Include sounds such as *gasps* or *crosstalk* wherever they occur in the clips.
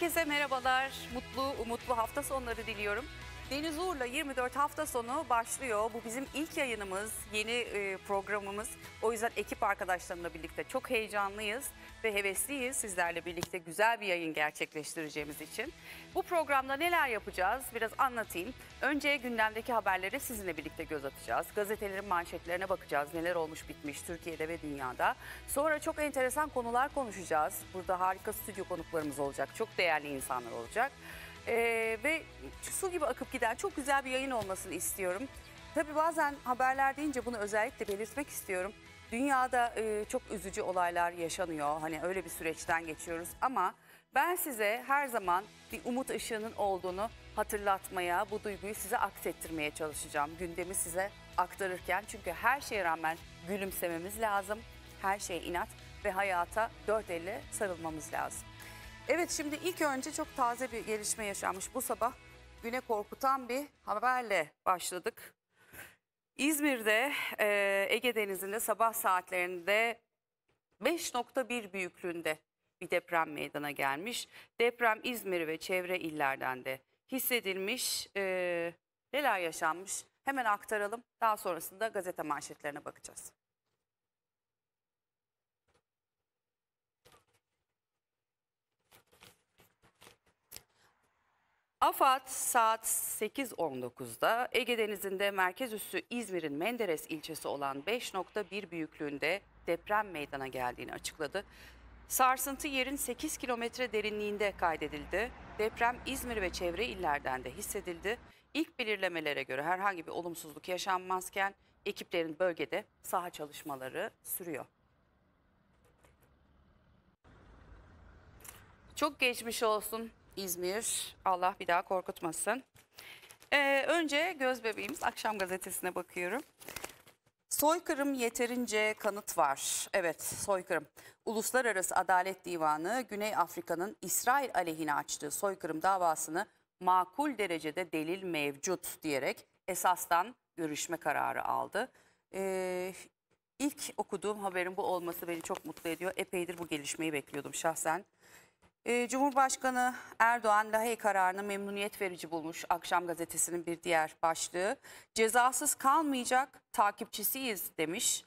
Herkese merhabalar, mutlu, umutlu hafta sonları diliyorum. Deniz Uğur'la 24 hafta sonu başlıyor. Bu bizim ilk yayınımız, yeni e, programımız. O yüzden ekip arkadaşlarımla birlikte çok heyecanlıyız ve hevesliyiz sizlerle birlikte güzel bir yayın gerçekleştireceğimiz için. Bu programda neler yapacağız biraz anlatayım. Önce gündemdeki haberleri sizinle birlikte göz atacağız. Gazetelerin manşetlerine bakacağız. Neler olmuş bitmiş Türkiye'de ve dünyada. Sonra çok enteresan konular konuşacağız. Burada harika stüdyo konuklarımız olacak. Çok değerli insanlar olacak. Ee, ve su gibi akıp giden çok güzel bir yayın olmasını istiyorum. Tabii bazen haberler deyince bunu özellikle belirtmek istiyorum. Dünyada e, çok üzücü olaylar yaşanıyor. Hani öyle bir süreçten geçiyoruz ama ben size her zaman bir umut ışığının olduğunu hatırlatmaya, bu duyguyu size aksettirmeye çalışacağım. Gündemi size aktarırken çünkü her şeye rağmen gülümsememiz lazım. Her şeye inat ve hayata dört elle sarılmamız lazım. Evet şimdi ilk önce çok taze bir gelişme yaşanmış. Bu sabah güne korkutan bir haberle başladık. İzmir'de e, Ege Denizi'nde sabah saatlerinde 5.1 büyüklüğünde bir deprem meydana gelmiş. Deprem İzmir ve çevre illerden de hissedilmiş. E, neler yaşanmış? Hemen aktaralım. Daha sonrasında gazete manşetlerine bakacağız. Afat saat 8.19'da Ege Denizi'nde merkez üssü İzmir'in Menderes ilçesi olan 5.1 büyüklüğünde deprem meydana geldiğini açıkladı. Sarsıntı yerin 8 kilometre derinliğinde kaydedildi. Deprem İzmir ve çevre illerden de hissedildi. İlk belirlemelere göre herhangi bir olumsuzluk yaşanmazken ekiplerin bölgede saha çalışmaları sürüyor. Çok geçmiş olsun. İzmir Allah bir daha korkutmasın. Ee, önce göz bebeğimiz akşam gazetesine bakıyorum. Soykırım yeterince kanıt var. Evet soykırım. Uluslararası Adalet Divanı Güney Afrika'nın İsrail aleyhine açtığı soykırım davasını makul derecede delil mevcut diyerek esastan görüşme kararı aldı. Ee, ilk okuduğum haberin bu olması beni çok mutlu ediyor. Epeydir bu gelişmeyi bekliyordum şahsen. Ee, Cumhurbaşkanı Erdoğan Lahey kararını memnuniyet verici bulmuş akşam gazetesinin bir diğer başlığı. Cezasız kalmayacak takipçisiyiz demiş.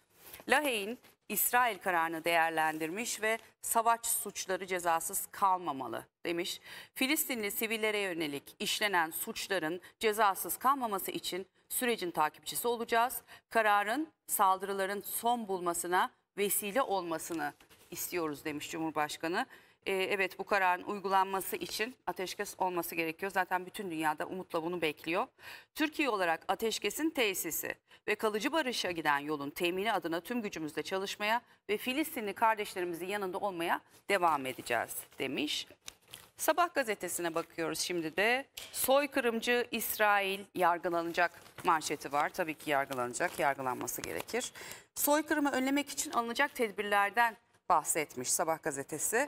Lahey'in İsrail kararını değerlendirmiş ve savaş suçları cezasız kalmamalı demiş. Filistinli sivillere yönelik işlenen suçların cezasız kalmaması için sürecin takipçisi olacağız. Kararın saldırıların son bulmasına vesile olmasını istiyoruz demiş Cumhurbaşkanı e, evet bu kararın uygulanması için ateşkes olması gerekiyor. Zaten bütün dünyada umutla bunu bekliyor. Türkiye olarak ateşkesin tesisi ve kalıcı barışa giden yolun temini adına tüm gücümüzle çalışmaya ve Filistinli kardeşlerimizin yanında olmaya devam edeceğiz demiş. Sabah gazetesine bakıyoruz şimdi de. Soykırımcı İsrail yargılanacak manşeti var. Tabii ki yargılanacak, yargılanması gerekir. Soykırımı önlemek için alınacak tedbirlerden bahsetmiş Sabah gazetesi.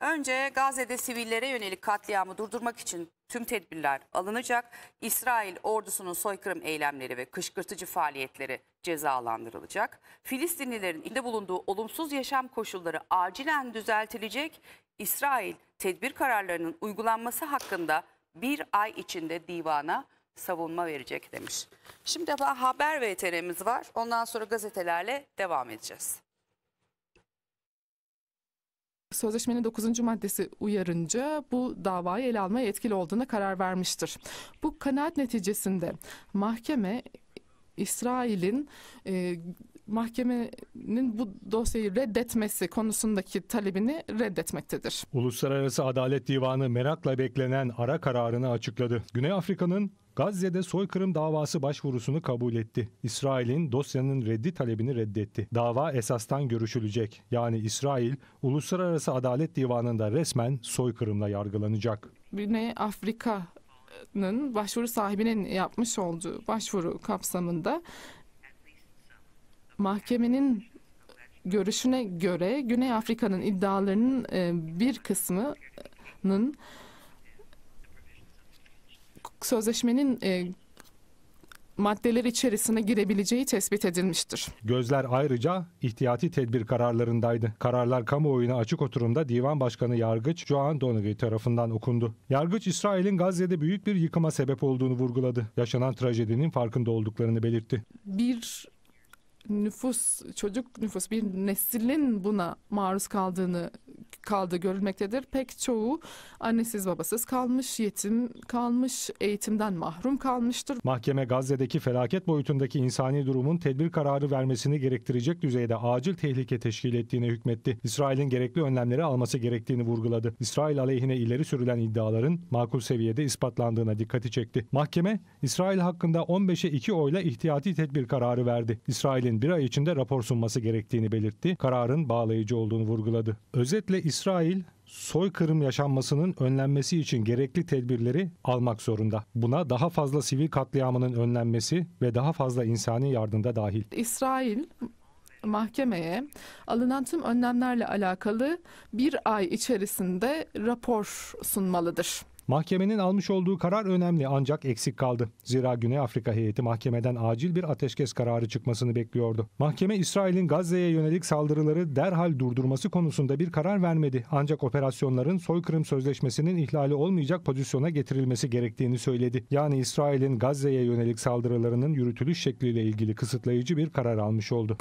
Önce Gazze'de sivillere yönelik katliamı durdurmak için tüm tedbirler alınacak. İsrail ordusunun soykırım eylemleri ve kışkırtıcı faaliyetleri cezalandırılacak. Filistinlilerin içinde bulunduğu olumsuz yaşam koşulları acilen düzeltilecek. İsrail tedbir kararlarının uygulanması hakkında bir ay içinde divana savunma verecek demiş. Şimdi haber VTR'miz e var. Ondan sonra gazetelerle devam edeceğiz. Sözleşmenin 9. maddesi uyarınca bu davayı ele almaya etkili olduğuna karar vermiştir. Bu kanaat neticesinde mahkeme İsrail'in e, mahkemenin bu dosyayı reddetmesi konusundaki talebini reddetmektedir. Uluslararası Adalet Divanı merakla beklenen ara kararını açıkladı. Güney Afrika'nın Gazze'de soykırım davası başvurusunu kabul etti. İsrail'in dosyanın reddi talebini reddetti. Dava esastan görüşülecek. Yani İsrail Uluslararası Adalet Divanı'nda resmen soykırımla yargılanacak. Güney Afrika'nın başvuru sahibinin yapmış olduğu başvuru kapsamında mahkemenin görüşüne göre Güney Afrika'nın iddialarının e, bir kısmının sözleşmenin e, maddeler içerisine girebileceği tespit edilmiştir. Gözler ayrıca ihtiyati tedbir kararlarındaydı. Kararlar kamuoyuna açık oturumda Divan Başkanı Yargıç Joan Donaghy tarafından okundu. Yargıç İsrail'in Gazze'de büyük bir yıkıma sebep olduğunu vurguladı. Yaşanan trajedinin farkında olduklarını belirtti. Bir nüfus, çocuk nüfus bir neslin buna maruz kaldığını kaldığı görülmektedir. Pek çoğu annesiz babasız kalmış, yetim kalmış, eğitimden mahrum kalmıştır. Mahkeme Gazze'deki felaket boyutundaki insani durumun tedbir kararı vermesini gerektirecek düzeyde acil tehlike teşkil ettiğine hükmetti. İsrail'in gerekli önlemleri alması gerektiğini vurguladı. İsrail aleyhine ileri sürülen iddiaların makul seviyede ispatlandığına dikkati çekti. Mahkeme İsrail hakkında 15'e 2 oyla ihtiyati tedbir kararı verdi. İsrail'in Türkiye'nin bir ay içinde rapor sunması gerektiğini belirtti. Kararın bağlayıcı olduğunu vurguladı. Özetle İsrail soykırım yaşanmasının önlenmesi için gerekli tedbirleri almak zorunda. Buna daha fazla sivil katliamının önlenmesi ve daha fazla insani yardımda dahil. İsrail mahkemeye alınan tüm önlemlerle alakalı bir ay içerisinde rapor sunmalıdır. Mahkemenin almış olduğu karar önemli ancak eksik kaldı. Zira Güney Afrika heyeti mahkemeden acil bir ateşkes kararı çıkmasını bekliyordu. Mahkeme İsrail'in Gazze'ye yönelik saldırıları derhal durdurması konusunda bir karar vermedi. Ancak operasyonların soykırım sözleşmesinin ihlali olmayacak pozisyona getirilmesi gerektiğini söyledi. Yani İsrail'in Gazze'ye yönelik saldırılarının yürütülüş şekliyle ilgili kısıtlayıcı bir karar almış oldu.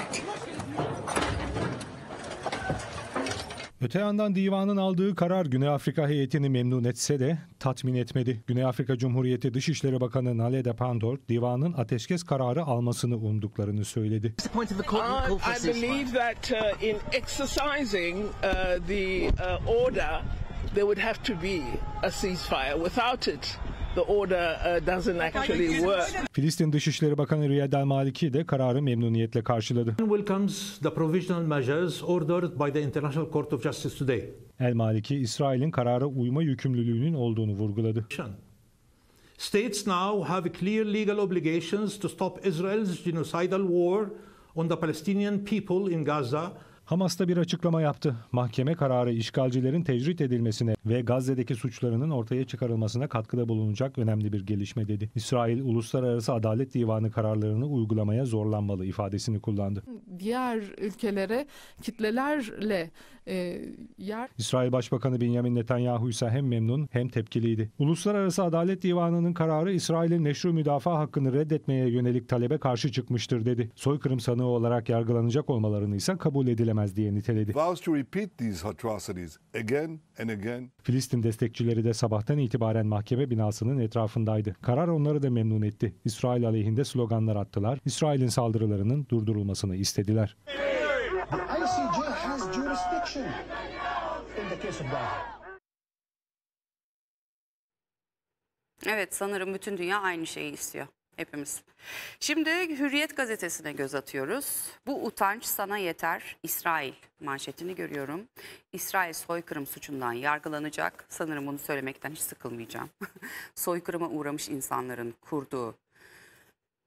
Öte yandan divanın aldığı karar Güney Afrika heyetini memnun etse de tatmin etmedi. Güney Afrika Cumhuriyeti Dışişleri Bakanı Naledi Pandor divanın ateşkes kararı almasını umduklarını söyledi. Uh, uh, uh, there would have to be a ceasefire. Without it the order uh, doesn't actually work. Filistin Dışişleri Bakanı Riyad al-Maliki de kararı memnuniyetle karşıladı. Welcomes the provisional measures ordered by the International Court of Justice today. El Maliki İsrail'in karara uyma yükümlülüğünün olduğunu vurguladı. States now have clear legal obligations to stop Israel's genocidal war on the Palestinian people in Gaza Hamas da bir açıklama yaptı. Mahkeme kararı işgalcilerin tecrit edilmesine ve Gazze'deki suçlarının ortaya çıkarılmasına katkıda bulunacak önemli bir gelişme dedi. İsrail Uluslararası Adalet Divanı kararlarını uygulamaya zorlanmalı ifadesini kullandı. Diğer ülkelere kitlelerle e, yer... İsrail Başbakanı Benjamin Netanyahu ise hem memnun hem tepkiliydi. Uluslararası Adalet Divanı'nın kararı İsrail'in neşru müdafaa hakkını reddetmeye yönelik talebe karşı çıkmıştır dedi. Soykırım sanığı olarak yargılanacak olmalarını ise kabul edilemez edilemez diye niteledi. Filistin destekçileri de sabahtan itibaren mahkeme binasının etrafındaydı. Karar onları da memnun etti. İsrail aleyhinde sloganlar attılar. İsrail'in saldırılarının durdurulmasını istediler. Evet sanırım bütün dünya aynı şeyi istiyor. Hepimiz. Şimdi Hürriyet gazetesine göz atıyoruz. Bu utanç sana yeter İsrail manşetini görüyorum. İsrail soykırım suçundan yargılanacak. Sanırım bunu söylemekten hiç sıkılmayacağım. *laughs* Soykırıma uğramış insanların kurduğu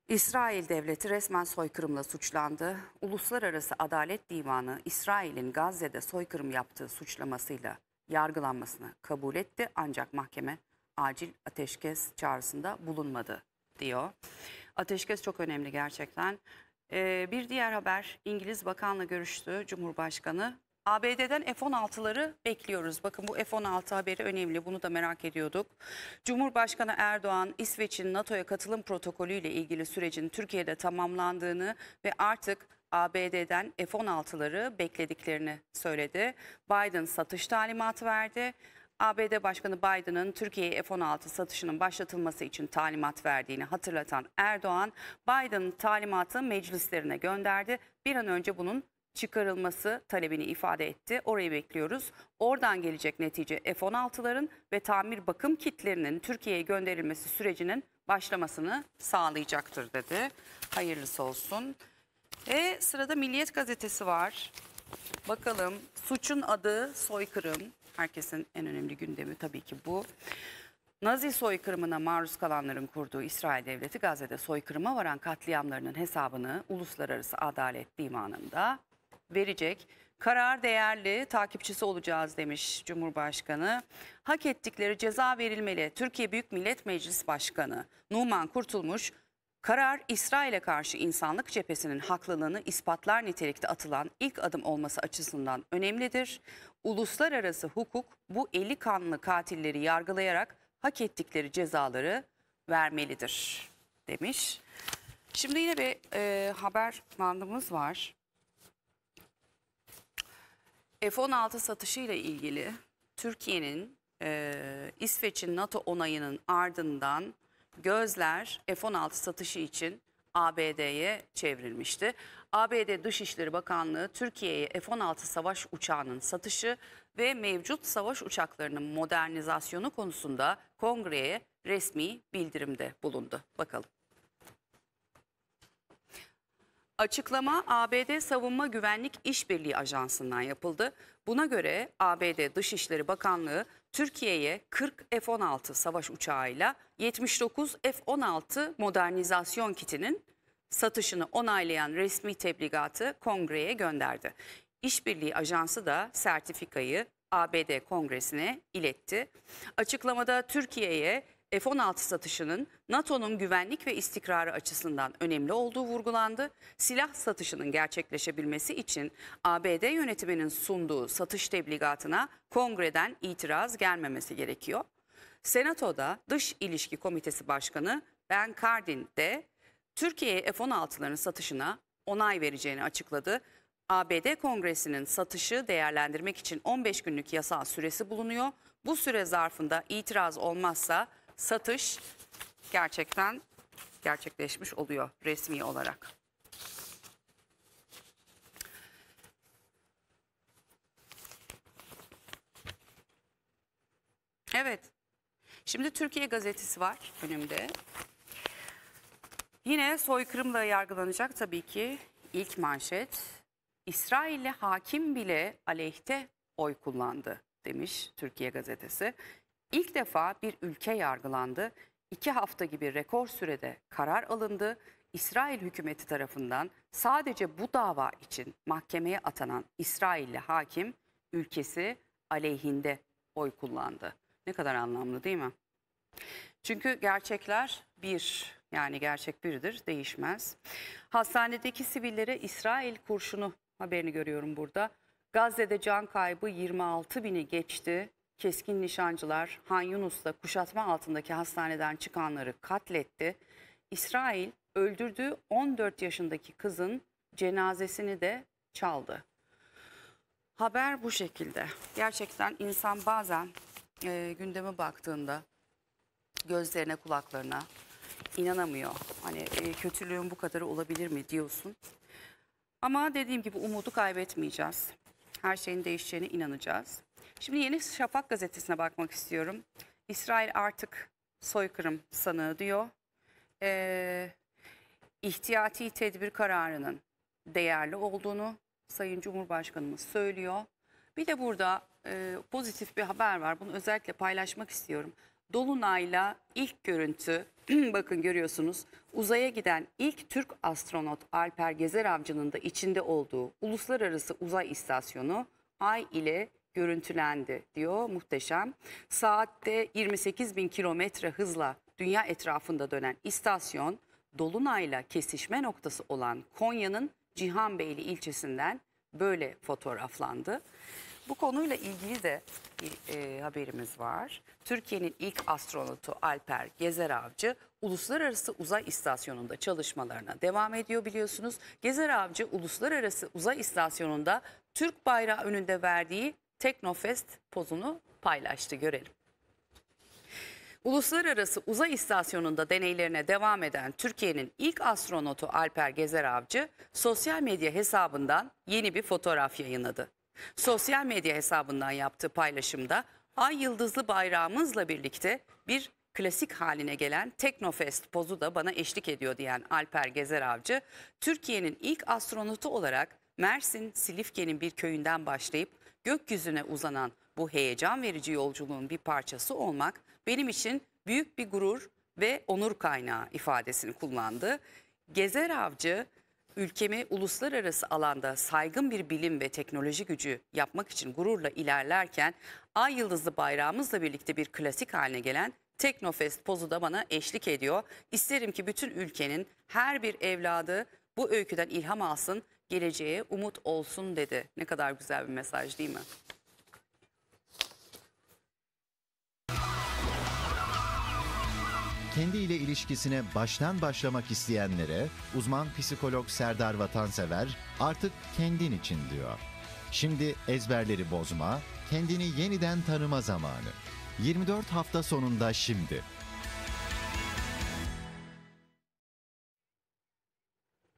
İsrail devleti resmen soykırımla suçlandı. Uluslararası Adalet Divanı İsrail'in Gazze'de soykırım yaptığı suçlamasıyla yargılanmasını kabul etti ancak mahkeme acil ateşkes çağrısında bulunmadı diyor. Ateşkes çok önemli gerçekten. Ee, bir diğer haber İngiliz bakanla görüştü Cumhurbaşkanı. ABD'den F-16'ları bekliyoruz. Bakın bu F-16 haberi önemli. Bunu da merak ediyorduk. Cumhurbaşkanı Erdoğan, İsveç'in NATO'ya katılım protokolüyle ilgili sürecin Türkiye'de tamamlandığını ve artık ABD'den F-16'ları beklediklerini söyledi. Biden satış talimatı verdi. ABD Başkanı Biden'ın Türkiye'ye F-16 satışının başlatılması için talimat verdiğini hatırlatan Erdoğan, Biden talimatı meclislerine gönderdi. Bir an önce bunun çıkarılması talebini ifade etti. Orayı bekliyoruz. Oradan gelecek netice F-16'ların ve tamir bakım kitlerinin Türkiye'ye gönderilmesi sürecinin başlamasını sağlayacaktır dedi. Hayırlısı olsun. E sırada Milliyet Gazetesi var. Bakalım suçun adı soykırım. Herkesin en önemli gündemi tabii ki bu. Nazi soykırımına maruz kalanların kurduğu İsrail Devleti Gazze'de soykırıma varan katliamlarının hesabını Uluslararası Adalet Divanı'nda verecek. Karar değerli, takipçisi olacağız demiş Cumhurbaşkanı. Hak ettikleri ceza verilmeli. Türkiye Büyük Millet Meclis Başkanı Numan Kurtulmuş Karar İsrail'e karşı insanlık cephesinin haklılığını ispatlar nitelikte atılan ilk adım olması açısından önemlidir. Uluslararası hukuk bu eli kanlı katilleri yargılayarak hak ettikleri cezaları vermelidir demiş. Şimdi yine bir e, haber mandımız var. F-16 satışıyla ilgili Türkiye'nin e, İsveç'in NATO onayının ardından gözler F-16 satışı için ABD'ye çevrilmişti. ABD Dışişleri Bakanlığı Türkiye'ye F-16 savaş uçağının satışı ve mevcut savaş uçaklarının modernizasyonu konusunda kongreye resmi bildirimde bulundu. Bakalım. Açıklama ABD Savunma Güvenlik İşbirliği Ajansı'ndan yapıldı. Buna göre ABD Dışişleri Bakanlığı Türkiye'ye 40 F-16 savaş uçağıyla 79 F-16 modernizasyon kitinin satışını onaylayan resmi tebligatı kongreye gönderdi. İşbirliği Ajansı da sertifikayı ABD Kongresi'ne iletti. Açıklamada Türkiye'ye F-16 satışının NATO'nun güvenlik ve istikrarı açısından önemli olduğu vurgulandı. Silah satışının gerçekleşebilmesi için ABD yönetiminin sunduğu satış tebligatına kongreden itiraz gelmemesi gerekiyor. Senato'da Dış İlişki Komitesi Başkanı Ben Cardin de Türkiye'ye F-16'ların satışına onay vereceğini açıkladı. ABD Kongresi'nin satışı değerlendirmek için 15 günlük yasal süresi bulunuyor. Bu süre zarfında itiraz olmazsa satış gerçekten gerçekleşmiş oluyor resmi olarak. Evet. Şimdi Türkiye gazetesi var önümde. Yine soykırımla yargılanacak tabii ki ilk manşet. İsrail'li hakim bile aleyhte oy kullandı demiş Türkiye gazetesi. İlk defa bir ülke yargılandı. İki hafta gibi rekor sürede karar alındı. İsrail hükümeti tarafından sadece bu dava için mahkemeye atanan İsrailli hakim ülkesi aleyhinde oy kullandı. Ne kadar anlamlı değil mi? Çünkü gerçekler bir yani gerçek biridir değişmez. Hastanedeki sivillere İsrail kurşunu haberini görüyorum burada. Gazze'de can kaybı 26 bini geçti keskin nişancılar Han Yunus'ta kuşatma altındaki hastaneden çıkanları katletti. İsrail öldürdüğü 14 yaşındaki kızın cenazesini de çaldı. Haber bu şekilde. Gerçekten insan bazen e, gündeme baktığında gözlerine kulaklarına inanamıyor. Hani e, kötülüğün bu kadarı olabilir mi diyorsun. Ama dediğim gibi umudu kaybetmeyeceğiz. Her şeyin değişeceğine inanacağız. Şimdi Yeni Şafak gazetesine bakmak istiyorum. İsrail artık soykırım sanığı diyor. Ee, ihtiyati tedbir kararının değerli olduğunu Sayın Cumhurbaşkanımız söylüyor. Bir de burada e, pozitif bir haber var. Bunu özellikle paylaşmak istiyorum. Dolunay'la ilk görüntü, *clears throat* bakın görüyorsunuz uzaya giden ilk Türk astronot Alper Gezer Avcı'nın da içinde olduğu Uluslararası Uzay İstasyonu Ay ile görüntülendi diyor muhteşem. Saatte 28 bin kilometre hızla dünya etrafında dönen istasyon Dolunay'la kesişme noktası olan Konya'nın Cihanbeyli ilçesinden böyle fotoğraflandı. Bu konuyla ilgili de bir e, haberimiz var. Türkiye'nin ilk astronotu Alper Gezer Avcı Uluslararası Uzay İstasyonu'nda çalışmalarına devam ediyor biliyorsunuz. Gezer Avcı Uluslararası Uzay İstasyonu'nda Türk bayrağı önünde verdiği Teknofest pozunu paylaştı görelim. Uluslararası Uzay İstasyonu'nda deneylerine devam eden Türkiye'nin ilk astronotu Alper Gezer Avcı sosyal medya hesabından yeni bir fotoğraf yayınladı. Sosyal medya hesabından yaptığı paylaşımda ay yıldızlı bayrağımızla birlikte bir klasik haline gelen Teknofest pozu da bana eşlik ediyor diyen Alper Gezer Avcı, Türkiye'nin ilk astronotu olarak Mersin Silifke'nin bir köyünden başlayıp gökyüzüne uzanan bu heyecan verici yolculuğun bir parçası olmak benim için büyük bir gurur ve onur kaynağı ifadesini kullandı. Gezer Avcı ülkemi uluslararası alanda saygın bir bilim ve teknoloji gücü yapmak için gururla ilerlerken ay yıldızlı bayrağımızla birlikte bir klasik haline gelen Teknofest pozu da bana eşlik ediyor. İsterim ki bütün ülkenin her bir evladı bu öyküden ilham alsın geleceğe umut olsun dedi. Ne kadar güzel bir mesaj değil mi? Kendi ile ilişkisine baştan başlamak isteyenlere uzman psikolog Serdar Vatansever artık kendin için diyor. Şimdi ezberleri bozma, kendini yeniden tanıma zamanı. 24 hafta sonunda şimdi.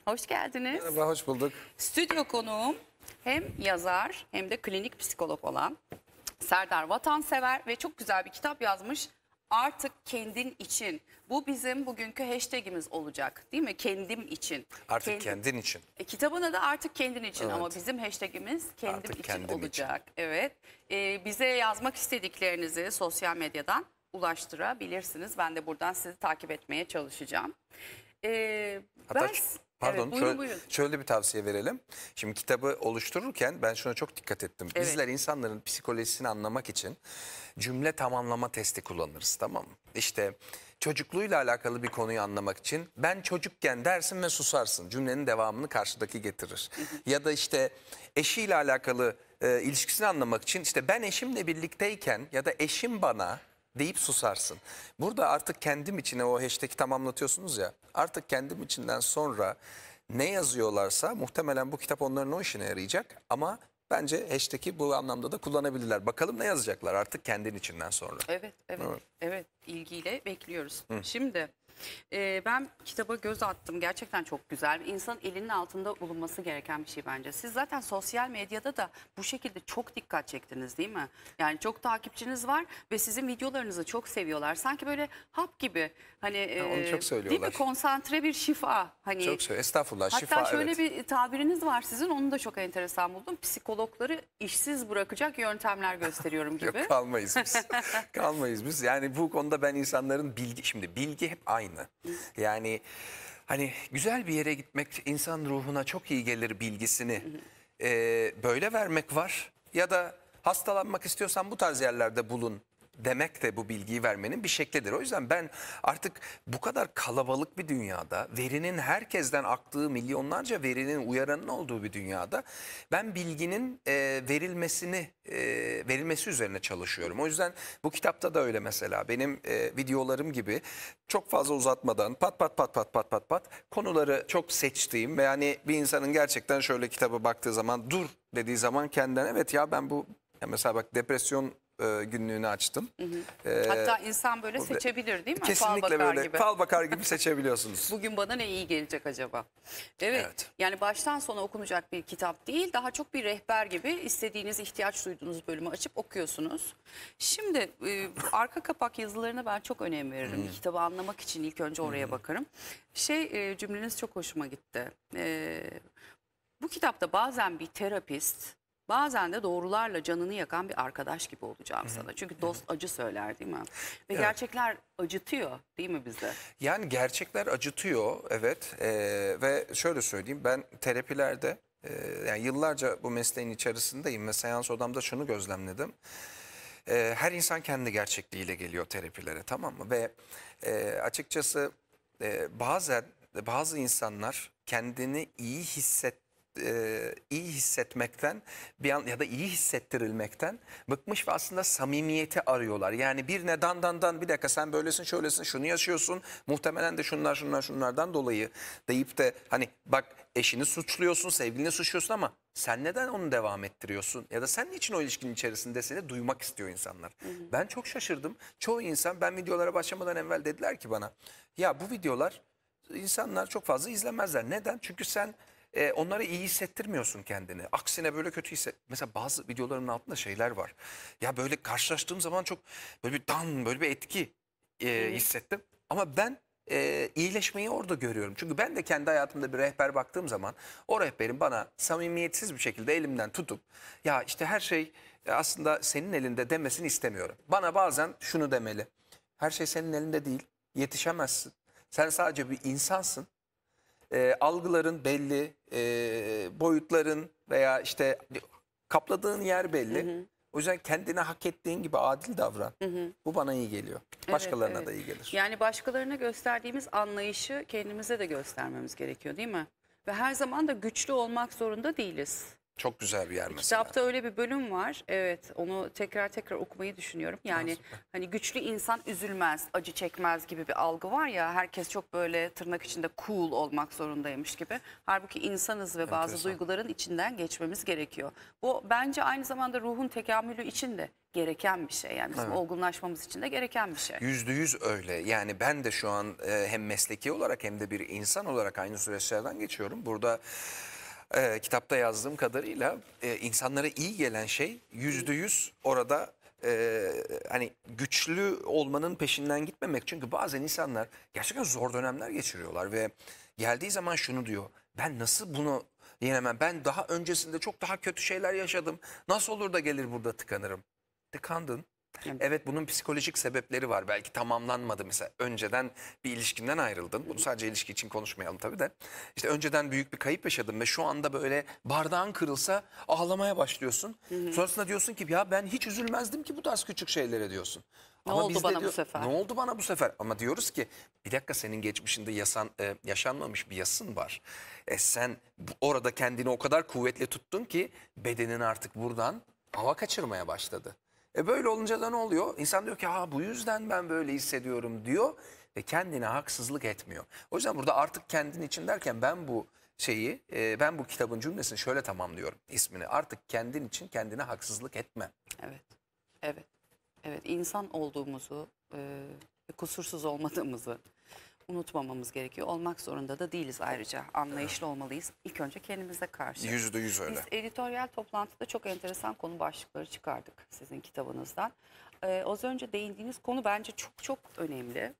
Hoş geldiniz. Merhaba, hoş bulduk. Stüdyo konuğum hem yazar hem de klinik psikolog olan Serdar Vatansever ve çok güzel bir kitap yazmış. Artık kendin için. Bu bizim bugünkü hashtagimiz olacak değil mi? Kendim için. Artık Kend- kendin için. E, kitabın adı artık kendin için Evet. ama bizim hashtagimiz kendim Artık için kendim için. olacak. Evet. E, bize yazmak istediklerinizi sosyal medyadan ulaştırabilirsiniz. Ben de buradan sizi takip etmeye çalışacağım. E, Hatta ben... Pardon evet, buyurun, şöyle, buyurun. şöyle bir tavsiye verelim. Şimdi kitabı oluştururken ben şuna çok dikkat ettim. Evet. Bizler insanların psikolojisini anlamak için cümle tamamlama testi kullanırız tamam mı? İşte çocukluğuyla alakalı bir konuyu anlamak için ben çocukken dersin ve susarsın. Cümlenin devamını karşıdaki getirir. ya da işte eşiyle alakalı e, ilişkisini anlamak için işte ben eşimle birlikteyken ya da eşim bana deyip susarsın. Burada artık kendim içine o hashtag'i tamamlatıyorsunuz ya. Artık kendim içinden sonra ne yazıyorlarsa muhtemelen bu kitap onların o işine yarayacak. Ama bence hashtag'i bu anlamda da kullanabilirler. Bakalım ne yazacaklar artık kendin içinden sonra. Evet, evet, evet. evet ilgiyle bekliyoruz. Hı. Şimdi... Ee, ben kitaba göz attım. Gerçekten çok güzel. İnsan elinin altında bulunması gereken bir şey bence. Siz zaten sosyal medyada da bu şekilde çok dikkat çektiniz değil mi? Yani çok takipçiniz var ve sizin videolarınızı çok seviyorlar. Sanki böyle hap gibi hani ha, e, onu çok söylüyorlar. değil mi konsantre bir şifa hani. Çok söylüyor. Estağfurullah hatta şifa. Hatta şöyle evet. bir tabiriniz var sizin onu da çok enteresan buldum. Psikologları işsiz bırakacak yöntemler gösteriyorum *laughs* gibi. Yok kalmayız biz. *laughs* kalmayız biz. Yani bu konuda ben insanların bilgi şimdi bilgi hep aynı değil mi? Yani hani güzel bir yere gitmek insan ruhuna çok iyi gelir bilgisini e, böyle vermek var. Ya da hastalanmak istiyorsan bu tarz yerlerde bulun demek de bu bilgiyi vermenin bir şeklidir. O yüzden ben artık bu kadar kalabalık bir dünyada verinin herkesten aktığı milyonlarca verinin uyaranın olduğu bir dünyada ben bilginin e, verilmesini e, verilmesi üzerine çalışıyorum. O yüzden bu kitapta da öyle mesela benim e, videolarım gibi çok fazla uzatmadan pat pat pat pat pat pat pat konuları çok seçtiğim ve yani bir insanın gerçekten şöyle kitaba baktığı zaman dur dediği zaman kendine evet ya ben bu ya mesela bak depresyon e, günlüğünü açtım. Hı hı. E, Hatta insan böyle seçebilir değil mi? Kesinlikle fal bakar böyle gibi. fal bakar gibi seçebiliyorsunuz. *laughs* Bugün bana ne iyi gelecek acaba? Evet, evet yani baştan sona okunacak bir kitap değil daha çok bir rehber gibi istediğiniz ihtiyaç duyduğunuz bölümü açıp okuyorsunuz. Şimdi e, arka kapak yazılarına ben çok önem veririm. Hı. Kitabı anlamak için ilk önce oraya hı. bakarım. Şey e, cümleniz çok hoşuma gitti. E, bu kitapta bazen bir terapist bazen de doğrularla canını yakan bir arkadaş gibi olacağım sana. Çünkü dost acı söyler değil mi? Ve Evet. gerçekler acıtıyor değil mi bizde? Yani gerçekler acıtıyor evet Ee, ve şöyle söyleyeyim ben terapilerde e, yani yıllarca bu mesleğin içerisindeyim ve seans odamda şunu gözlemledim. Ee, her insan kendi gerçekliğiyle geliyor terapilere tamam mı? Ve e, açıkçası e, bazen bazı insanlar kendini iyi hisset e, iyi hissetmekten bir an, ya da iyi hissettirilmekten bıkmış ve aslında samimiyeti arıyorlar. Yani bir ne dan dan dan bir dakika sen böylesin şöylesin şunu yaşıyorsun muhtemelen de şunlar şunlar şunlardan dolayı deyip de hani bak eşini suçluyorsun sevgilini suçluyorsun ama sen neden onu devam ettiriyorsun ya da sen niçin o ilişkinin içerisinde seni duymak istiyor insanlar. Hı hı. Ben çok şaşırdım. Çoğu insan ben videolara başlamadan evvel dediler ki bana ya bu videolar insanlar çok fazla izlemezler. Neden? Çünkü sen e, onları iyi hissettirmiyorsun kendini. Aksine böyle kötü hisset. Mesela bazı videolarımın altında şeyler var. Ya böyle karşılaştığım zaman çok böyle bir dan böyle bir etki e, hissettim. Ama ben e, iyileşmeyi orada görüyorum. Çünkü ben de kendi hayatımda bir rehber baktığım zaman o rehberin bana samimiyetsiz bir şekilde elimden tutup ya işte her şey e, aslında senin elinde demesini istemiyorum. Bana bazen şunu demeli. Her şey senin elinde değil. Yetişemezsin. Sen sadece bir insansın e, algıların belli, e, boyutların veya işte kapladığın yer belli. Hı hı. O yüzden kendine hak ettiğin gibi adil davran. Hı hı. Bu bana iyi geliyor. Başkalarına evet, evet. da iyi gelir. Yani başkalarına gösterdiğimiz anlayışı kendimize de göstermemiz gerekiyor değil mi? Ve her zaman da güçlü olmak zorunda değiliz. Çok güzel bir yer mesela. Kitapta öyle bir bölüm var. Evet onu tekrar tekrar okumayı düşünüyorum. Yani ha, hani güçlü insan üzülmez, acı çekmez gibi bir algı var ya. Herkes çok böyle tırnak içinde cool olmak zorundaymış gibi. Halbuki insanız ve bazı Enteresan. duyguların içinden geçmemiz gerekiyor. Bu bence aynı zamanda ruhun tekamülü için de gereken bir şey. Yani bizim evet. olgunlaşmamız için de gereken bir şey. Yüzde yüz öyle. Yani ben de şu an e, hem mesleki olarak hem de bir insan olarak aynı süreçlerden geçiyorum. Burada e, kitapta yazdığım kadarıyla e, insanlara iyi gelen şey yüzde yüz orada e, hani güçlü olmanın peşinden gitmemek. Çünkü bazen insanlar gerçekten zor dönemler geçiriyorlar ve geldiği zaman şunu diyor. Ben nasıl bunu yenemem? Ben daha öncesinde çok daha kötü şeyler yaşadım. Nasıl olur da gelir burada tıkanırım? Tıkandın. Evet bunun psikolojik sebepleri var. Belki tamamlanmadı mesela. Önceden bir ilişkinden ayrıldın. Bunu sadece ilişki için konuşmayalım tabii de. İşte önceden büyük bir kayıp yaşadın ve şu anda böyle bardağın kırılsa ağlamaya başlıyorsun. Hı hı. Sonrasında diyorsun ki ya ben hiç üzülmezdim ki bu tarz küçük şeylere diyorsun. Ne Ama oldu bana diyor, bu sefer? Ne oldu bana bu sefer? Ama diyoruz ki bir dakika senin geçmişinde yasan, e, yaşanmamış bir yasın var. E sen orada kendini o kadar kuvvetli tuttun ki bedenin artık buradan hava kaçırmaya başladı. E böyle olunca da ne oluyor? İnsan diyor ki ha bu yüzden ben böyle hissediyorum diyor ve kendine haksızlık etmiyor. O yüzden burada artık kendin için derken ben bu şeyi e, ben bu kitabın cümlesini şöyle tamamlıyorum ismini. Artık kendin için kendine haksızlık etme. Evet. Evet. Evet insan olduğumuzu, e, kusursuz olmadığımızı unutmamamız gerekiyor. Olmak zorunda da değiliz ayrıca. Anlayışlı olmalıyız. İlk önce kendimize karşı. Yüzde yüz öyle. Biz editoryal toplantıda çok enteresan konu başlıkları çıkardık sizin kitabınızdan. Ee, az önce değindiğiniz konu bence çok çok önemli.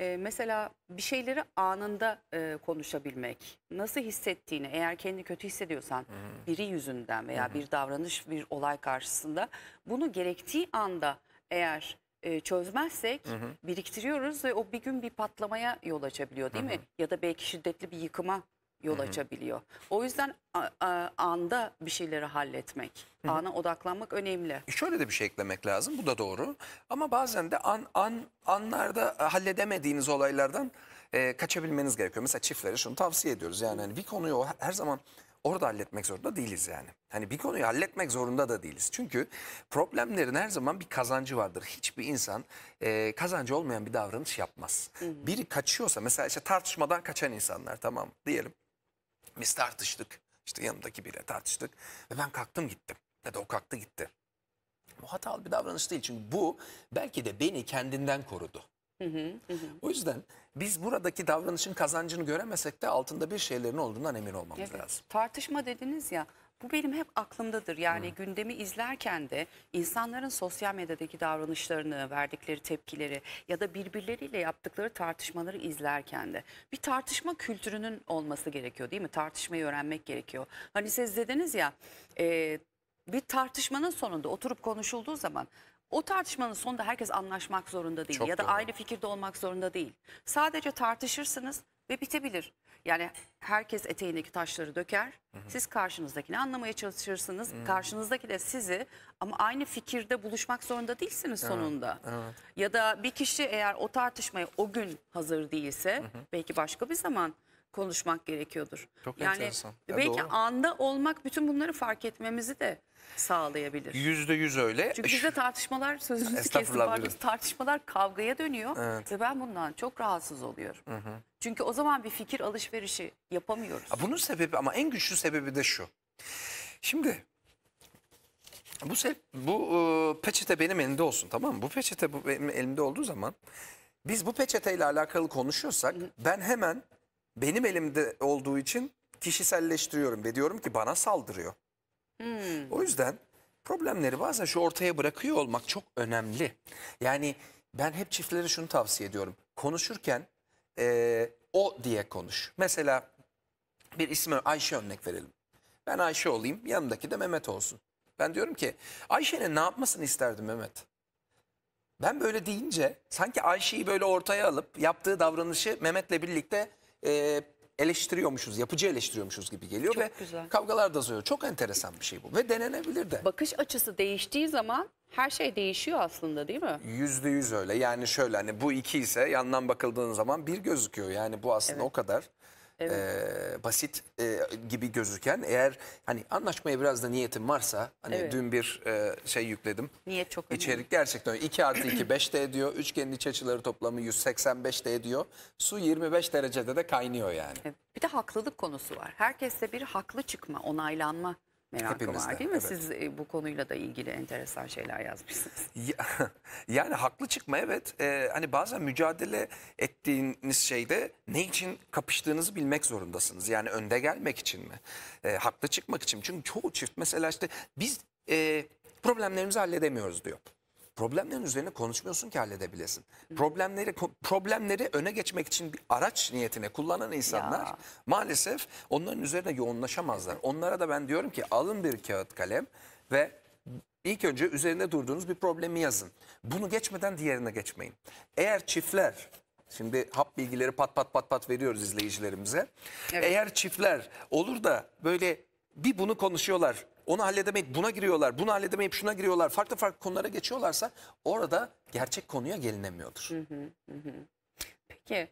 Ee, mesela bir şeyleri anında e, konuşabilmek, nasıl hissettiğini eğer kendi kötü hissediyorsan hmm. biri yüzünden veya hmm. bir davranış, bir olay karşısında bunu gerektiği anda eğer e, çözmezsek hı hı. biriktiriyoruz ve o bir gün bir patlamaya yol açabiliyor değil hı hı. mi? Ya da belki şiddetli bir yıkıma yol Hı -hı. açabiliyor. O yüzden a, a, anda bir şeyleri halletmek, Hı -hı. ana odaklanmak önemli. E, şöyle de bir şey eklemek lazım. Bu da doğru. Ama bazen de an an anlarda e, halledemediğiniz olaylardan e, kaçabilmeniz gerekiyor. Mesela çiftlere şunu tavsiye ediyoruz. Yani hani bir konuyu her zaman Orada halletmek zorunda değiliz yani. Hani bir konuyu halletmek zorunda da değiliz. Çünkü problemlerin her zaman bir kazancı vardır. Hiçbir insan e, kazancı olmayan bir davranış yapmaz. Hı Biri kaçıyorsa mesela işte tartışmadan kaçan insanlar tamam diyelim. Biz tartıştık. işte yanımdaki biriyle tartıştık ve ben kalktım gittim. Ya da o kalktı gitti. Bu hatalı bir davranış değil çünkü bu belki de beni kendinden korudu. Hı hı, hı. O yüzden biz buradaki davranışın kazancını göremesek de altında bir şeylerin olduğundan emin olmamız evet. lazım. Tartışma dediniz ya bu benim hep aklımdadır. Yani Hı. gündemi izlerken de insanların sosyal medyadaki davranışlarını, verdikleri tepkileri ya da birbirleriyle yaptıkları tartışmaları izlerken de bir tartışma kültürünün olması gerekiyor değil mi? Tartışmayı öğrenmek gerekiyor. Hani siz dediniz ya e, bir tartışmanın sonunda oturup konuşulduğu zaman o tartışmanın sonunda herkes anlaşmak zorunda değil Çok ya da doğru. aynı fikirde olmak zorunda değil. Sadece tartışırsınız ve bitebilir. Yani herkes eteğindeki taşları döker. Hı hı. Siz karşınızdakini anlamaya çalışırsınız. Hı. Karşınızdaki de sizi ama aynı fikirde buluşmak zorunda değilsiniz sonunda. Evet. Ya da bir kişi eğer o tartışmaya o gün hazır değilse hı hı. belki başka bir zaman konuşmak gerekiyordur. Çok yani enteresan. belki doğru. anda olmak bütün bunları fark etmemizi de sağlayabilir. Yüzde yüz öyle. Çünkü bizde tartışmalar sözünüzü kesin tartışmalar kavgaya dönüyor evet. ve ben bundan çok rahatsız oluyorum. Hı hı. Çünkü o zaman bir fikir alışverişi yapamıyoruz. Bunun sebebi ama en güçlü sebebi de şu. Şimdi bu bu e, peçete benim elimde olsun tamam mı? Bu peçete bu benim elimde olduğu zaman biz bu peçeteyle alakalı konuşuyorsak ben hemen benim elimde olduğu için kişiselleştiriyorum ve diyorum ki bana saldırıyor. Hmm. O yüzden problemleri bazen şu ortaya bırakıyor olmak çok önemli. Yani ben hep çiftlere şunu tavsiye ediyorum. Konuşurken e, o diye konuş. Mesela bir ismi Ayşe örnek verelim. Ben Ayşe olayım yanındaki de Mehmet olsun. Ben diyorum ki Ayşe'nin ne yapmasını isterdim Mehmet? Ben böyle deyince sanki Ayşe'yi böyle ortaya alıp yaptığı davranışı Mehmet'le birlikte e, eleştiriyormuşuz, yapıcı eleştiriyormuşuz gibi geliyor Çok ve güzel. kavgalar da azalıyor. Çok enteresan bir şey bu ve denenebilir de. Bakış açısı değiştiği zaman her şey değişiyor aslında değil mi? Yüzde yüz öyle yani şöyle hani bu iki ise yandan bakıldığın zaman bir gözüküyor yani bu aslında Evet. o kadar evet. e, basit e, gibi gözüken eğer hani anlaşmaya biraz da niyetim varsa hani evet. dün bir e, şey yükledim. Niyet çok önemli. İçerik gerçekten 2 artı 2 5 de ediyor. Üçgenin iç açıları toplamı 185 de ediyor. Su 25 derecede de kaynıyor yani. Evet. Bir de haklılık konusu var. Herkeste bir haklı çıkma, onaylanma merakı Hepimizde, var değil mi? Evet. Siz e, bu konuyla da ilgili enteresan şeyler yazmışsınız. *laughs* yani haklı çıkma evet. Ee, hani bazen mücadele ettiğiniz şeyde ne için kapıştığınızı bilmek zorundasınız. Yani önde gelmek için mi? Ee, haklı çıkmak için mi? Çünkü çoğu çift mesela işte biz e, problemlerimizi halledemiyoruz diyor problemlerin üzerine konuşmuyorsun ki halledebilesin. Problemleri problemleri öne geçmek için bir araç niyetine kullanan insanlar ya. maalesef onların üzerine yoğunlaşamazlar. Onlara da ben diyorum ki alın bir kağıt kalem ve ilk önce üzerinde durduğunuz bir problemi yazın. Bunu geçmeden diğerine geçmeyin. Eğer çiftler Şimdi hap bilgileri pat pat pat pat veriyoruz izleyicilerimize. Evet. Eğer çiftler olur da böyle bir bunu konuşuyorlar onu halledemeyip buna giriyorlar, bunu halledemeyip şuna giriyorlar, farklı farklı konulara geçiyorlarsa orada gerçek konuya gelinemiyordur. Hı hı hı. Peki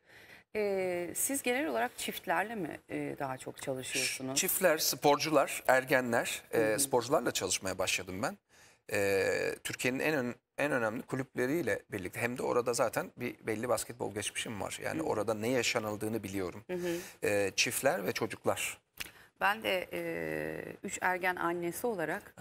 e, siz genel olarak çiftlerle mi e, daha çok çalışıyorsunuz? Çiftler, sporcular, ergenler, e, sporcularla çalışmaya başladım ben. E, Türkiye'nin en ön, en önemli kulüpleriyle birlikte hem de orada zaten bir belli basketbol geçmişim var. Yani hı. orada ne yaşanıldığını biliyorum. Hı hı. E, çiftler ve çocuklar ben de e, üç ergen annesi olarak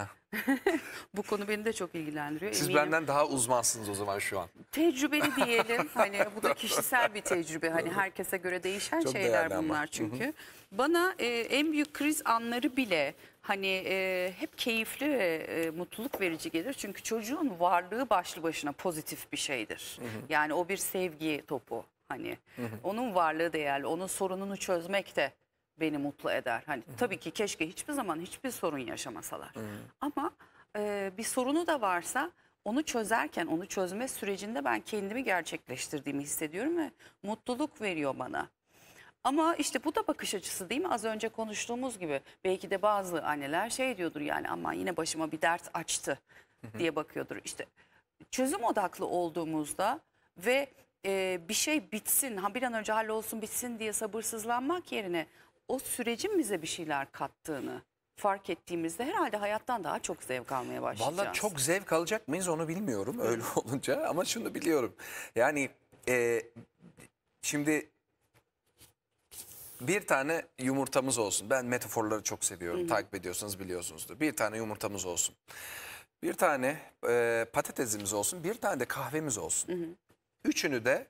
*laughs* bu konu beni de çok ilgilendiriyor. Siz Eminim. benden daha uzmansınız o zaman şu an. Tecrübeli diyelim. *laughs* hani bu da kişisel bir tecrübe. Hani herkese göre değişen çok şeyler bunlar çünkü. Hı hı. Bana e, en büyük kriz anları bile hani e, hep keyifli ve e, mutluluk verici gelir. Çünkü çocuğun varlığı başlı başına pozitif bir şeydir. Hı hı. Yani o bir sevgi topu hani. Hı hı. Onun varlığı değerli. Onun sorununu çözmek de beni mutlu eder. Hani Hı -hı. tabii ki keşke hiçbir zaman hiçbir sorun yaşamasalar. Hı -hı. Ama e, bir sorunu da varsa onu çözerken, onu çözme sürecinde ben kendimi gerçekleştirdiğimi hissediyorum ve mutluluk veriyor bana. Ama işte bu da bakış açısı değil mi? Az önce konuştuğumuz gibi belki de bazı anneler şey diyordur yani ama yine başıma bir dert açtı diye bakıyordur. İşte çözüm odaklı olduğumuzda ve e, bir şey bitsin, ha bir an önce hallolsun bitsin diye sabırsızlanmak yerine o sürecin bize bir şeyler kattığını fark ettiğimizde herhalde hayattan daha çok zevk almaya başlayacağız. Valla çok zevk alacak mıyız onu bilmiyorum öyle *laughs* olunca ama şunu biliyorum. Yani e, şimdi bir tane yumurtamız olsun. Ben metaforları çok seviyorum. Hı -hı. Takip ediyorsanız biliyorsunuzdur. Bir tane yumurtamız olsun. Bir tane e, patatesimiz olsun. Bir tane de kahvemiz olsun. Hı -hı. Üçünü de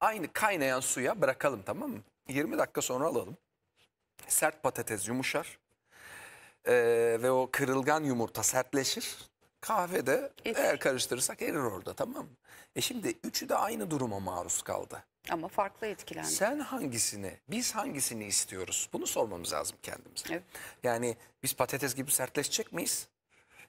aynı kaynayan suya bırakalım tamam mı? 20 dakika sonra alalım. Sert patates yumuşar ee, ve o kırılgan yumurta sertleşir. Kahvede Erir. eğer karıştırırsak erir orada tamam mı? E şimdi üçü de aynı duruma maruz kaldı. Ama farklı etkilendi. Sen hangisini, biz hangisini istiyoruz? Bunu sormamız lazım kendimize. Evet. Yani biz patates gibi sertleşecek miyiz?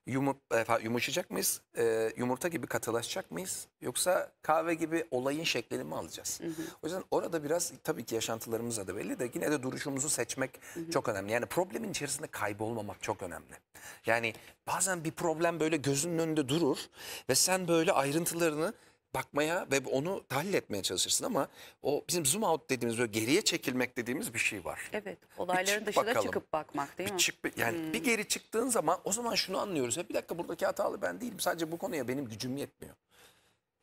Yumur, efendim, yumuşayacak mıyız? E, yumurta gibi katılaşacak mıyız? Yoksa kahve gibi olayın şeklini mi alacağız? Hı hı. O yüzden orada biraz tabii ki yaşantılarımız da belli de yine de duruşumuzu seçmek hı hı. çok önemli. Yani problemin içerisinde kaybolmamak çok önemli. Yani bazen bir problem böyle gözünün önünde durur ve sen böyle ayrıntılarını bakmaya ve onu tahlil etmeye çalışırsın ama o bizim zoom out dediğimiz böyle geriye çekilmek dediğimiz bir şey var. Evet olayların dışına çıkıp bakmak değil bir mi? Çık, yani hmm. bir geri çıktığın zaman o zaman şunu anlıyoruz. Ya bir dakika buradaki hatalı ben değilim sadece bu konuya benim gücüm yetmiyor.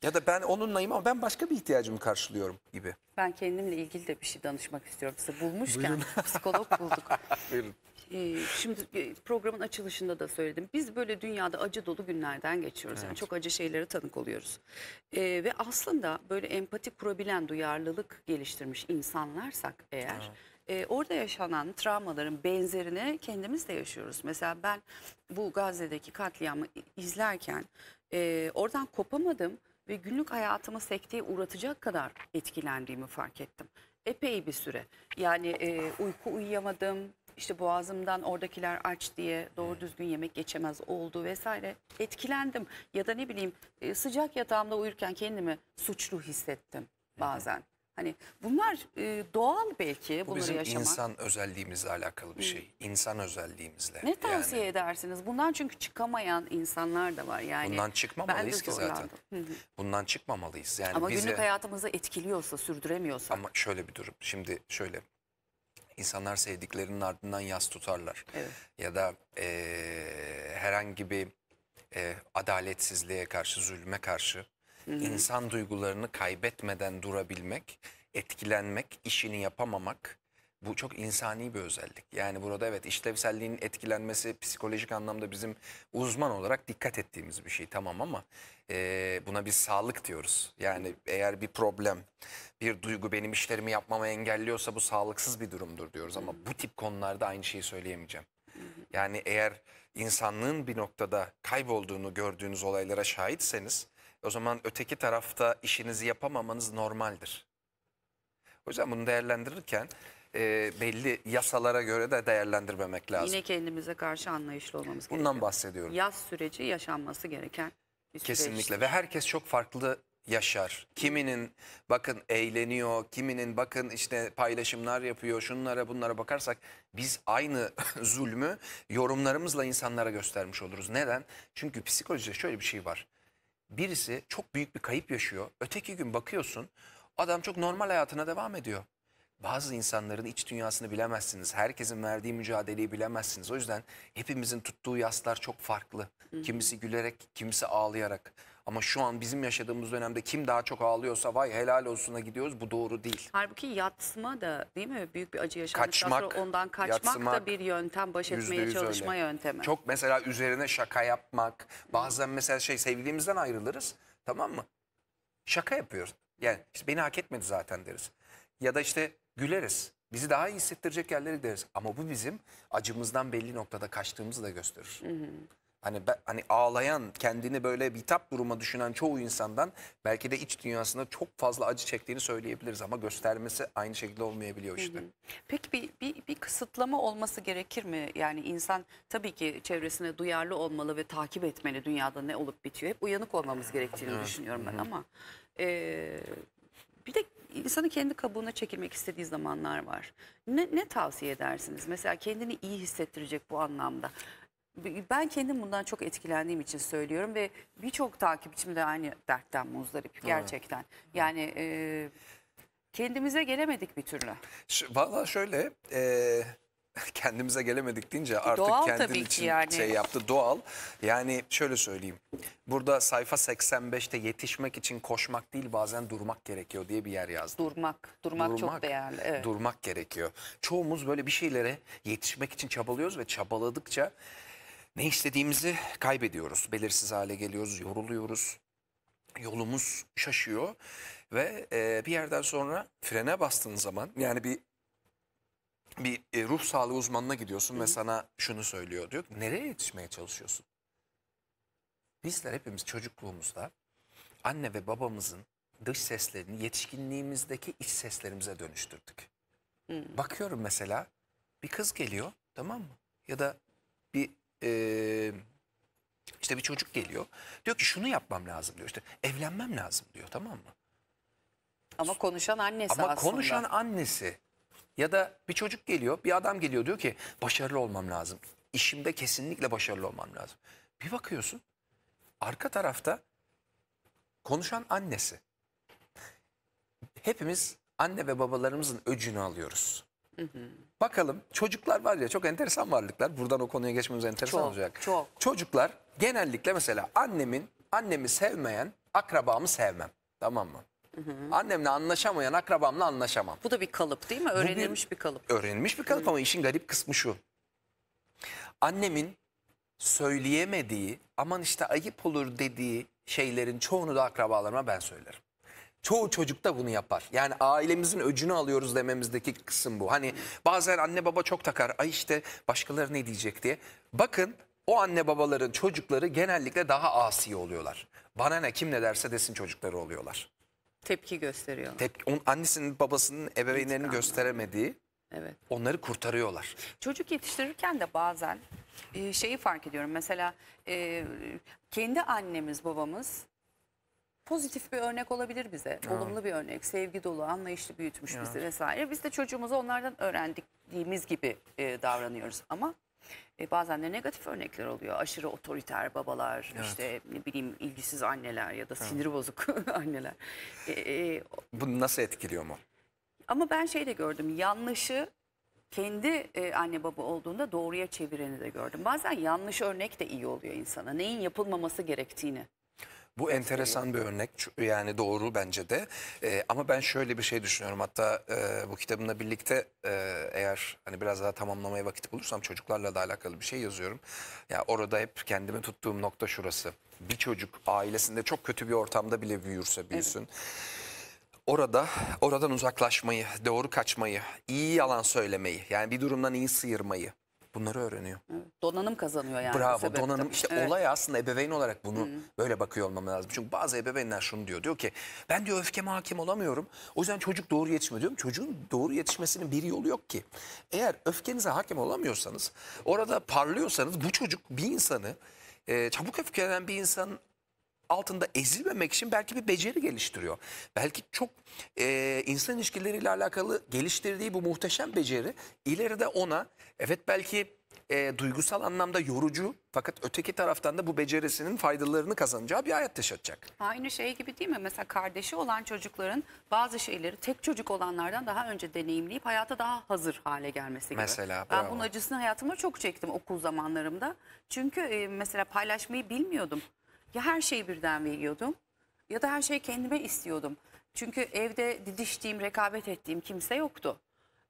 Ya da ben onunlayım ama ben başka bir ihtiyacımı karşılıyorum gibi. Ben kendimle ilgili de bir şey danışmak istiyorum size. Bulmuşken psikolog bulduk. *laughs* Buyurun. Ee, şimdi e, programın açılışında da söyledim. Biz böyle dünyada acı dolu günlerden geçiyoruz. Evet. Yani çok acı şeylere tanık oluyoruz. E, ve aslında böyle empati kurabilen duyarlılık geliştirmiş insanlarsak eğer... Evet e, orada yaşanan travmaların benzerini kendimiz de yaşıyoruz. Mesela ben bu Gazze'deki katliamı izlerken e, oradan kopamadım ve günlük hayatımı sekteye uğratacak kadar etkilendiğimi fark ettim. Epey bir süre. Yani e, uyku uyuyamadım, işte boğazımdan oradakiler aç diye doğru düzgün yemek geçemez oldu vesaire etkilendim. Ya da ne bileyim e, sıcak yatağımda uyurken kendimi suçlu hissettim bazen. Hani bunlar e, doğal belki Bu bunları bizim insan özelliğimizle alakalı bir şey. İnsan özelliğimizle. Ne tavsiye yani, edersiniz? Bundan çünkü çıkamayan insanlar da var. Yani bundan çıkmamalıyız ki zaten. Hı Bundan çıkmamalıyız. Yani ama bize... günlük hayatımızı etkiliyorsa, sürdüremiyorsa. Ama şöyle bir durum. Şimdi şöyle insanlar sevdiklerinin ardından yas tutarlar. Evet. Ya da e, herhangi bir e, adaletsizliğe karşı, zulme karşı Hı -hı. insan duygularını kaybetmeden durabilmek, etkilenmek, işini yapamamak bu çok insani bir özellik. Yani burada evet işlevselliğin etkilenmesi psikolojik anlamda bizim uzman olarak dikkat ettiğimiz bir şey tamam ama e, buna biz sağlık diyoruz. Yani eğer bir problem, bir duygu benim işlerimi yapmama engelliyorsa bu sağlıksız bir durumdur diyoruz. Ama bu tip konularda aynı şeyi söyleyemeyeceğim. Yani eğer insanlığın bir noktada kaybolduğunu gördüğünüz olaylara şahitseniz o zaman öteki tarafta işinizi yapamamanız normaldir. O yüzden bunu değerlendirirken e, belli yasalara göre de değerlendirmemek lazım. Yine kendimize karşı anlayışlı olmamız Bundan gerekiyor. Bundan bahsediyorum. Yaz süreci yaşanması gereken bir Kesinlikle ve herkes çok farklı yaşar. Kiminin bakın eğleniyor, kiminin bakın işte paylaşımlar yapıyor, şunlara bunlara bakarsak biz aynı *laughs* zulmü yorumlarımızla insanlara göstermiş oluruz. Neden? Çünkü psikolojide şöyle bir şey var. Birisi çok büyük bir kayıp yaşıyor. Öteki gün bakıyorsun adam çok normal hayatına devam ediyor bazı insanların iç dünyasını bilemezsiniz. Herkesin verdiği mücadeleyi bilemezsiniz. O yüzden hepimizin tuttuğu yaslar çok farklı. Kimisi gülerek, kimisi ağlayarak. Ama şu an bizim yaşadığımız dönemde kim daha çok ağlıyorsa vay helal olsuna gidiyoruz. Bu doğru değil. Halbuki yatsma da değil mi? Büyük bir acı yaşadıktan kaçmak, ondan kaçmak yatsımak, da bir yöntem. Baş etmeye çalışma öyle. yöntemi. Çok mesela üzerine şaka yapmak. Bazen mesela şey sevdiğimizden ayrılırız. Tamam mı? Şaka yapıyoruz. Yani işte beni hak etmedi zaten deriz. Ya da işte Güleriz. Bizi daha iyi hissettirecek yerlere gideriz. Ama bu bizim acımızdan belli noktada kaçtığımızı da gösterir. Hı hı. Hani ben, hani ağlayan, kendini böyle bitap duruma düşünen çoğu insandan belki de iç dünyasında çok fazla acı çektiğini söyleyebiliriz ama göstermesi aynı şekilde olmayabiliyor işte. Hı hı. Peki bir, bir, bir kısıtlama olması gerekir mi? Yani insan tabii ki çevresine duyarlı olmalı ve takip etmeli dünyada ne olup bitiyor. Hep uyanık olmamız gerektiğini hı. düşünüyorum ben hı hı. ama... E, bir de insanın kendi kabuğuna çekilmek istediği zamanlar var. Ne, ne tavsiye edersiniz? Mesela kendini iyi hissettirecek bu anlamda. Ben kendim bundan çok etkilendiğim için söylüyorum ve birçok takipçim de aynı dertten muzdarip gerçekten. Yani e, kendimize gelemedik bir türlü. Valla şöyle... E *laughs* kendimize gelemedik deyince artık doğal kendin için yani. şey yaptı doğal. Yani şöyle söyleyeyim. Burada sayfa 85'te yetişmek için koşmak değil bazen durmak gerekiyor diye bir yer yazdı. Durmak. Durmak, durmak çok değerli. Evet. Durmak gerekiyor. Çoğumuz böyle bir şeylere yetişmek için çabalıyoruz ve çabaladıkça ne istediğimizi kaybediyoruz. Belirsiz hale geliyoruz, yoruluyoruz. Yolumuz şaşıyor ve e, bir yerden sonra frene bastığın zaman yani bir bir e, ruh sağlığı uzmanına gidiyorsun Hı. ve sana şunu söylüyor diyor. Nereye yetişmeye çalışıyorsun? Bizler hepimiz çocukluğumuzda anne ve babamızın dış seslerini yetişkinliğimizdeki iç seslerimize dönüştürdük. Hı. Hmm. Bakıyorum mesela bir kız geliyor tamam mı? Ya da bir e, işte bir çocuk geliyor. Diyor ki şunu yapmam lazım diyor. işte evlenmem lazım diyor tamam mı? Ama konuşan annesi Ama aslında. Ama konuşan annesi. Ya da bir çocuk geliyor, bir adam geliyor diyor ki başarılı olmam lazım. İşimde kesinlikle başarılı olmam lazım. Bir bakıyorsun arka tarafta konuşan annesi. Hepimiz anne ve babalarımızın öcünü alıyoruz. Hı hı. Bakalım çocuklar var ya çok enteresan varlıklar. Buradan o konuya geçmemiz enteresan çok, olacak. Çok. Çocuklar genellikle mesela annemin annemi sevmeyen akrabamı sevmem. Tamam mı? Annemle anlaşamayan akrabamla anlaşamam. Bu da bir kalıp değil mi? Öğrenilmiş bir, bir kalıp. Öğrenilmiş bir kalıp ama işin garip kısmı şu. Annemin söyleyemediği aman işte ayıp olur dediği şeylerin çoğunu da akrabalarıma ben söylerim. Çoğu çocuk da bunu yapar. Yani ailemizin öcünü alıyoruz dememizdeki kısım bu. Hani bazen anne baba çok takar. Ay işte başkaları ne diyecek diye. Bakın o anne babaların çocukları genellikle daha asi oluyorlar. Bana ne kim ne derse desin çocukları oluyorlar. Tepki gösteriyor. Tep on, annesinin babasının ebeveynlerini gösteremediği evet. onları kurtarıyorlar. Çocuk yetiştirirken de bazen e, şeyi fark ediyorum. Mesela e, kendi annemiz babamız pozitif bir örnek olabilir bize. Evet. Olumlu bir örnek, sevgi dolu, anlayışlı büyütmüş evet. bizi vesaire. Biz de çocuğumuzu onlardan öğrendiğimiz gibi e, davranıyoruz ama e, bazen de negatif örnekler oluyor. Aşırı otoriter babalar, evet. işte ne bileyim ilgisiz anneler ya da sinir bozuk *laughs* anneler. E, e, Bu nasıl etkiliyor mu? Ama ben şey de gördüm. Yanlışı kendi e, anne baba olduğunda doğruya çevireni de gördüm. Bazen yanlış örnek de iyi oluyor insana. Neyin yapılmaması gerektiğini. Bu enteresan bir örnek yani doğru bence de e, ama ben şöyle bir şey düşünüyorum hatta e, bu kitabımla birlikte e, eğer hani biraz daha tamamlamaya vakit bulursam çocuklarla da alakalı bir şey yazıyorum. Ya orada hep kendimi tuttuğum nokta şurası bir çocuk ailesinde çok kötü bir ortamda bile büyürse büyüsün. Evet orada oradan uzaklaşmayı, doğru kaçmayı, iyi yalan söylemeyi, yani bir durumdan iyi sıyırmayı bunları öğreniyor. donanım kazanıyor yani. Bravo donanım İşte evet. olay aslında ebeveyn olarak bunu Hı. böyle bakıyor olmam lazım. Çünkü bazı ebeveynler şunu diyor diyor ki ben diyor öfkeme hakim olamıyorum o yüzden çocuk doğru yetişmiyor diyorum. Çocuğun doğru yetişmesinin bir yolu yok ki. Eğer öfkenize hakim olamıyorsanız orada parlıyorsanız bu çocuk bir insanı e, çabuk öfkelenen bir insan altında ezilmemek için belki bir beceri geliştiriyor. Belki çok e, insan ilişkileriyle alakalı geliştirdiği bu muhteşem beceri ileride ona evet belki e, duygusal anlamda yorucu fakat öteki taraftan da bu becerisinin faydalarını kazanacağı bir hayat yaşatacak. Aynı şey gibi değil mi? Mesela kardeşi olan çocukların bazı şeyleri tek çocuk olanlardan daha önce deneyimleyip hayata daha hazır hale gelmesi gibi. Mesela Ben bravo. bunun acısını hayatımda çok çektim okul zamanlarımda. Çünkü e, mesela paylaşmayı bilmiyordum. Ya her şeyi birden veriyordum ya da her şeyi kendime istiyordum. Çünkü evde didiştiğim, rekabet ettiğim kimse yoktu.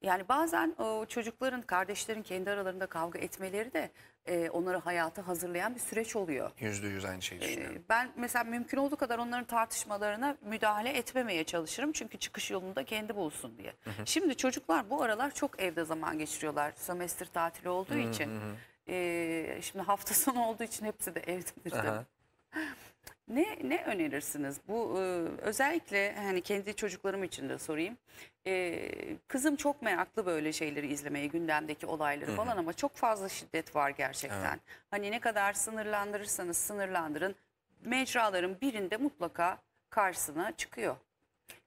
Yani bazen o çocukların, kardeşlerin kendi aralarında kavga etmeleri de e, onları hayata hazırlayan bir süreç oluyor. Yüzde yüz aynı şeyi e, düşünüyorum. E, ben mesela mümkün olduğu kadar onların tartışmalarına müdahale etmemeye çalışırım. Çünkü çıkış yolunu da kendi bulsun diye. Hı hı. Şimdi çocuklar bu aralar çok evde zaman geçiriyorlar. Sömestr tatili olduğu hı hı. için. E, şimdi hafta sonu olduğu için hepsi de evdedir. Ne ne önerirsiniz? Bu e, özellikle hani kendi çocuklarım için de sorayım. E, kızım çok meraklı böyle şeyleri izlemeye, gündemdeki olayları Hı -hı. falan ama çok fazla şiddet var gerçekten. Evet. Hani ne kadar sınırlandırırsanız sınırlandırın mecraların birinde mutlaka karşısına çıkıyor.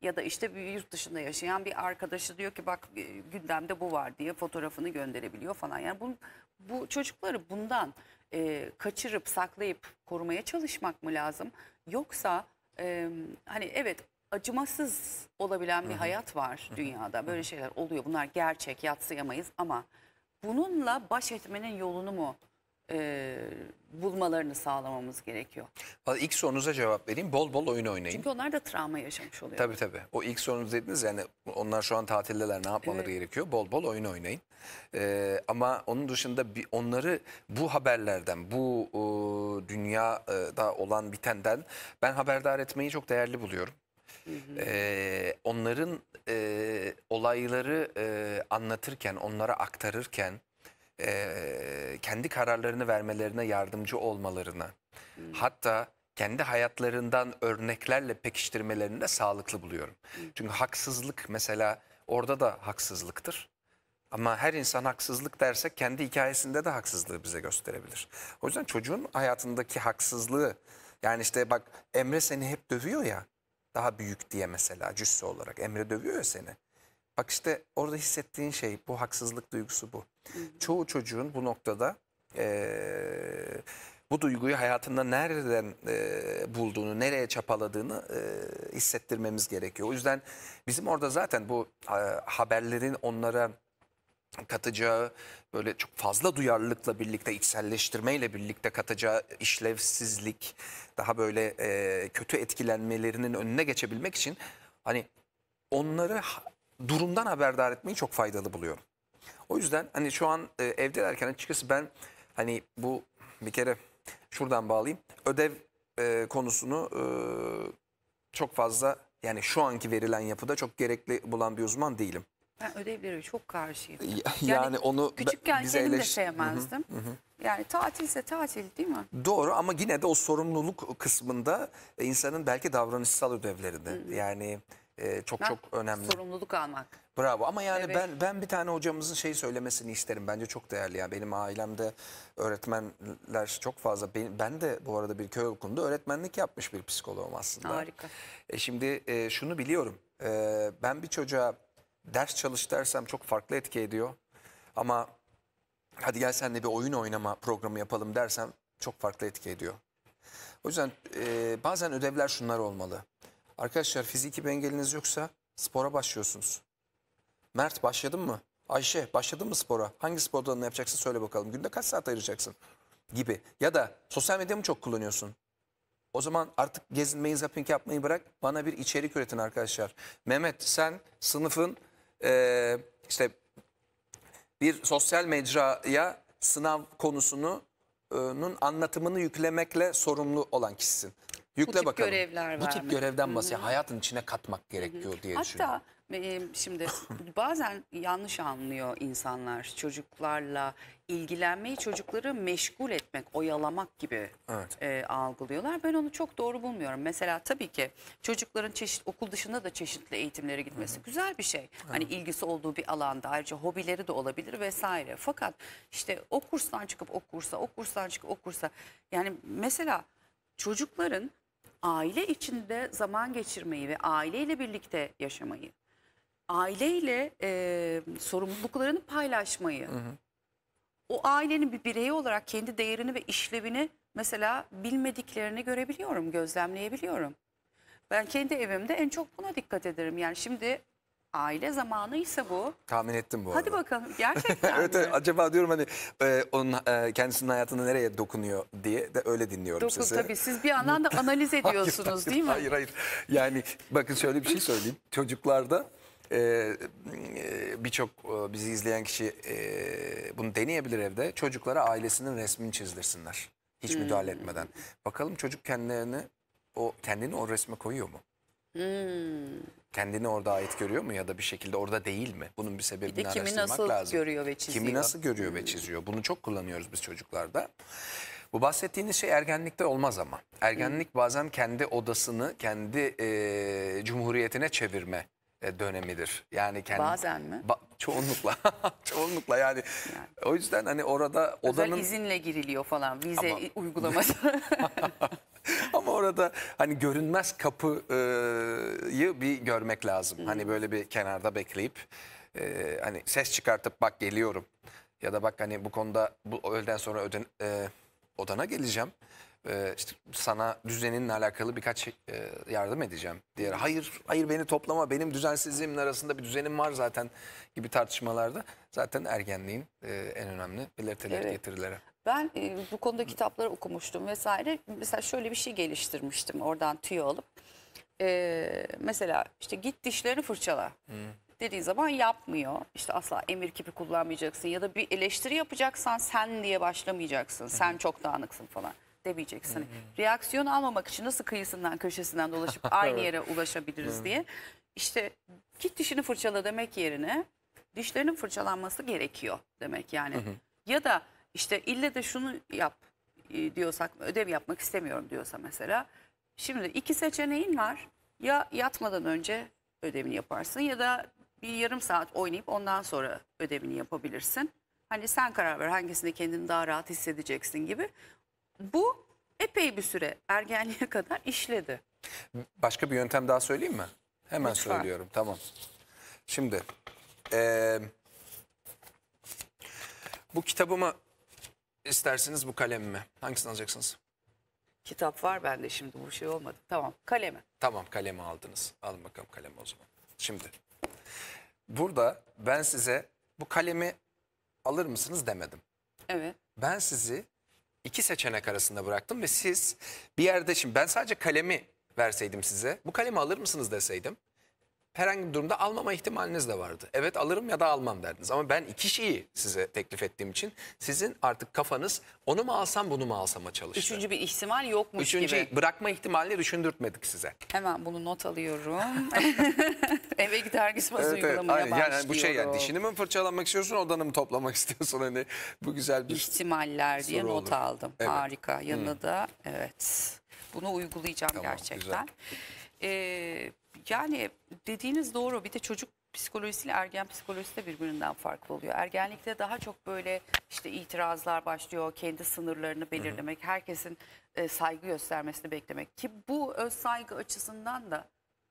Ya da işte bir yurt dışında yaşayan bir arkadaşı diyor ki bak e, gündemde bu var diye fotoğrafını gönderebiliyor falan. Yani bu, bu çocukları bundan e, kaçırıp saklayıp korumaya çalışmak mı lazım? Yoksa e, hani evet acımasız olabilen bir hayat var dünyada. Böyle şeyler oluyor. Bunlar gerçek yatsıyamayız ama bununla baş etmenin yolunu mu e, bulmalarını sağlamamız gerekiyor. Vallahi İlk sorunuza cevap vereyim. Bol bol oyun oynayın. Çünkü onlar da travma yaşamış oluyor. Tabii tabii. O ilk sorunuz dediniz yani onlar şu an tatildeler ne yapmaları Evet. gerekiyor? Bol bol oyun oynayın. Ee, ama onun dışında bir, onları bu haberlerden, bu e, dünyada olan bitenden ben haberdar etmeyi çok değerli buluyorum. Ee, onların e, olayları e, anlatırken, onlara aktarırken e, kendi kararlarını vermelerine yardımcı olmalarını hmm. hatta kendi hayatlarından örneklerle pekiştirmelerini de sağlıklı buluyorum. Hmm. Çünkü haksızlık mesela orada da haksızlıktır. Ama her insan haksızlık derse kendi hikayesinde de haksızlığı bize gösterebilir. O yüzden çocuğun hayatındaki haksızlığı yani işte bak Emre seni hep dövüyor ya daha büyük diye mesela cüsse olarak Emre dövüyor ya seni. Bak işte orada hissettiğin şey bu haksızlık duygusu bu. Hı hı. Çoğu çocuğun bu noktada e, bu duyguyu hayatında nereden e, bulduğunu, nereye çapaladığını e, hissettirmemiz gerekiyor. O yüzden bizim orada zaten bu e, haberlerin onlara katacağı böyle çok fazla duyarlılıkla birlikte içselleştirmeyle birlikte katacağı işlevsizlik daha böyle e, kötü etkilenmelerinin önüne geçebilmek için hani onları durumdan haberdar etmeyi çok faydalı buluyorum. O yüzden hani şu an e, evdelerken açıkçası hani ben hani bu bir kere şuradan bağlayayım. Ödev e, konusunu e, çok fazla yani şu anki verilen yapıda çok gerekli bulan bir uzman değilim. Ben ödevlere çok karşıyım. Yani, yani onu küçükken bize eleş... de sevmezdim. Hı hı hı. Yani tatilse tatil değil mi? Doğru ama yine de o sorumluluk kısmında insanın belki davranışsal ödevlerinde. Hı hı. Yani e, çok ben, çok önemli. Sorumluluk almak. Bravo ama yani evet. ben ben bir tane hocamızın şeyi söylemesini isterim. Bence çok değerli yani benim ailemde öğretmenler çok fazla. Ben, ben de bu arada bir köy okulunda öğretmenlik yapmış bir psikoloğum aslında. Harika. E şimdi e, şunu biliyorum. E, ben bir çocuğa ders çalış dersem çok farklı etki ediyor. Ama hadi gel senle bir oyun oynama programı yapalım dersem çok farklı etki ediyor. O yüzden e, bazen ödevler şunlar olmalı. Arkadaşlar fiziki bengeliniz yoksa spora başlıyorsunuz. Mert başladın mı? Ayşe başladın mı spora? Hangi spor dalını yapacaksın söyle bakalım. Günde kaç saat ayıracaksın? Gibi. Ya da sosyal medya mı çok kullanıyorsun? O zaman artık gezinmeyi, zapping yapmayı bırak. Bana bir içerik üretin arkadaşlar. Mehmet sen sınıfın e, işte bir sosyal medyaya sınav konusunun anlatımını yüklemekle sorumlu olan kişisin. Yükle bu tip bakalım. görevler Bu tip görevden bahsediyor. Hayatın içine katmak gerekiyor diye düşünüyorum. Hatta e, şimdi *laughs* bazen yanlış anlıyor insanlar çocuklarla ilgilenmeyi çocukları meşgul etmek, oyalamak gibi Evet. e, algılıyorlar. Ben onu çok doğru bulmuyorum. Mesela tabii ki çocukların çeşit okul dışında da çeşitli eğitimlere gitmesi güzel bir şey. Hani ilgisi olduğu bir alanda ayrıca hobileri de olabilir vesaire. Fakat işte o kurstan çıkıp o kursa, o kurstan çıkıp o kursa yani mesela çocukların aile içinde zaman geçirmeyi ve aileyle birlikte yaşamayı, aileyle e, sorumluluklarını paylaşmayı, hı hı. o ailenin bir bireyi olarak kendi değerini ve işlevini mesela bilmediklerini görebiliyorum, gözlemleyebiliyorum. Ben kendi evimde en çok buna dikkat ederim. Yani şimdi aile zamanı ise bu. Tahmin ettim bu arada. Hadi bakalım gerçekten *laughs* evet, evet acaba diyorum hani e, onun e, kendisinin hayatında nereye dokunuyor diye de öyle dinliyorum Dokun, sizi. Tabii siz bir yandan da *laughs* analiz ediyorsunuz hayır, hayır, değil mi? Hayır hayır yani bakın şöyle bir şey söyleyeyim. Çocuklarda ee, birçok e, bizi izleyen kişi e, bunu deneyebilir evde. Çocuklara ailesinin resmini çizdirsinler. Hiç hmm. müdahale etmeden. Bakalım çocuk kendilerini o kendini o resme koyuyor mu? Hmm kendini orada ait görüyor mu ya da bir şekilde orada değil mi? Bunun bir sebebini bir de kimi araştırmak nasıl lazım. görüyor ve çiziyor. Kimi nasıl görüyor ve çiziyor? Bunu çok kullanıyoruz biz çocuklarda. Bu bahsettiğiniz şey ergenlikte olmaz ama. Ergenlik bazen kendi odasını kendi e, cumhuriyetine çevirme e, dönemidir. Yani kendi Bazen mi? Ba çoğunlukla. *laughs* çoğunlukla yani. yani. O yüzden hani orada odanın Özel izinle giriliyor falan vize Ama... uygulaması. *laughs* Ama orada hani görünmez kapıyı bir görmek lazım. Hı. Hani böyle bir kenarda bekleyip e, hani ses çıkartıp bak geliyorum ya da bak hani bu konuda bu öğleden sonra öden, e, odana geleceğim ee, işte sana düzeninle alakalı birkaç şey, e, yardım edeceğim. diye. hayır hayır beni toplama benim düzensizliğimin arasında bir düzenim var zaten gibi tartışmalarda zaten ergenliğin e, en önemli belirtileri evet. getirileri. Ben e, bu konuda kitapları okumuştum vesaire. Mesela şöyle bir şey geliştirmiştim oradan tüyo alıp. E, mesela işte git dişlerini fırçala. Hmm dediğin zaman yapmıyor. İşte asla emir kipi kullanmayacaksın ya da bir eleştiri yapacaksan sen diye başlamayacaksın. Sen çok dağınıksın falan demeyeceksin. Hani hmm. Reaksiyon almamak için nasıl kıyısından köşesinden dolaşıp *laughs* aynı yere ulaşabiliriz hmm. diye. İşte git dişini fırçala demek yerine dişlerinin fırçalanması gerekiyor demek yani. Ya da işte ille de şunu yap e, diyorsak ödev yapmak istemiyorum diyorsa mesela. Şimdi iki seçeneğin var. Ya yatmadan önce ödevini yaparsın ya da bir yarım saat oynayıp ondan sonra ödevini yapabilirsin. Hani sen karar ver hangisinde kendini daha rahat hissedeceksin gibi. Bu epey bir süre ergenliğe kadar işledi. Başka bir yöntem daha söyleyeyim mi? Hemen Lütfen. söylüyorum. Tamam. Şimdi e, bu kitabımı isterseniz bu kalemimi hangisini alacaksınız? Kitap var bende şimdi bu şey olmadı. Tamam kalemi. Tamam kalemi aldınız. Alın bakalım kalemi o zaman. Şimdi burada ben size bu kalemi alır mısınız demedim. Evet. Ben sizi iki seçenek arasında bıraktım ve siz bir yerde şimdi ben sadece kalemi verseydim size bu kalemi alır mısınız deseydim herhangi bir durumda almama ihtimaliniz de vardı. Evet alırım ya da almam derdiniz. Ama ben iki şeyi size teklif ettiğim için sizin artık kafanız onu mu alsam bunu mu alsama çalıştı. Üçüncü bir ihtimal yokmuş Üçüncü gibi. Üçüncü bırakma ihtimalini düşündürtmedik size. Hemen bunu not alıyorum. *laughs* Eve gider gitmez evet, uygulamaya evet, başlıyorum. Yani bu şey yani dişini mi fırçalamak istiyorsun odanı mı toplamak *laughs* istiyorsun? Hani bu güzel bir İhtimaller diye not aldım. Evet. Harika. Yanına hmm. da evet. Bunu uygulayacağım tamam, gerçekten. Güzel. Ee, yani dediğiniz doğru. Bir de çocuk psikolojisiyle ergen psikolojisi de birbirinden farklı oluyor. Ergenlikte daha çok böyle işte itirazlar başlıyor, kendi sınırlarını belirlemek, hı hı. herkesin e, saygı göstermesini beklemek ki bu öz saygı açısından da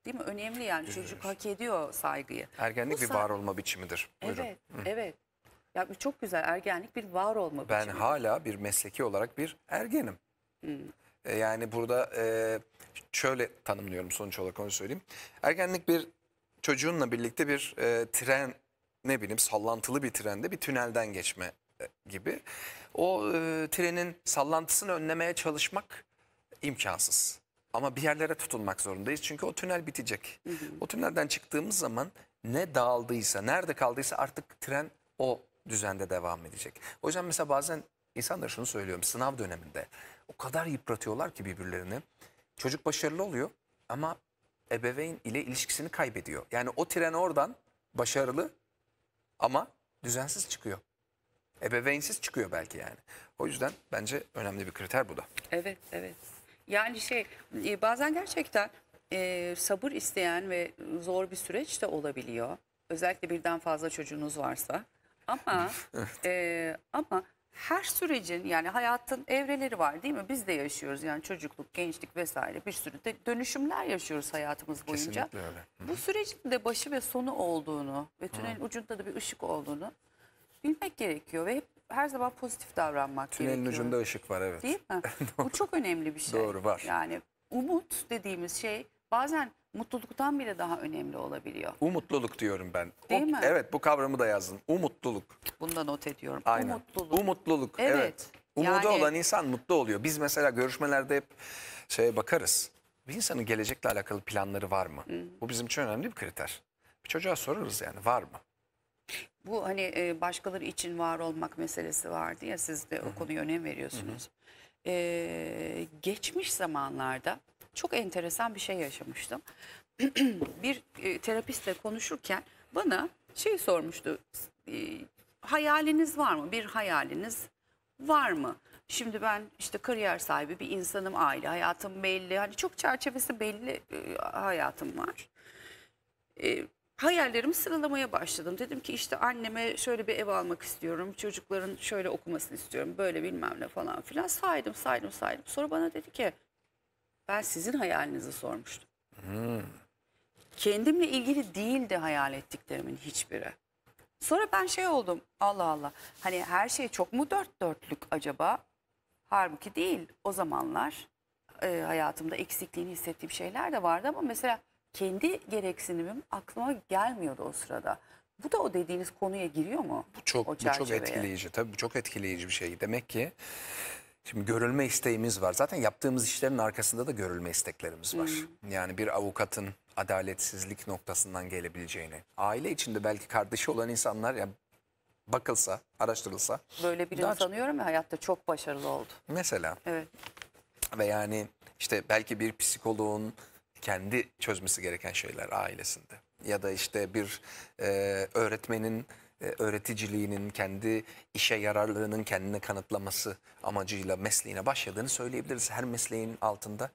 değil mi önemli yani Üzülür. çocuk hak ediyor saygıyı. Ergenlik bu bir var olma biçimidir. Evet, hı. evet. Ya çok güzel ergenlik bir var olma ben biçimi. Ben hala bir mesleki olarak bir ergenim. Hı. Hmm. E, yani burada e, şöyle tanımlıyorum sonuç olarak onu söyleyeyim. Ergenlik bir çocuğunla birlikte bir e, tren ne bileyim sallantılı bir trende bir tünelden geçme gibi. O trenin sallantısını önlemeye çalışmak imkansız. Ama bir yerlere tutunmak zorundayız çünkü o tünel bitecek. O tünelden çıktığımız zaman ne dağıldıysa, nerede kaldıysa artık tren o düzende devam edecek. O yüzden mesela bazen insanlara şunu söylüyorum sınav döneminde o kadar yıpratıyorlar ki birbirlerini. Çocuk başarılı oluyor ama ebeveyn ile ilişkisini kaybediyor. Yani o tren oradan başarılı ama düzensiz çıkıyor. Ebeveynsiz çıkıyor belki yani. O yüzden bence önemli bir kriter bu da. Evet, evet. Yani şey e, bazen gerçekten e, sabır isteyen ve zor bir süreç de olabiliyor. Özellikle birden fazla çocuğunuz varsa. Ama *laughs* evet. e, ama her sürecin yani hayatın evreleri var değil mi? Biz de yaşıyoruz yani çocukluk, gençlik vesaire bir sürü de dönüşümler yaşıyoruz hayatımız boyunca. Kesinlikle öyle. Hı Bu sürecin de başı ve sonu olduğunu ve tünelin Hı. ucunda da bir ışık olduğunu bilmek gerekiyor ve hep her zaman pozitif davranmak Tünelin gerekiyor. Tünelin ucunda ışık var evet. Değil mi? *laughs* Bu çok önemli bir şey. Doğru var. Yani umut dediğimiz şey bazen mutluluktan bile daha önemli olabiliyor. Umutluluk diyorum ben. Değil mi? Evet bu kavramı da yazdım. Umutluluk. Bundan not ediyorum. Aynen. Umutluluk. Umutluluk. Evet. evet. Umudu yani... olan insan mutlu oluyor. Biz mesela görüşmelerde hep şeye bakarız. Bir insanın gelecekle alakalı planları var mı? Hı. Bu bizim için önemli bir kriter. Bir çocuğa sorarız yani var mı? Bu hani e, başkaları için var olmak meselesi vardı ya siz de o konuya önem veriyorsunuz. Hı hı. Ee, geçmiş zamanlarda çok enteresan bir şey yaşamıştım. *clears throat* bir e, terapistle konuşurken bana şey sormuştu. E, hayaliniz var mı? Bir hayaliniz var mı? Şimdi ben işte kariyer sahibi bir insanım, aile hayatım belli. Hani çok çerçevesi belli e, hayatım var. E, hayallerimi sıralamaya başladım. Dedim ki işte anneme şöyle bir ev almak istiyorum. Çocukların şöyle okumasını istiyorum. Böyle bilmem ne falan filan. Saydım saydım saydım. Sonra bana dedi ki ben sizin hayalinizi sormuştum. Hmm. Kendimle ilgili değildi hayal ettiklerimin hiçbiri. Sonra ben şey oldum Allah Allah hani her şey çok mu dört dörtlük acaba? Harbuki değil o zamanlar e, hayatımda eksikliğini hissettiğim şeyler de vardı ama mesela kendi gereksinimim aklıma gelmiyordu o sırada. Bu da o dediğiniz konuya giriyor mu? Bu çok bu çok etkileyici. Tabii bu çok etkileyici bir şey. Demek ki Şimdi görülme isteğimiz var. Zaten yaptığımız işlerin arkasında da görülme isteklerimiz var. Hmm. Yani bir avukatın adaletsizlik noktasından gelebileceğini. Aile içinde belki kardeşi olan insanlar yani bakılsa, araştırılsa. Böyle birini daha... tanıyorum ya hayatta çok başarılı oldu. Mesela. Evet. Ve yani işte belki bir psikoloğun kendi çözmesi gereken şeyler ailesinde. Ya da işte bir e, öğretmenin e, öğreticiliğinin, kendi işe yararlığının kendini kanıtlaması amacıyla mesleğine başladığını söyleyebiliriz. Her mesleğin altında,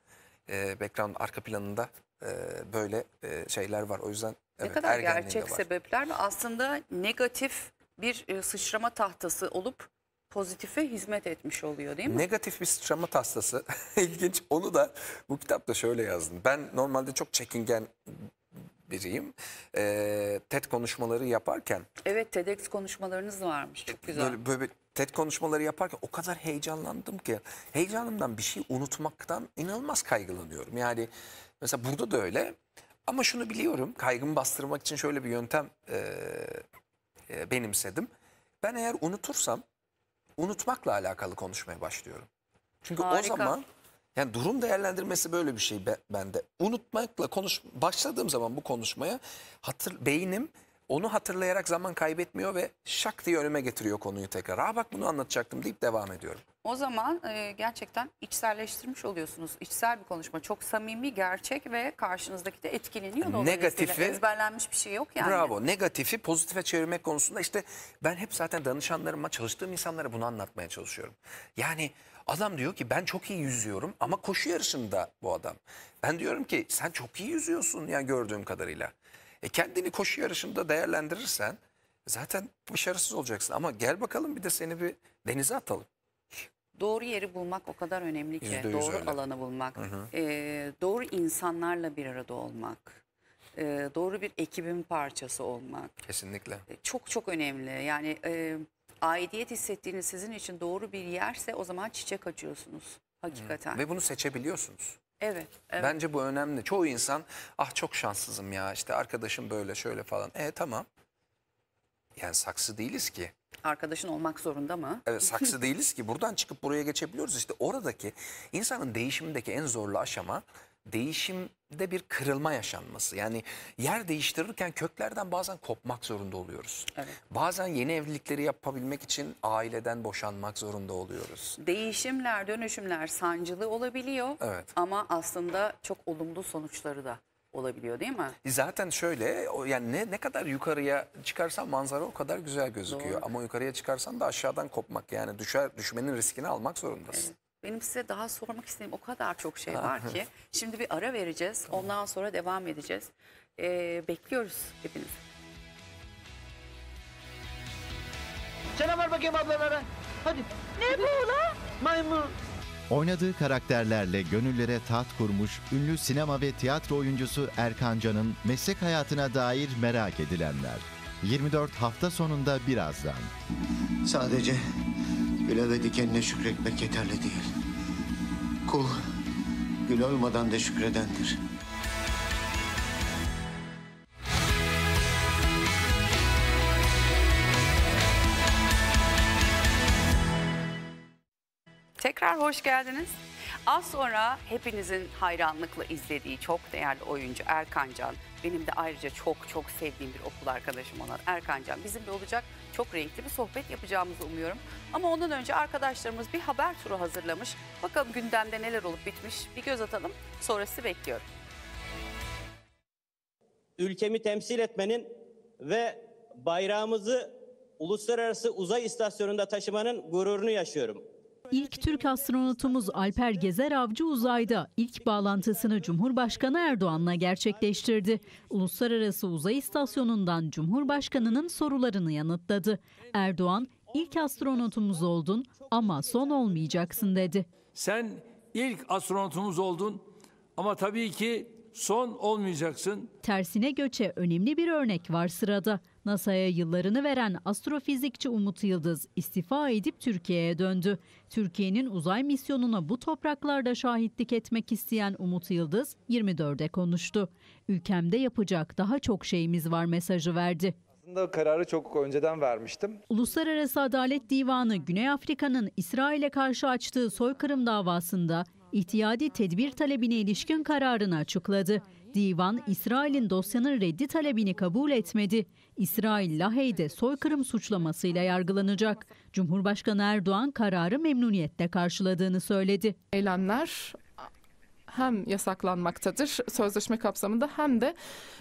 e, background arka planında e, böyle şeyler var. O yüzden evet, ne kadar gerçek sebepler mi? Aslında negatif bir sıçrama tahtası olup pozitife hizmet etmiş oluyor değil mi? Negatif bir sıçrama tahtası. *laughs* İlginç. Onu da bu kitapta şöyle yazdım. Ben normalde çok çekingen biriyim. E, TED konuşmaları yaparken. Evet TEDx konuşmalarınız varmış çok güzel. Böyle, böyle TED konuşmaları yaparken o kadar heyecanlandım ki. Heyecanımdan bir şey unutmaktan inanılmaz kaygılanıyorum. Yani mesela burada da öyle. Ama şunu biliyorum kaygımı bastırmak için şöyle bir yöntem e, e, benimsedim. Ben eğer unutursam unutmakla alakalı konuşmaya başlıyorum. Çünkü Harika. o zaman yani durum değerlendirmesi böyle bir şey bende. Unutmakla konuş başladığım zaman bu konuşmaya hatır beynim onu hatırlayarak zaman kaybetmiyor ve şak diye önüme getiriyor konuyu tekrar. Aa bak bunu anlatacaktım deyip devam ediyorum. O zaman e, gerçekten içselleştirmiş oluyorsunuz. İçsel bir konuşma. Çok samimi, gerçek ve karşınızdaki de etkileniyor. Yani negatifi. Ezberlenmiş bir şey yok yani. Bravo. Negatifi pozitife çevirmek konusunda işte ben hep zaten danışanlarıma, çalıştığım insanlara bunu anlatmaya çalışıyorum. Yani Adam diyor ki ben çok iyi yüzüyorum ama koşu yarışında bu adam. Ben diyorum ki sen çok iyi yüzüyorsun yani gördüğüm kadarıyla. E kendini koşu yarışında değerlendirirsen zaten başarısız olacaksın. Ama gel bakalım bir de seni bir denize atalım. Doğru yeri bulmak o kadar önemli ki. Doğru öyle. alanı bulmak. Hı hı. Ee, doğru insanlarla bir arada olmak e, doğru bir ekibin parçası olmak. Kesinlikle. E, çok çok önemli. Yani e, aidiyet hissettiğiniz sizin için doğru bir yerse o zaman çiçek açıyorsunuz hakikaten. Hı. Ve bunu seçebiliyorsunuz. Evet, evet. Bence bu önemli. Çoğu insan ah çok şanssızım ya işte arkadaşım böyle şöyle falan. E tamam. Yani saksı değiliz ki. Arkadaşın olmak zorunda mı? Evet saksı *laughs* değiliz ki. Buradan çıkıp buraya geçebiliyoruz. İşte oradaki insanın değişimindeki en zorlu aşama değişimde bir kırılma yaşanması. Yani yer değiştirirken köklerden bazen kopmak zorunda oluyoruz. Evet. Bazen yeni evlilikleri yapabilmek için aileden boşanmak zorunda oluyoruz. Değişimler, dönüşümler sancılı olabiliyor evet. ama aslında çok olumlu sonuçları da olabiliyor değil mi? E zaten şöyle yani ne, ne kadar yukarıya çıkarsan manzara o kadar güzel gözüküyor. Doğru. Ama yukarıya çıkarsan da aşağıdan kopmak yani düşer düşmenin riskini almak zorundasın. Evet. Benim size daha sormak istediğim o kadar çok şey var ki. Şimdi bir ara vereceğiz. Ondan sonra devam edeceğiz. Ee, bekliyoruz hepiniz. Selam ver bakayım ablalara. Hadi. Ne bu lan? Maymun. Oynadığı karakterlerle gönüllere tat kurmuş ünlü sinema ve tiyatro oyuncusu Erkan Can'ın meslek hayatına dair merak edilenler. 24 hafta sonunda birazdan. Sadece Güle ve dikenine şükretmek yeterli değil. Kul gül olmadan da şükredendir. Tekrar hoş geldiniz. Az sonra hepinizin hayranlıkla izlediği çok değerli oyuncu Erkan Can. Benim de ayrıca çok çok sevdiğim bir okul arkadaşım olan Erkan Can. Bizimle olacak çok renkli bir sohbet yapacağımızı umuyorum. Ama ondan önce arkadaşlarımız bir haber turu hazırlamış. Bakalım gündemde neler olup bitmiş bir göz atalım. Sonrası bekliyorum. Ülkemi temsil etmenin ve bayrağımızı uluslararası uzay istasyonunda taşımanın gururunu yaşıyorum. İlk Türk astronotumuz Alper Gezer Avcı uzayda ilk bağlantısını Cumhurbaşkanı Erdoğan'la gerçekleştirdi. Uluslararası Uzay İstasyonu'ndan Cumhurbaşkanı'nın sorularını yanıtladı. Erdoğan, ilk astronotumuz oldun ama son olmayacaksın dedi. Sen ilk astronotumuz oldun ama tabii ki son olmayacaksın. Tersine göçe önemli bir örnek var sırada. NASA'ya yıllarını veren astrofizikçi Umut Yıldız istifa edip Türkiye'ye döndü. Türkiye'nin uzay misyonuna bu topraklarda şahitlik etmek isteyen Umut Yıldız 24'e konuştu. Ülkemde yapacak daha çok şeyimiz var mesajı verdi. Aslında kararı çok önceden vermiştim. Uluslararası Adalet Divanı Güney Afrika'nın İsrail'e karşı açtığı soykırım davasında ihtiyadi tedbir talebine ilişkin kararını açıkladı. Divan, İsrail'in dosyanın reddi talebini kabul etmedi. İsrail Lahey'de soykırım suçlamasıyla yargılanacak. Cumhurbaşkanı Erdoğan kararı memnuniyetle karşıladığını söyledi. Eylemler hem yasaklanmaktadır sözleşme kapsamında hem de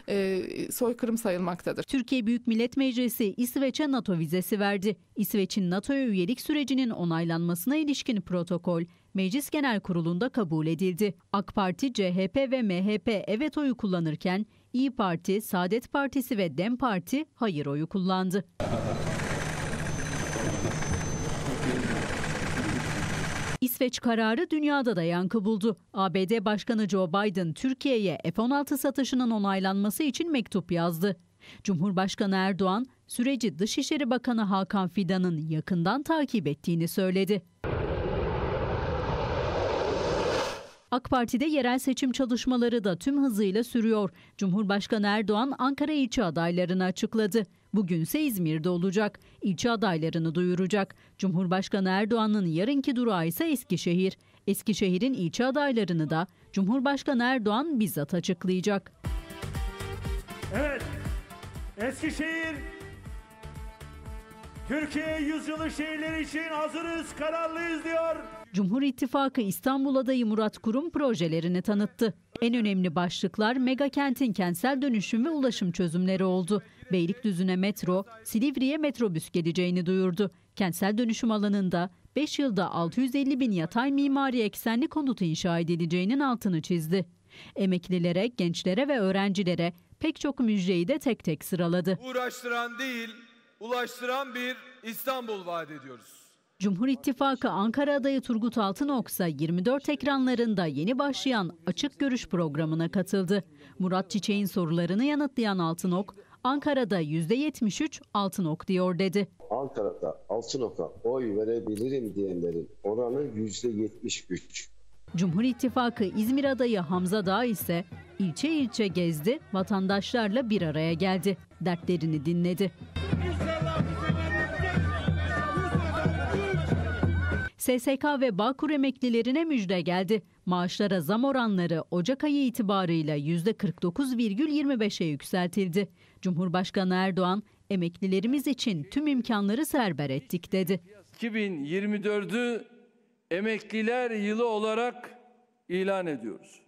e, soykırım sayılmaktadır. Türkiye Büyük Millet Meclisi İsveç'e NATO vizesi verdi. İsveç'in NATO'ya üyelik sürecinin onaylanmasına ilişkin protokol Meclis Genel Kurulu'nda kabul edildi. AK Parti, CHP ve MHP evet oyu kullanırken İyi Parti, Saadet Partisi ve Dem Parti hayır oyu kullandı. İsveç kararı dünyada da yankı buldu. ABD Başkanı Joe Biden Türkiye'ye F-16 satışının onaylanması için mektup yazdı. Cumhurbaşkanı Erdoğan süreci Dışişleri Bakanı Hakan Fidan'ın yakından takip ettiğini söyledi. AK Parti'de yerel seçim çalışmaları da tüm hızıyla sürüyor. Cumhurbaşkanı Erdoğan Ankara ilçe adaylarını açıkladı. Bugünse İzmir'de olacak. İlçe adaylarını duyuracak. Cumhurbaşkanı Erdoğan'ın yarınki durağı ise Eskişehir. Eskişehir'in ilçe adaylarını da Cumhurbaşkanı Erdoğan bizzat açıklayacak. Evet, Eskişehir Türkiye yüzyılı şehirleri için hazırız, kararlıyız diyor. Cumhur İttifakı İstanbul adayı Murat Kurum projelerini tanıttı. En önemli başlıklar mega kentin kentsel dönüşüm ve ulaşım çözümleri oldu. Beylikdüzü'ne metro, Silivri'ye metrobüs geleceğini duyurdu. Kentsel dönüşüm alanında 5 yılda 650 bin yatay mimari eksenli konut inşa edileceğinin altını çizdi. Emeklilere, gençlere ve öğrencilere pek çok müjdeyi de tek tek sıraladı. Uğraştıran değil, ulaştıran bir İstanbul vaat ediyoruz. Cumhur İttifakı Ankara adayı Turgut Altınok ise 24 ekranlarında yeni başlayan açık görüş programına katıldı. Murat Çiçek'in sorularını yanıtlayan Altınok, Ankara'da %73 Altınok diyor dedi. Ankara'da Altınok'a oy verebilirim diyenlerin oranı %73. Cumhur İttifakı İzmir adayı Hamza Dağ ise ilçe ilçe gezdi, vatandaşlarla bir araya geldi, dertlerini dinledi. Bizler SSK ve Bağkur emeklilerine müjde geldi. Maaşlara zam oranları Ocak ayı itibarıyla %49,25'e yükseltildi. Cumhurbaşkanı Erdoğan, emeklilerimiz için tüm imkanları serber ettik dedi. 2024'ü emekliler yılı olarak ilan ediyoruz.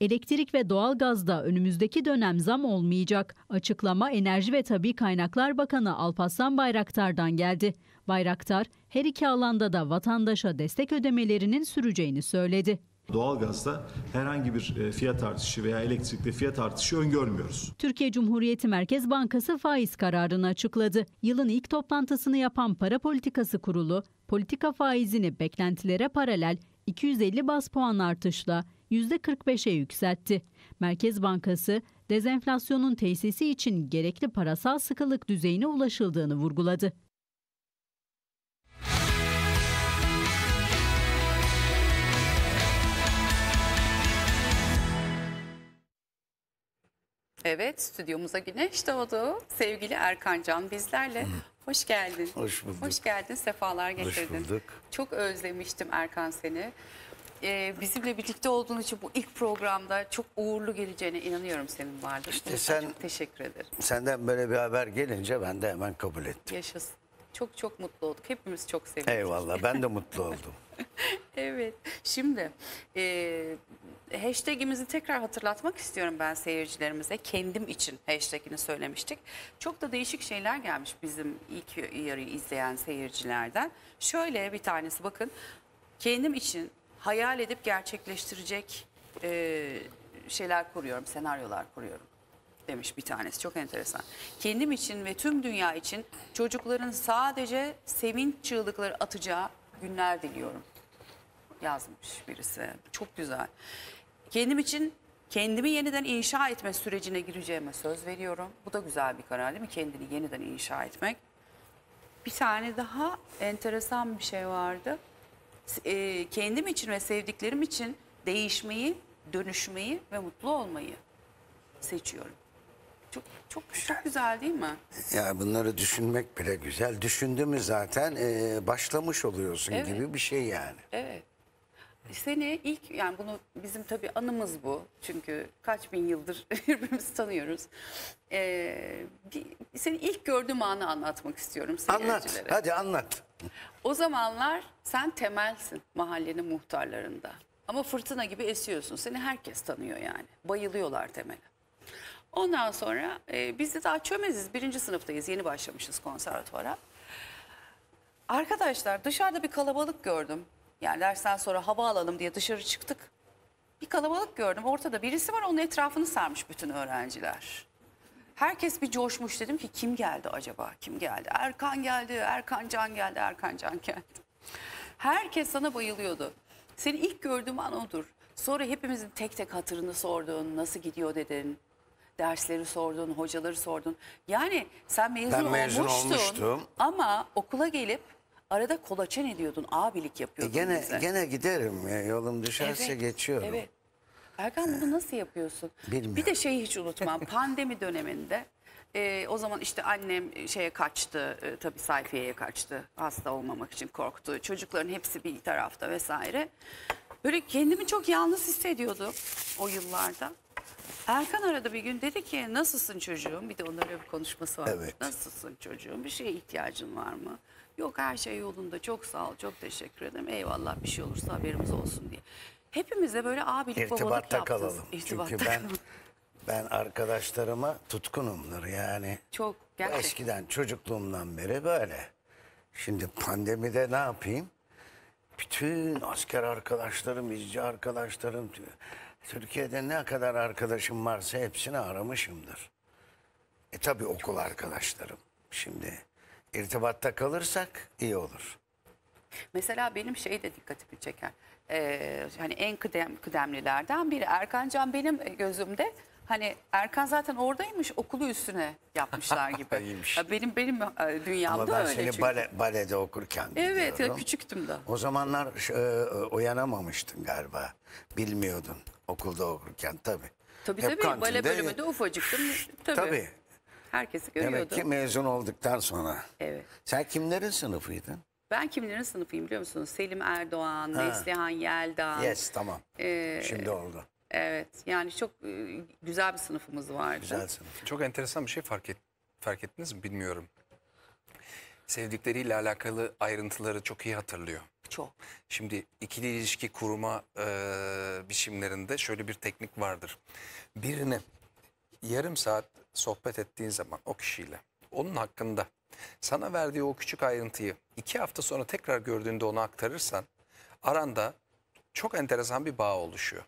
Elektrik ve doğalgazda önümüzdeki dönem zam olmayacak. Açıklama Enerji ve Tabi Kaynaklar Bakanı Alpaslan Bayraktar'dan geldi. Bayraktar her iki alanda da vatandaşa destek ödemelerinin süreceğini söyledi. Doğalgazda herhangi bir e, fiyat artışı veya elektrikte fiyat artışı öngörmüyoruz. Türkiye Cumhuriyeti Merkez Bankası faiz kararını açıkladı. Yılın ilk toplantısını yapan Para Politikası Kurulu, politika faizini beklentilere paralel 250 bas puan artışla %45'e yükseltti. Merkez Bankası dezenflasyonun tesisi için gerekli parasal sıkılık düzeyine ulaşıldığını vurguladı. Evet stüdyomuza güneş doğdu. Sevgili Erkan Can bizlerle. Hoş geldin. Hoş bulduk. Hoş geldin, sefalar getirdin. Hoş bulduk. Çok özlemiştim Erkan seni. Ee, bizimle birlikte olduğun için bu ilk programda çok uğurlu geleceğine inanıyorum senin vardır. İşte sen, çok teşekkür ederim. Senden böyle bir haber gelince ben de hemen kabul ettim. Yaşasın. Çok çok mutlu olduk. Hepimiz çok sevindik. Eyvallah ben de mutlu *laughs* oldum. *laughs* evet. Şimdi e, hashtagimizi tekrar hatırlatmak istiyorum ben seyircilerimize. Kendim için hashtagini söylemiştik. Çok da değişik şeyler gelmiş bizim ilk yarıyı izleyen seyircilerden. Şöyle bir tanesi bakın. Kendim için hayal edip gerçekleştirecek e, şeyler kuruyorum, senaryolar kuruyorum demiş bir tanesi. Çok enteresan. Kendim için ve tüm dünya için çocukların sadece sevinç çığlıkları atacağı günler diliyorum yazmış birisi. Çok güzel. Kendim için kendimi yeniden inşa etme sürecine gireceğime söz veriyorum. Bu da güzel bir karar değil mi? Kendini yeniden inşa etmek. Bir tane daha enteresan bir şey vardı. E, kendim için ve sevdiklerim için değişmeyi, dönüşmeyi ve mutlu olmayı seçiyorum. Çok çok güzel. çok güzel değil mi? Ya bunları düşünmek bile güzel. Düşündü mü zaten e, başlamış oluyorsun evet. gibi bir şey yani. Evet. Seni ilk yani bunu bizim tabii anımız bu. Çünkü kaç bin yıldır *laughs* birbirimizi tanıyoruz. Ee, bir, seni ilk gördüğüm anı anlatmak istiyorum Anlat, hadi anlat. O zamanlar sen temelsin mahallenin muhtarlarında. Ama fırtına gibi esiyorsun. Seni herkes tanıyor yani. Bayılıyorlar temele. Ondan sonra e, biz de daha çömeziz. Birinci sınıftayız. Yeni başlamışız konservatuvara. Arkadaşlar dışarıda bir kalabalık gördüm. Yani dersten sonra hava alalım diye dışarı çıktık. Bir kalabalık gördüm. Ortada birisi var onun etrafını sarmış bütün öğrenciler. Herkes bir coşmuş dedim ki kim geldi acaba? Kim geldi? Erkan geldi, Erkan Can geldi, Erkan Can geldi. Herkes sana bayılıyordu. Seni ilk gördüğüm an odur. Sonra hepimizin tek tek hatırını sordun, nasıl gidiyor dedin. Dersleri sordun, hocaları sordun. Yani sen mezun, ben mezun olmuştun olmuştum. ama okula gelip Arada kolaçan ediyordun, abilik yapıyordun. E gene gene giderim ya, e, yolum düşerse Evet, geçiyorum. Evet. Erkan bunu nasıl yapıyorsun? Bilmiyorum. Bir de şeyi hiç unutmam. *laughs* Pandemi döneminde e, o zaman işte annem e, şeye kaçtı. E, tabii sayfiyeye kaçtı. Hasta olmamak için korktu. Çocukların hepsi bir tarafta vesaire. Böyle kendimi çok yalnız hissediyordum o yıllarda. Erkan arada bir gün dedi ki nasılsın çocuğum? Bir de onların bir konuşması var. Evet. Nasılsın çocuğum? Bir şeye ihtiyacın var mı? Yok her şey yolunda çok sağ ol çok teşekkür ederim eyvallah bir şey olursa haberimiz olsun diye. Hepimize böyle abilik İrtibatta babalık yaptınız. kalalım. İrtibatta Çünkü ben ben arkadaşlarıma tutkunumdur yani. Çok gerçekten. Eskiden çocukluğumdan beri böyle. Şimdi pandemide ne yapayım? Bütün asker arkadaşlarım, izci arkadaşlarım, Türkiye'de ne kadar arkadaşım varsa hepsini aramışımdır. E tabi okul arkadaşlarım. Şimdi irtibatta kalırsak iyi olur. Mesela benim şey de dikkatimi çeken Ee, hani en kıdem, kıdemlilerden biri Erkan Can benim e, gözümde hani Erkan zaten oradaymış okulu üstüne yapmışlar *laughs* gibi. Ya benim benim e, dünyamda Ama ben öyle seni çünkü. Bale, balede okurken Evet ya küçüktüm de. O zamanlar e, uyanamamıştın galiba. Bilmiyordun okulda okurken tabii. Tabii Hep tabii kantinde... bale bölümünde ufacıktım. Tabii. tabii Herkesi görüyordu. Demek ki mezun olduktan sonra. Evet. Sen kimlerin sınıfıydın? Ben kimlerin sınıfıyım biliyor musunuz? Selim Erdoğan, ha. Neslihan Yelda. Yes tamam. Ee, Şimdi oldu. Evet yani çok e, güzel bir sınıfımız vardı. Güzel sınıf. Çok enteresan bir şey fark, et, fark ettiniz mi bilmiyorum. Sevdikleriyle alakalı ayrıntıları çok iyi hatırlıyor. Çok. Şimdi ikili ilişki kurma e, biçimlerinde şöyle bir teknik vardır. Birini yarım saat sohbet ettiğin zaman o kişiyle onun hakkında sana verdiği o küçük ayrıntıyı iki hafta sonra tekrar gördüğünde ona aktarırsan aranda çok enteresan bir bağ oluşuyor.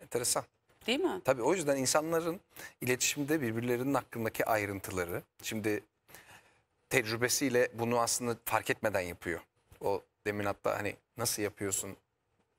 Enteresan. Değil mi? Tabii o yüzden insanların iletişimde birbirlerinin hakkındaki ayrıntıları şimdi tecrübesiyle bunu aslında fark etmeden yapıyor. O demin hatta hani nasıl yapıyorsun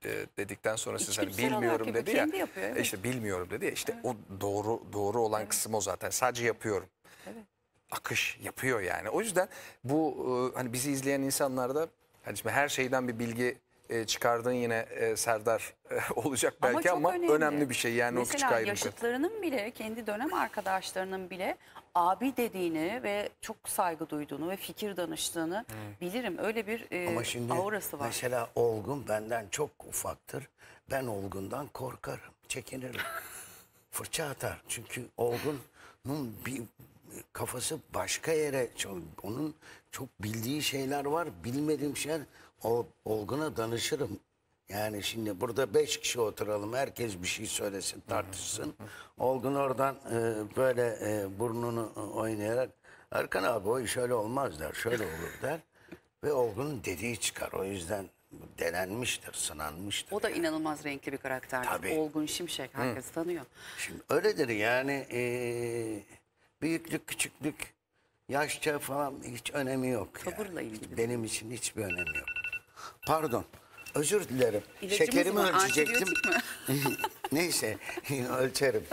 e, dedikten sonra İç siz hani bilmiyorum dedi ya. Yapıyor, evet. İşte bilmiyorum dedi ya. İşte evet. o doğru doğru olan evet. kısım o zaten. Sadece yapıyorum. Evet. Akış yapıyor yani. O yüzden bu e, hani bizi izleyen insanlarda hani her şeyden bir bilgi e, çıkardığın yine e, Serdar e, *laughs* olacak belki ama, ama önemli. önemli bir şey yani Mesela o küçük yaşıtlarının bile kendi dönem arkadaşlarının bile abi dediğini ve çok saygı duyduğunu ve fikir danıştığını hmm. bilirim. Öyle bir ama şimdi aurası var. Mesela Olgun benden çok ufaktır. Ben Olgun'dan korkarım, çekinirim. *laughs* Fırça atar. Çünkü Olgun'un bir kafası başka yere onun çok bildiği şeyler var bilmediğim şeyler o Olgun'a danışırım. Yani şimdi burada beş kişi oturalım. Herkes bir şey söylesin, tartışsın. Olgun oradan e, böyle e, burnunu e, oynayarak Erkan abi o iş öyle olmaz der. Şöyle olur der. Ve Olgun'un dediği çıkar. O yüzden denenmiştir, sınanmıştır. O da yani. inanılmaz renkli bir karakter. Tabii. Olgun Şimşek herkes Hı. tanıyor. Şimdi öyledir yani e, büyüklük, küçüklük, yaşça falan hiç önemi yok. Tavırla yani. Benim için hiçbir önemi yok. Pardon. Özür dilerim. İlacımız Şekerimi mı? ölçecektim. *laughs* Neyse *laughs* ölçerim.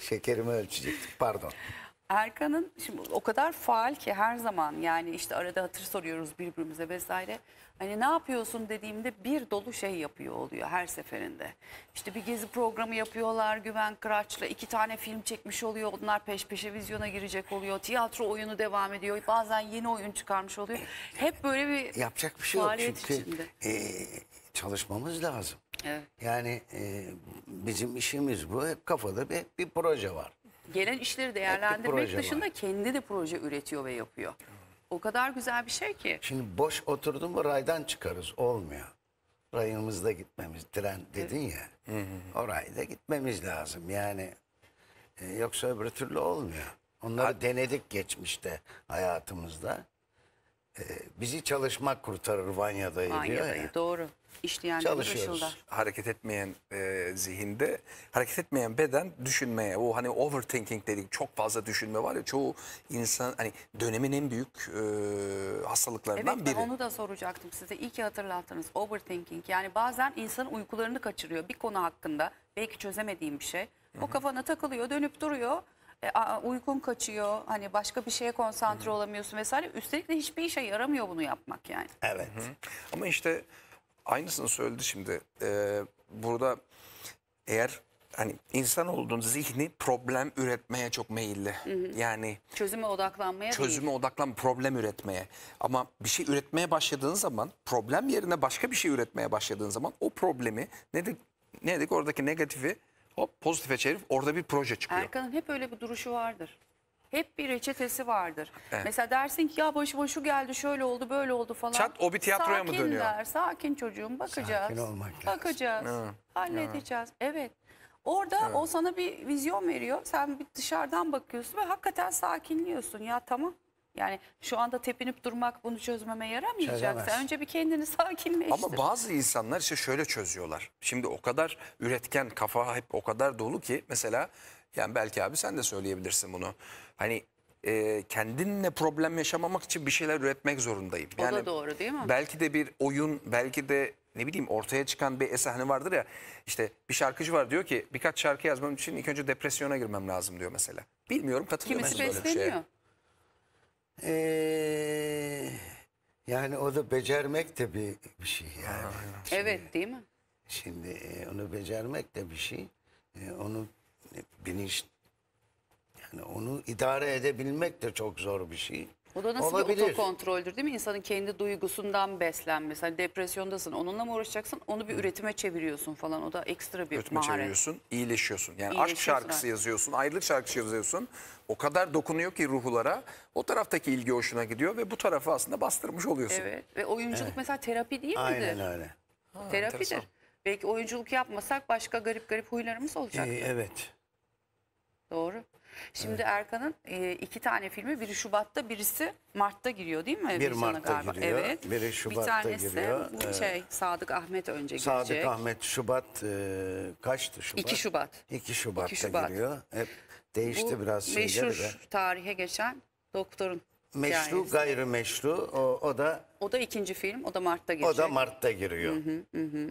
Şekerimi ölçecektim. Pardon. Erkan'ın şimdi o kadar faal ki her zaman yani işte arada hatır soruyoruz birbirimize vesaire. Hani ne yapıyorsun dediğimde bir dolu şey yapıyor oluyor her seferinde. İşte bir gezi programı yapıyorlar Güven Kıraç'la. iki tane film çekmiş oluyor. Onlar peş peşe vizyona girecek oluyor. Tiyatro oyunu devam ediyor. Bazen yeni oyun çıkarmış oluyor. Hep böyle bir Yapacak bir şey yok çünkü E, çalışmamız lazım. Evet. Yani e, bizim işimiz bu. Hep kafada bir, bir proje var. Gelen işleri değerlendirmek dışında var. kendi de proje üretiyor ve yapıyor. O kadar güzel bir şey ki. Şimdi boş oturdun mu raydan çıkarız. Olmuyor. Rayımızda gitmemiz. Tren dedin ya. o rayda gitmemiz lazım. Yani e, yoksa öbür türlü olmuyor. Onları denedik geçmişte hayatımızda. E, bizi çalışmak kurtarır Vanya'dayı diyor ya. doğru işleyen çalışıyoruz. Hareket etmeyen e, zihinde, hareket etmeyen beden düşünmeye. O hani overthinking dedik çok fazla düşünme var ya çoğu insan hani dönemin en büyük e, hastalıklarından evet, biri. Evet onu da soracaktım size. İyi ki hatırlattınız. Overthinking yani bazen insan uykularını kaçırıyor bir konu hakkında. Belki çözemediğim bir şey. O kafana takılıyor, dönüp duruyor e, uykun kaçıyor. Hani başka bir şeye konsantre Hı -hı. olamıyorsun vesaire. Üstelik de hiçbir işe yaramıyor bunu yapmak yani. Evet. Hı -hı. Ama işte aynısını söyledi şimdi. Ee, burada eğer hani insan olduğun zihni problem üretmeye çok meyilli. Hı hı. Yani çözüme odaklanmaya çözüme değil. odaklan problem üretmeye. Ama bir şey üretmeye başladığın zaman problem yerine başka bir şey üretmeye başladığın zaman o problemi ne dedik ne dedik oradaki negatifi hop pozitife çevirip orada bir proje çıkıyor. Erkan'ın hep öyle bir duruşu vardır hep bir reçetesi vardır. Evet. Mesela dersin ki ya başı boşu geldi şöyle oldu böyle oldu falan. Çat o bir tiyatroya sakin mı dönüyor? Sakin der sakin çocuğum bakacağız. Sakin olmak lazım. Bakacağız ha. halledeceğiz ha. evet. Orada evet. o sana bir vizyon veriyor. Sen bir dışarıdan bakıyorsun ve hakikaten sakinliyorsun. Ya tamam yani şu anda tepinip durmak bunu çözmeme yaramayacaksa önce bir kendini *laughs* sakinleştir. Ama bazı insanlar işte şöyle çözüyorlar. Şimdi o kadar üretken kafa hep o kadar dolu ki mesela yani belki abi sen de söyleyebilirsin bunu. Hani e, kendinle problem yaşamamak için bir şeyler üretmek zorundayım. O da doğru değil mi? Belki de bir oyun, belki de ne bileyim ortaya çıkan bir eser vardır ya İşte bir şarkıcı var diyor ki birkaç şarkı yazmam için ilk önce depresyona girmem lazım diyor mesela. Bilmiyorum katılıyor Kimisi besleniyor. Şeye. yani o da becermek de bir, bir şey yani. Şimdi, evet değil mi? Şimdi e, onu becermek de bir şey. E, onu bilinç yani onu idare edebilmek de çok zor bir şey. O da nasıl Olabilir. bir otokontroldür değil mi? İnsanın kendi duygusundan beslenmesi. Hani depresyondasın onunla mı uğraşacaksın? Onu bir üretime çeviriyorsun falan. O da ekstra bir Üretime maharet. çeviriyorsun, iyileşiyorsun. Yani aşk İyileşiyorsun, şarkısı evet. yazıyorsun, ayrılık şarkısı yazıyorsun. O kadar dokunuyor ki ruhulara. O taraftaki ilgi hoşuna gidiyor ve bu tarafı aslında bastırmış oluyorsun. Evet ve oyunculuk mesela terapi değil Aynen midir? öyle. Ha, Terapidir. enteresan. Belki oyunculuk yapmasak başka garip garip huylarımız olacaktı. Ee, evet. Doğru. Şimdi evet. Erkan'ın e, iki tane filmi biri Şubat'ta birisi Mart'ta giriyor değil mi? Bir Mart'ta galiba. giriyor. Evet. Biri Şubat'ta bir tanesi, giriyor. Bir tanesi şey Sadık Ahmet önce Sadık girecek. Sadık Ahmet Şubat e, kaçtı Şubat? 2 Şubat. 2 Şubat'ta 2 Şubat. giriyor. Hep değişti Bu biraz Meşhur de. tarihe geçen doktorun Meşru yani. gayrı meşru o, o da o da ikinci film o da Mart'ta giriyor. O da Mart'ta giriyor. Hı hı, hı.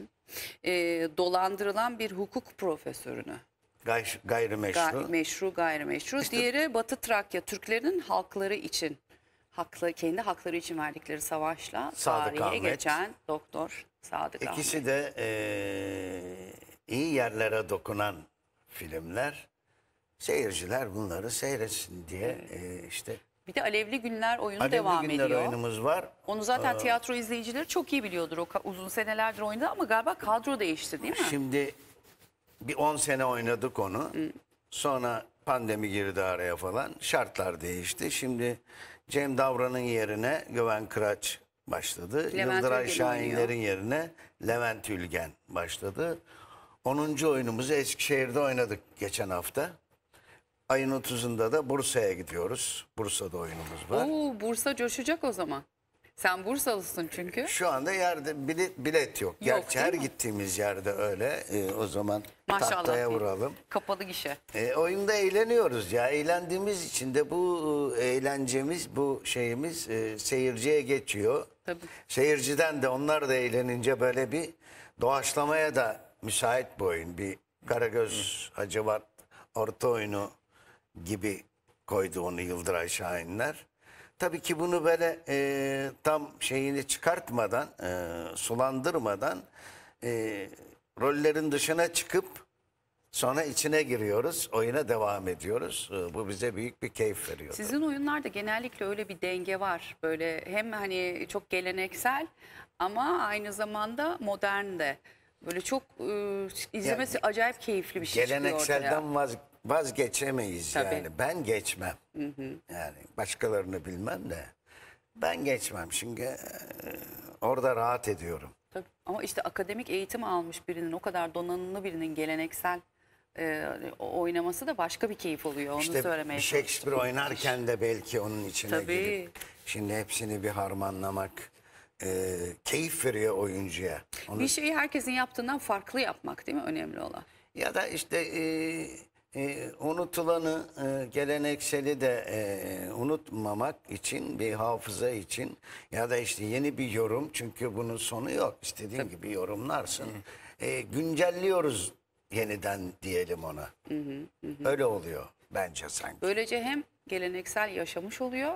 E, dolandırılan bir hukuk profesörünü Gay, gayrimeşru. meşru, gayrimeşru. İşte, Diğeri Batı Trakya Türklerin halkları için haklı kendi hakları için verdikleri savaşla Sadık tarihe Ahmet. geçen doktor Sadık İkisi Ahmet. İkisi de e, iyi yerlere dokunan filmler. Seyirciler bunları seyretsin diye evet. e, işte bir de Alevli Günler oyunu Alevli devam Günler ediyor. oyunumuz var. Onu zaten ee, tiyatro izleyicileri çok iyi biliyordur. O uzun senelerdir oynadı ama galiba kadro değişti değil mi? Şimdi bir 10 sene oynadık onu. Sonra pandemi girdi araya falan. Şartlar değişti. Şimdi Cem Davran'ın yerine Güven Kıraç başladı. Levent Yıldıray Şahinler'in yerine Levent Ülgen başladı. 10. oyunumuzu Eskişehir'de oynadık geçen hafta. Ayın 30'unda da Bursa'ya gidiyoruz. Bursa'da oyunumuz var. Oo, Bursa coşacak o zaman. Sen Bursalısın çünkü. Şu anda yerde bilet, bilet yok. Gerçi yok her mi? gittiğimiz yerde öyle. Ee, o zaman Maşallah. tahtaya vuralım. Kapalı gişe. Ee, oyunda eğleniyoruz ya. Eğlendiğimiz için de bu e, eğlencemiz, bu şeyimiz e, seyirciye geçiyor. Tabii. Seyirciden de onlar da eğlenince böyle bir doğaçlamaya da müsait bu oyun. Bir Karagöz Hacıvat orta oyunu gibi koydu onu Yıldıray Şahinler. Tabii ki bunu böyle e, tam şeyini çıkartmadan, e, sulandırmadan e, rollerin dışına çıkıp sonra içine giriyoruz, oyuna devam ediyoruz. E, bu bize büyük bir keyif veriyor. Sizin oyunlarda genellikle öyle bir denge var. Böyle hem hani çok geleneksel ama aynı zamanda modern de. Böyle çok e, izlemesi acayip keyifli bir şey Gelenekselden vaz vazgeçemeyiz Tabii. yani. Ben geçmem. Hı hı. Yani başkalarını bilmem de ben geçmem. Çünkü e, orada rahat ediyorum. Tabii. Ama işte akademik eğitim almış birinin, o kadar donanımlı birinin geleneksel e, oynaması da başka bir keyif oluyor. Onu işte söylemeye Shakespeare oynarken de belki onun içine Tabii. girip şimdi hepsini bir harmanlamak e, keyif veriyor oyuncuya. Onu... Bir şeyi herkesin yaptığından farklı yapmak değil mi önemli olan? Ya da işte e, e, unutulanı, e, gelenekseli de e, unutmamak için, bir hafıza için ya da işte yeni bir yorum çünkü bunun sonu yok. istediğim Tabii. gibi yorumlarsın. E, güncelliyoruz yeniden diyelim ona. Hı hı, hı. Öyle oluyor bence sanki. Böylece hem geleneksel yaşamış oluyor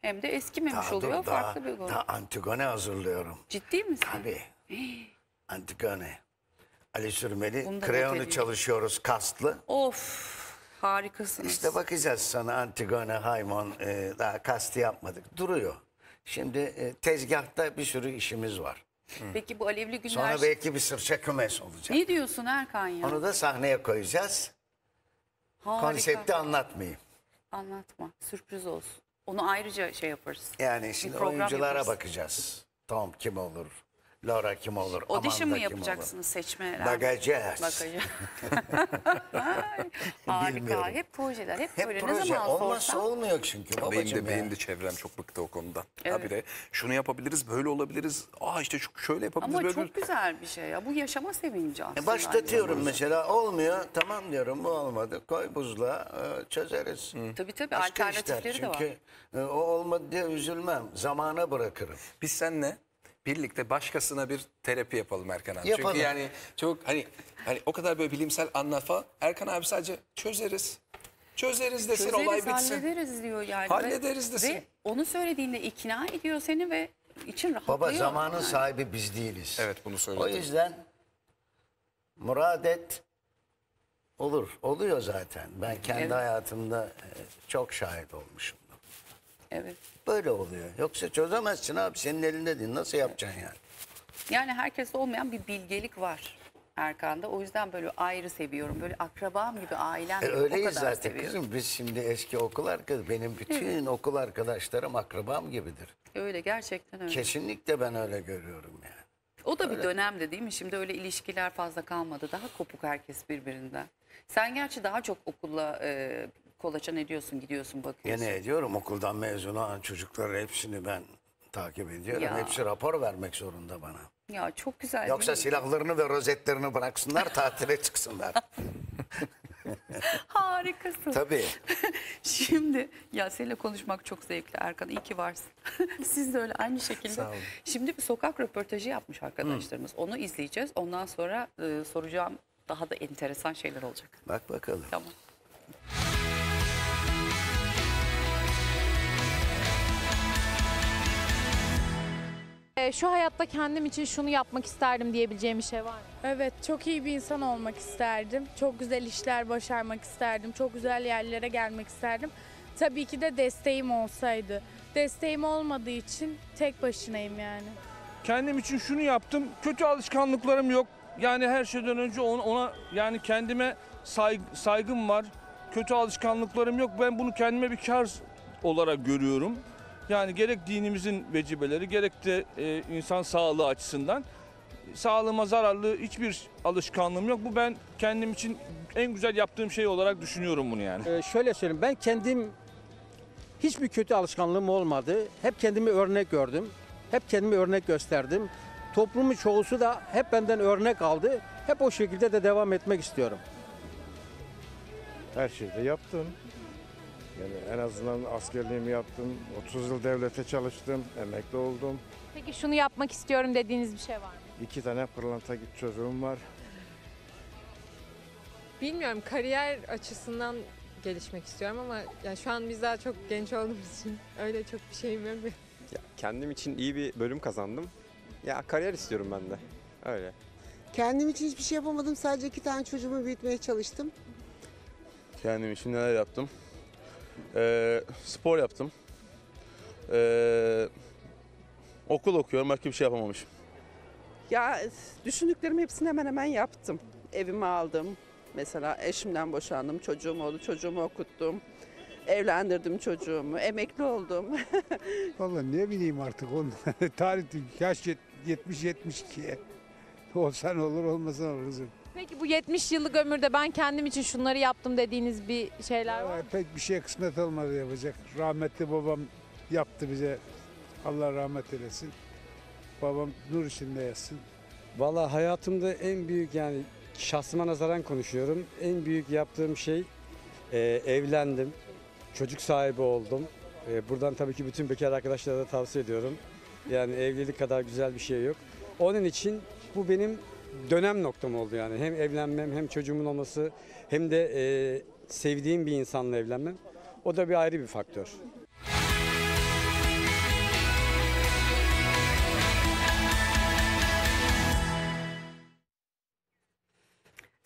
hem de eskimemiş Daha dur, oluyor. daha, Farklı bir konu. Daha Antigone hazırlıyorum. Ciddi misin? Tabii. *gasps* Antigone. Ali Sürmeli. Bunu çalışıyoruz kastlı. Of harikasınız. İşte bakacağız sana Antigone, Haymon e, daha kastı yapmadık. Duruyor. Şimdi e, tezgahta bir sürü işimiz var. Peki bu alevli Sonra günler... belki bir sırça kümes olacak. Ne diyorsun Erkan ya? Onu da sahneye koyacağız. Harika. Konsepti anlatmayayım. Anlatma. Sürpriz olsun. Onu ayrıca şey yaparız. Yani şimdi oyunculara yaparız. bakacağız. Tom kim olur? Laura kim olur? Audition mı yapacaksınız seçme olur? herhalde? Bakacağız. *laughs* Harika. Hep projeler. Hep, Hep böyle ne zaman olmazsa sorsam. olmuyor çünkü babacığım. Benim de, ya. benim de çevrem çok bıktı o konuda. Evet. Habire şunu yapabiliriz, böyle olabiliriz. Aa işte şu- şöyle yapabiliriz, Ama böyle çok güzel bir şey ya. Bu yaşama sevinci e, aslında. E, Başlatıyorum mesela olmuyor tamam diyorum bu olmadı koy buzla e, çözeriz. Tabii tabii Başka alternatifleri işler. de var. Çünkü e, o olmadı diye üzülmem zamana bırakırım. Biz senle birlikte başkasına bir terapi yapalım Erkan abi. Yapalım. Çünkü yani çok hani hani o kadar böyle bilimsel anlafa Erkan abi sadece çözeriz. Çözeriz desin çözeriz, olay bitsin. Hallederiz diyor yani. Hallederiz ve, desin. Ve onu söylediğinde ikna ediyor seni ve için rahatlıyor. Baba zamanın yani. sahibi biz değiliz. Evet bunu söyledim. O yüzden muradet olur. Oluyor zaten. Ben kendi evet. hayatımda e, çok şahit olmuşum. Evet. Böyle oluyor. Yoksa çözemezsin abi. Senin elinde değil. Nasıl yapacaksın yani? Yani herkeste olmayan bir bilgelik var Erkan'da. O yüzden böyle ayrı seviyorum. Böyle akrabam gibi, ailem e, gibi e, öyleyiz o kadar zaten seviyorum. kızım. Biz şimdi eski okul arkadaşı, benim bütün evet. okul arkadaşlarım akrabam gibidir. Öyle gerçekten öyle. Kesinlikle ben öyle görüyorum yani. O da öyle. bir dönemde değil mi? Şimdi öyle ilişkiler fazla kalmadı. Daha kopuk herkes birbirinden. Sen gerçi daha çok okulla e, kolaçan ediyorsun gidiyorsun bakıyorsun. Gene ediyorum okuldan mezun olan çocukları hepsini ben takip ediyorum. Ya. Hepsi rapor vermek zorunda bana. Ya çok güzel. Yoksa silahlarını ve rozetlerini bıraksınlar *laughs* tatile çıksınlar. Harikasın. Tabii. *laughs* Şimdi ya seninle konuşmak çok zevkli Erkan. İyi ki varsın. *laughs* Siz de öyle aynı şekilde. Sağ olun. Şimdi bir sokak röportajı yapmış arkadaşlarımız. Hı. Onu izleyeceğiz. Ondan sonra e, soracağım daha da enteresan şeyler olacak. Bak bakalım. Tamam. Ee, şu hayatta kendim için şunu yapmak isterdim diyebileceğim bir şey var mı? Evet, çok iyi bir insan olmak isterdim. Çok güzel işler başarmak isterdim. Çok güzel yerlere gelmek isterdim. Tabii ki de desteğim olsaydı. Desteğim olmadığı için tek başınayım yani. Kendim için şunu yaptım. Kötü alışkanlıklarım yok. Yani her şeyden önce ona, ona yani kendime saygı, saygım var. Kötü alışkanlıklarım yok. Ben bunu kendime bir kar olarak görüyorum. Yani gerek dinimizin vecibeleri gerek de e, insan sağlığı açısından sağlığıma zararlı hiçbir alışkanlığım yok. Bu ben kendim için en güzel yaptığım şey olarak düşünüyorum bunu yani. Ee, şöyle söyleyeyim ben kendim hiçbir kötü alışkanlığım olmadı. Hep kendimi örnek gördüm. Hep kendimi örnek gösterdim. Toplumun çoğusu da hep benden örnek aldı. Hep o şekilde de devam etmek istiyorum. Her şeyi de yaptın. Yani en azından askerliğimi yaptım, 30 yıl devlete çalıştım, emekli oldum. Peki şunu yapmak istiyorum dediğiniz bir şey var mı? İki tane pırlanta git çocuğum var. Bilmiyorum kariyer açısından gelişmek istiyorum ama ya şu an biz daha çok genç olduğumuz için öyle çok bir şeyim yok. Ya, kendim için iyi bir bölüm kazandım. Ya kariyer istiyorum ben de. Öyle. Kendim için hiçbir şey yapamadım. Sadece iki tane çocuğumu büyütmeye çalıştım. Kendim için neler yaptım? E, spor yaptım. E, okul okuyorum. Başka bir şey yapamamışım. Ya düşündüklerim hepsini hemen hemen yaptım. Evimi aldım. Mesela eşimden boşandım. Çocuğum oldu. Çocuğumu okuttum. Evlendirdim çocuğumu. Emekli oldum. *laughs* Vallahi ne bileyim artık onu. *laughs* Tarih yaş 70-72'ye. Olsan olur olmasan olursun. Peki bu 70 yıllık ömürde ben kendim için şunları yaptım dediğiniz bir şeyler var mı? Pek bir şey kısmet olmadı yapacak. Rahmetli babam yaptı bize. Allah rahmet eylesin. Babam nur içinde yatsın. Valla hayatımda en büyük yani şahsıma nazaran konuşuyorum. En büyük yaptığım şey e, evlendim. Çocuk sahibi oldum. E, buradan tabii ki bütün bekar arkadaşlara da tavsiye ediyorum. Yani evlilik kadar güzel bir şey yok. Onun için bu benim dönem noktam oldu yani. Hem evlenmem hem çocuğumun olması hem de e, sevdiğim bir insanla evlenmem. O da bir ayrı bir faktör.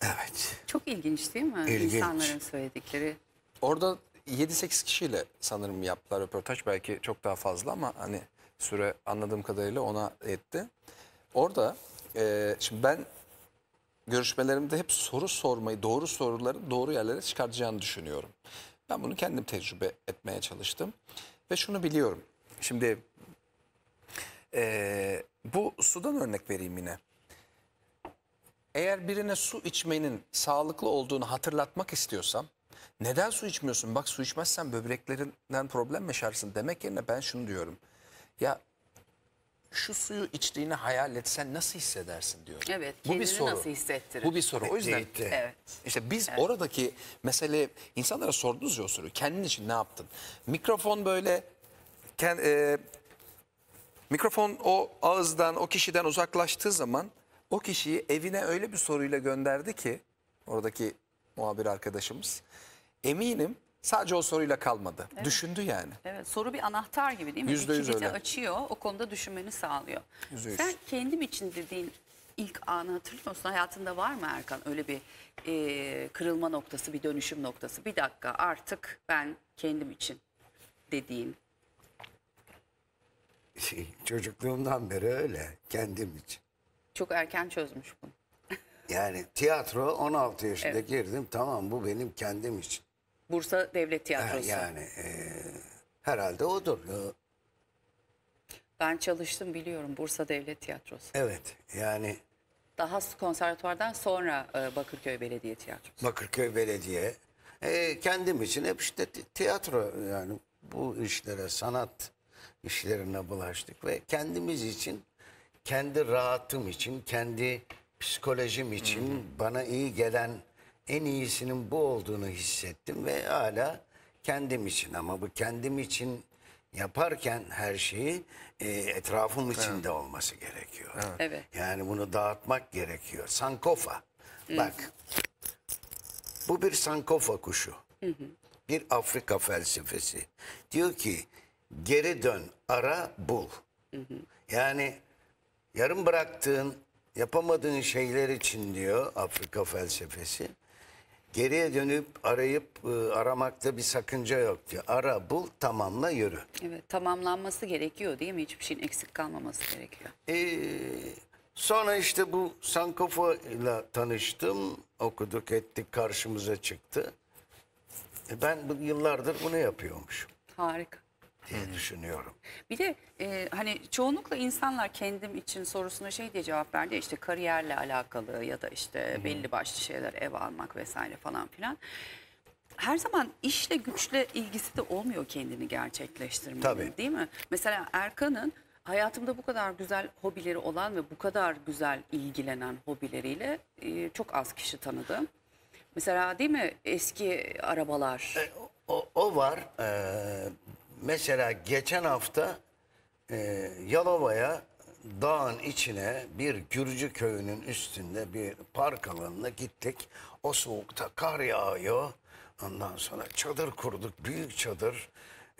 Evet. Çok ilginç değil mi? İlginç. İnsanların söyledikleri. Orada 7-8 kişiyle sanırım yaptılar röportaj. Belki çok daha fazla ama hani süre anladığım kadarıyla ona etti. Orada ee, şimdi ben görüşmelerimde hep soru sormayı, doğru soruları doğru yerlere çıkaracağını düşünüyorum. Ben bunu kendim tecrübe etmeye çalıştım. Ve şunu biliyorum. Şimdi e, bu sudan örnek vereyim yine. Eğer birine su içmenin sağlıklı olduğunu hatırlatmak istiyorsam, neden su içmiyorsun? Bak su içmezsen böbreklerinden problem yaşarsın demek yerine ben şunu diyorum. Ya şu suyu içtiğini hayal etsen nasıl hissedersin diyor. Evet, bu bir soru. nasıl hissettirir? Bu bir soru. O yüzden Etti. evet. İşte biz evet. oradaki mesele insanlara sordunuz ya o soruyu. Kendin için ne yaptın? Mikrofon böyle kend, e, mikrofon o ağızdan, o kişiden uzaklaştığı zaman o kişiyi evine öyle bir soruyla gönderdi ki oradaki muhabir arkadaşımız. Eminim Sadece o soruyla kalmadı. Evet. Düşündü yani. Evet soru bir anahtar gibi değil mi? Yüzde yüz öyle. açıyor o konuda düşünmeni sağlıyor. %100. Sen kendim için dediğin ilk anı hatırlıyor musun? Hayatında var mı Erkan öyle bir e, kırılma noktası bir dönüşüm noktası? Bir dakika artık ben kendim için dediğin. *laughs* Çocukluğumdan beri öyle kendim için. Çok erken çözmüş bunu. Yani tiyatro 16 yaşında Evet. girdim tamam bu benim kendim için. Bursa Devlet Tiyatrosu. Ha, yani e, herhalde odur. Ben çalıştım biliyorum Bursa Devlet Tiyatrosu. Evet yani. Daha konservatuvardan sonra e, Bakırköy Belediye Tiyatrosu. Bakırköy Belediye. E, kendim için hep işte tiyatro yani bu işlere sanat işlerine bulaştık ve kendimiz için kendi rahatım için kendi psikolojim için hmm. bana iyi gelen en iyisinin bu olduğunu hissettim ve hala kendim için ama bu kendim için yaparken her şeyi e, etrafım içinde evet. olması gerekiyor. Evet. Yani bunu dağıtmak gerekiyor. Sankofa. Hı. Bak. Bu bir sankofa kuşu. Hı hı. Bir Afrika felsefesi. Diyor ki geri dön, ara, bul. Hı hı. Yani yarım bıraktığın, yapamadığın şeyler için diyor Afrika felsefesi Geriye dönüp arayıp e, aramakta bir sakınca yok diyor. Ara, bul, tamamla, yürü. Evet, tamamlanması gerekiyor değil mi? Hiçbir şeyin eksik kalmaması gerekiyor. Ee, sonra işte bu Sankofa ile tanıştım. Okuduk ettik karşımıza çıktı. E, ben yıllardır bunu yapıyormuşum. Harika diye hmm. düşünüyorum. Bir de e, hani çoğunlukla insanlar kendim için sorusuna şey diye cevap verdi işte kariyerle alakalı ya da işte hmm. belli başlı şeyler ev almak vesaire falan filan. Her zaman işle güçle ilgisi de olmuyor kendini gerçekleştirmenin Tabii. değil mi? Mesela Erkan'ın hayatımda bu kadar güzel hobileri olan ve bu kadar güzel ilgilenen hobileriyle e, çok az kişi tanıdım. Mesela değil mi eski arabalar? E, o, o var. Ee, mesela geçen hafta e, Yalova'ya dağın içine bir Gürcü köyünün üstünde bir park alanına gittik. O soğukta kar yağıyor. Ondan sonra çadır kurduk, büyük çadır.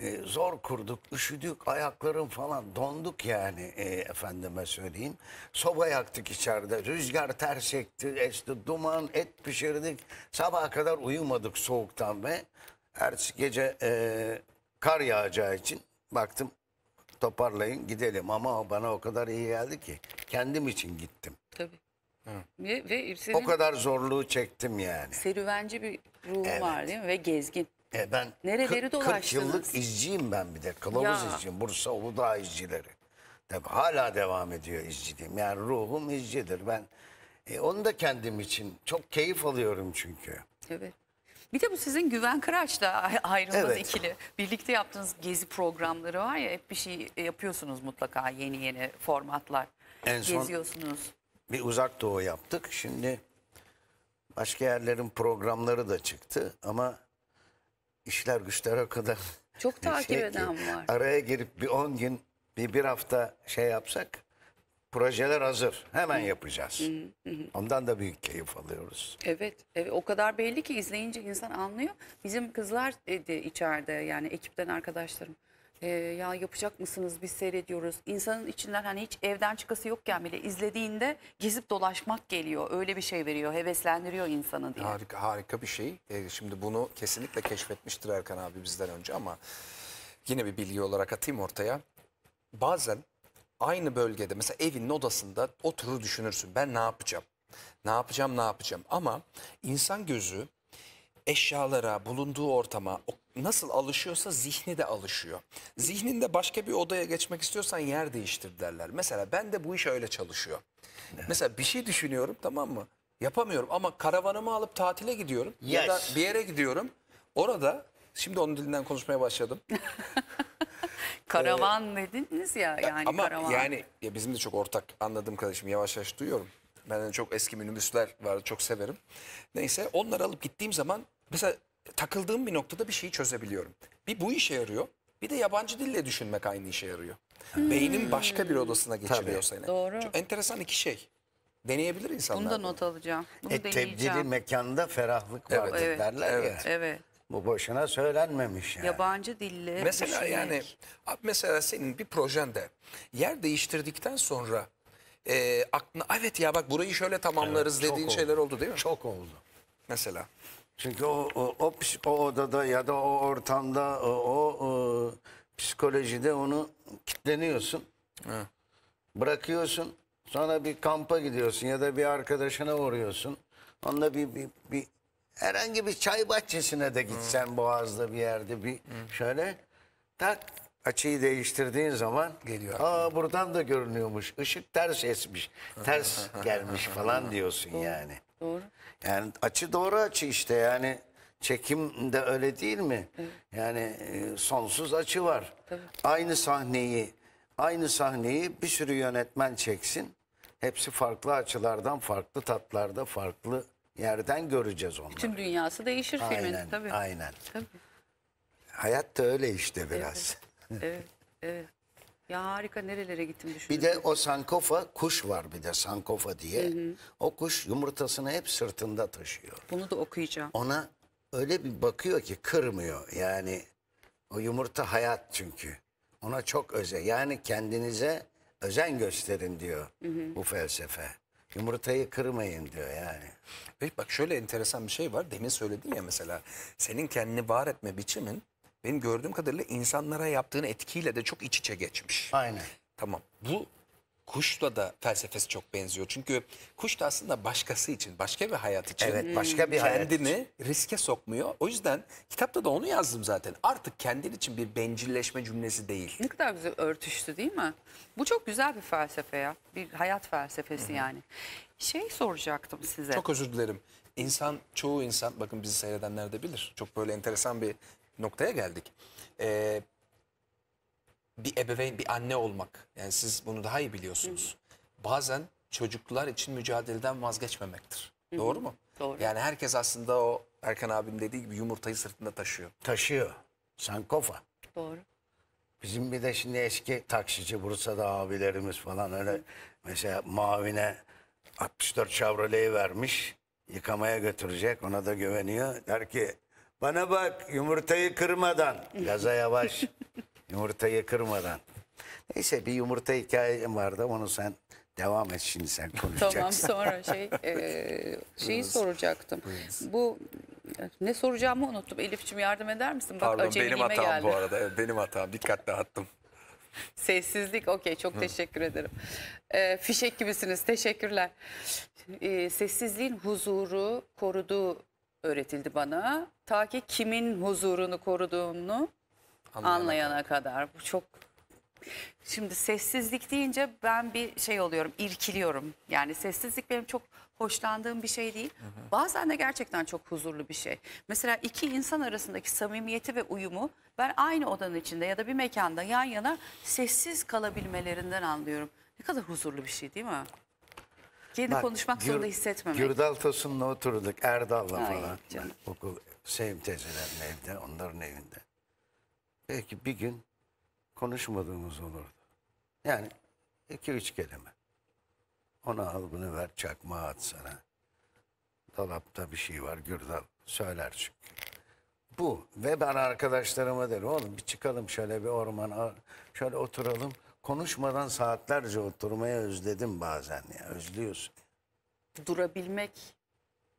E, zor kurduk, üşüdük, ayaklarım falan donduk yani e, efendime söyleyeyim. Soba yaktık içeride, rüzgar ters ekti, esti, duman, et pişirdik. Sabaha kadar uyumadık soğuktan ve her gece e, kar yağacağı için baktım toparlayın gidelim ama bana o kadar iyi geldi ki kendim için gittim. Tabii. Ve, ve senin O kadar zorluğu çektim yani. serüvenci bir ruhum Evet. var değil mi? Ve gezgin. E ben Nereleri 40, yıllık izciyim ben bir de. Kılavuz Ya. izciyim. Bursa Uludağ izcileri. Tabii hala devam ediyor izciliğim. Yani ruhum izcidir. Ben e, onu da kendim için çok keyif alıyorum çünkü. Evet. Bir de bu sizin Güven Kıraç'la ayrılmaz evet. ikili. Birlikte yaptığınız gezi programları var ya hep bir şey yapıyorsunuz mutlaka yeni yeni formatlar. En son Geziyorsunuz. bir uzak doğu yaptık. Şimdi başka yerlerin programları da çıktı ama işler güçler o kadar... Çok *laughs* şey takip şey eden ki, var. Araya girip bir 10 gün bir, bir hafta şey yapsak projeler hazır. Hemen yapacağız. Ondan da büyük keyif alıyoruz. Evet, evet o kadar belli ki izleyince insan anlıyor. Bizim kızlar e, de içeride yani ekipten arkadaşlarım. E, ya yapacak mısınız biz seyrediyoruz. İnsanın içinden hani hiç evden çıkası yokken bile izlediğinde gezip dolaşmak geliyor. Öyle bir şey veriyor, heveslendiriyor insanı diye. Harika, harika bir şey. E, şimdi bunu kesinlikle keşfetmiştir Erkan abi bizden önce ama yine bir bilgi olarak atayım ortaya. Bazen aynı bölgede mesela evin odasında oturur düşünürsün ben ne yapacağım? Ne yapacağım ne yapacağım? Ama insan gözü eşyalara, bulunduğu ortama nasıl alışıyorsa zihni de alışıyor. Zihninde başka bir odaya geçmek istiyorsan yer değiştir derler. Mesela ben de bu iş öyle çalışıyor. Mesela bir şey düşünüyorum tamam mı? Yapamıyorum ama karavanımı alıp tatile gidiyorum yes. ya da bir yere gidiyorum. Orada şimdi onun dilinden konuşmaya başladım. *laughs* *laughs* karavan dediniz ya yani Ama karavan. yani ya bizim de çok ortak anladığım kardeşim yavaş yavaş duyuyorum. Ben de çok eski minibüsler vardı çok severim. Neyse onları alıp gittiğim zaman mesela takıldığım bir noktada bir şeyi çözebiliyorum. Bir bu işe yarıyor bir de yabancı dille düşünmek aynı işe yarıyor. Hmm. Beynin başka bir odasına geçiriyor seni. Doğru. Çok enteresan iki şey. Deneyebilir insanlar. Bunu da not alacağım. Bunu E, deneyeceğim. tebdili mekanda ferahlık var. Evet. derler ya. Evet. Bu boşuna söylenmemiş yani. Yabancı dille Mesela düşünmek. yani mesela senin bir projende yer değiştirdikten sonra e, aklına evet ya bak burayı şöyle tamamlarız Evet, dediğin oldu. şeyler oldu değil mi? Çok oldu. Mesela. Çünkü o, o, o, o odada ya da o ortamda o, o, o psikolojide onu kitleniyorsun. Bırakıyorsun. Sonra bir kampa gidiyorsun ya da bir arkadaşına uğruyorsun. Onunla bir, bir, bir herhangi bir çay bahçesine de gitsen hmm. boğazda bir yerde bir şöyle tak açıyı değiştirdiğin zaman geliyor. Aa buradan da görünüyormuş. Işık ters esmiş. Ters gelmiş falan diyorsun yani. Doğru. Yani açı doğru açı işte yani çekim de öyle değil mi? Yani e, sonsuz açı var. Tabii. Aynı sahneyi aynı sahneyi bir sürü yönetmen çeksin. Hepsi farklı açılardan, farklı tatlarda, farklı yerden göreceğiz onları. Bütün dünyası değişir aynen, filmin tabii. Aynen. Tabii. Hayat da öyle işte biraz. Evet. evet. evet. Ya harika nerelere gittim düşündüm. Bir de o sankofa kuş var bir de sankofa diye. Hı hı. O kuş yumurtasını hep sırtında taşıyor. Bunu da okuyacağım. Ona öyle bir bakıyor ki kırmıyor. Yani o yumurta hayat çünkü. Ona çok özel. Yani kendinize özen gösterin diyor hı hı. bu felsefe. Yumurtayı kırmayın diyor yani. Peki bak şöyle enteresan bir şey var. Demin söyledin ya mesela senin kendini var etme biçimin benim gördüğüm kadarıyla insanlara yaptığın etkiyle de çok iç içe geçmiş. Aynen. Tamam. Bu Kuşla da felsefesi çok benziyor. Çünkü kuş da aslında başkası için, başka bir hayat için. Evet, başka bir hayat Kendini riske sokmuyor. O yüzden kitapta da onu yazdım zaten. Artık kendin için bir bencilleşme cümlesi değil. Ne kadar güzel örtüştü değil mi? Bu çok güzel bir felsefe ya. Bir hayat felsefesi yani. Şey soracaktım size. Çok özür dilerim. İnsan, çoğu insan, bakın bizi seyredenler de bilir. Çok böyle enteresan bir noktaya geldik. Ee, bir ebeveyn, bir anne olmak. Yani siz bunu daha iyi biliyorsunuz. Hı. Bazen çocuklar için mücadeleden vazgeçmemektir. Hı. Doğru mu? Doğru. Yani herkes aslında o Erkan abim dediği gibi yumurtayı sırtında taşıyor. Taşıyor. Sankofa. Doğru. Bizim bir de şimdi eski taksici Bursa'da abilerimiz falan öyle Hı. mesela Mavi'ne 64 Chevrolet'i vermiş. Yıkamaya götürecek. Ona da güveniyor. Der ki bana bak yumurtayı kırmadan yaza *laughs* yavaş. Yumurtayı kırmadan. Neyse bir yumurta hikayem vardı. Onu sen devam et şimdi sen *laughs* konuşacaksın. tamam sonra şey e, şeyi Buyurun. soracaktım. Buyurun. Bu ne soracağımı unuttum. Elifçim yardım eder misin? Bak, Pardon benim hatam geldi. bu arada. benim hatam. Dikkatle attım. Sessizlik okey çok teşekkür ederim. E, fişek gibisiniz teşekkürler. E, sessizliğin huzuru koruduğu öğretildi bana. Ta ki kimin huzurunu koruduğunu Anlayana, anlayana kadar. Bu çok Şimdi sessizlik deyince ben bir şey oluyorum, irkiliyorum. Yani sessizlik benim çok hoşlandığım bir şey değil. Hı hı. Bazen de gerçekten çok huzurlu bir şey. Mesela iki insan arasındaki samimiyeti ve uyumu ben aynı odanın içinde ya da bir mekanda yan yana sessiz kalabilmelerinden anlıyorum. Ne kadar huzurlu bir şey değil mi? Kendi Bak, konuşmak zorunda hissetmemek. Gürdal Tosun'la oturduk Erdal'la falan. Okul Sevim teyzelerinin evde, onların evinde belki bir gün konuşmadığımız olurdu. Yani e, iki üç kelime. Ona al bunu ver çakma at sana. Dolapta bir şey var gürdal söyler çünkü. Bu ve ben arkadaşlarıma derim oğlum bir çıkalım şöyle bir ormana şöyle oturalım. Konuşmadan saatlerce oturmaya özledim bazen ya özlüyorsun. Durabilmek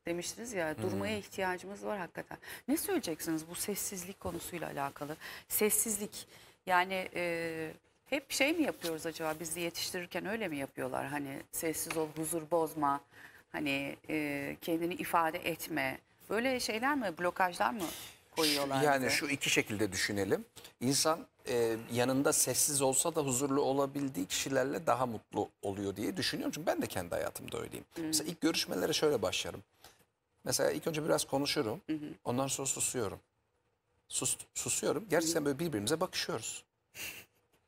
demiştiniz ya durmaya hmm. ihtiyacımız var hakikaten. Ne söyleyeceksiniz bu sessizlik konusuyla alakalı? Sessizlik yani e, hep şey mi yapıyoruz acaba bizi yetiştirirken öyle mi yapıyorlar? Hani sessiz ol, huzur bozma, hani e, kendini ifade etme. Böyle şeyler mi, blokajlar mı koyuyorlar? Yani şu iki şekilde düşünelim. İnsan e, yanında sessiz olsa da huzurlu olabildiği kişilerle daha mutlu oluyor diye düşünüyorum. Çünkü ben de kendi hayatımda öyleyim. Hmm. Mesela ilk görüşmelere şöyle başlarım. Mesela ilk önce biraz konuşurum. Hı hı. Ondan sonra susuyorum. Sus, susuyorum. Gerçekten böyle birbirimize bakışıyoruz.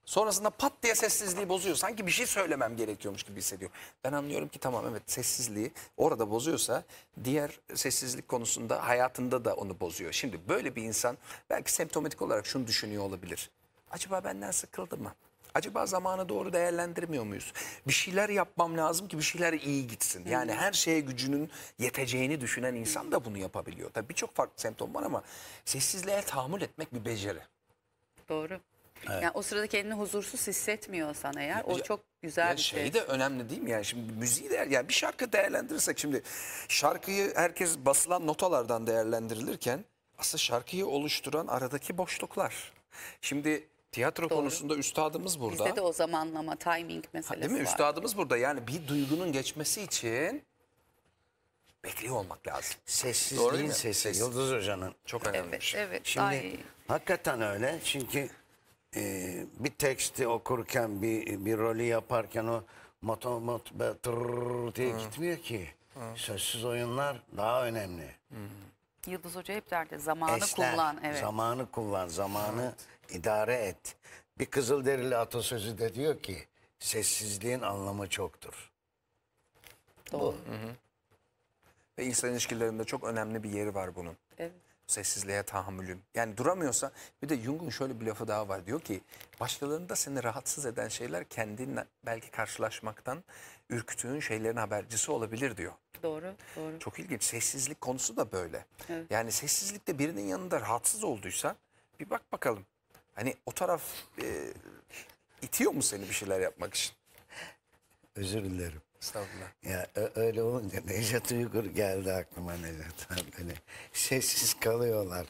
Sonrasında pat diye sessizliği bozuyor. Sanki bir şey söylemem gerekiyormuş gibi hissediyor. Ben anlıyorum ki tamam evet sessizliği orada bozuyorsa diğer sessizlik konusunda hayatında da onu bozuyor. Şimdi böyle bir insan belki semptomatik olarak şunu düşünüyor olabilir. Acaba benden sıkıldı mı? Acaba zamanı doğru değerlendirmiyor muyuz? Bir şeyler yapmam lazım ki bir şeyler iyi gitsin. Yani her şeye gücünün yeteceğini düşünen insan da bunu yapabiliyor. Tabii birçok farklı semptom var ama sessizliğe tahammül etmek bir beceri. Doğru. Evet. Yani o sırada kendini huzursuz hissetmiyorsan eğer o çok güzel ya bir şey. Şey de önemli değil mi? Yani şimdi müziği de yani bir şarkı değerlendirirsek şimdi şarkıyı herkes basılan notalardan değerlendirilirken aslında şarkıyı oluşturan aradaki boşluklar. Şimdi Tiyatro Doğru. konusunda üstadımız burada. Bizde de o zamanlama, timing meselesi ha, Değil mi? Var. Üstadımız burada. Yani bir duygunun geçmesi için bekliyor olmak lazım. Doğru Sessizliğin sesi. Ses. Yıldız Hoca'nın. Çok önemli bir Evet, şey. evet. Şimdi Ay, hakikaten öyle çünkü e, bir teksti okurken bir bir rolü yaparken o motomot be- tırrrr diye gitmiyor ki. Sözsüz oyunlar daha önemli. Yıldız Hoca hep derdi zamanı Esner. kullan. Evet. Zamanı kullan, zamanı idare et. Bir Kızılderili atasözü de diyor ki sessizliğin anlamı çoktur. Doğru. Bu. Hı hı. Ve insan ilişkilerinde çok önemli bir yeri var bunun. Evet. Sessizliğe tahammülüm. Yani duramıyorsa bir de Jung'un şöyle bir lafı daha var. Diyor ki başkalarında seni rahatsız eden şeyler kendin belki karşılaşmaktan ürkütüğün şeylerin habercisi olabilir diyor. Doğru, doğru. Çok ilginç. Sessizlik konusu da böyle. Evet. Yani sessizlikte birinin yanında rahatsız olduysa bir bak bakalım Hani o taraf e, itiyor mu seni bir şeyler yapmak için? Özür dilerim. Estağfurullah. Ya öyle olunca Necdet Uygur geldi aklıma Necdet böyle hani sessiz kalıyorlar.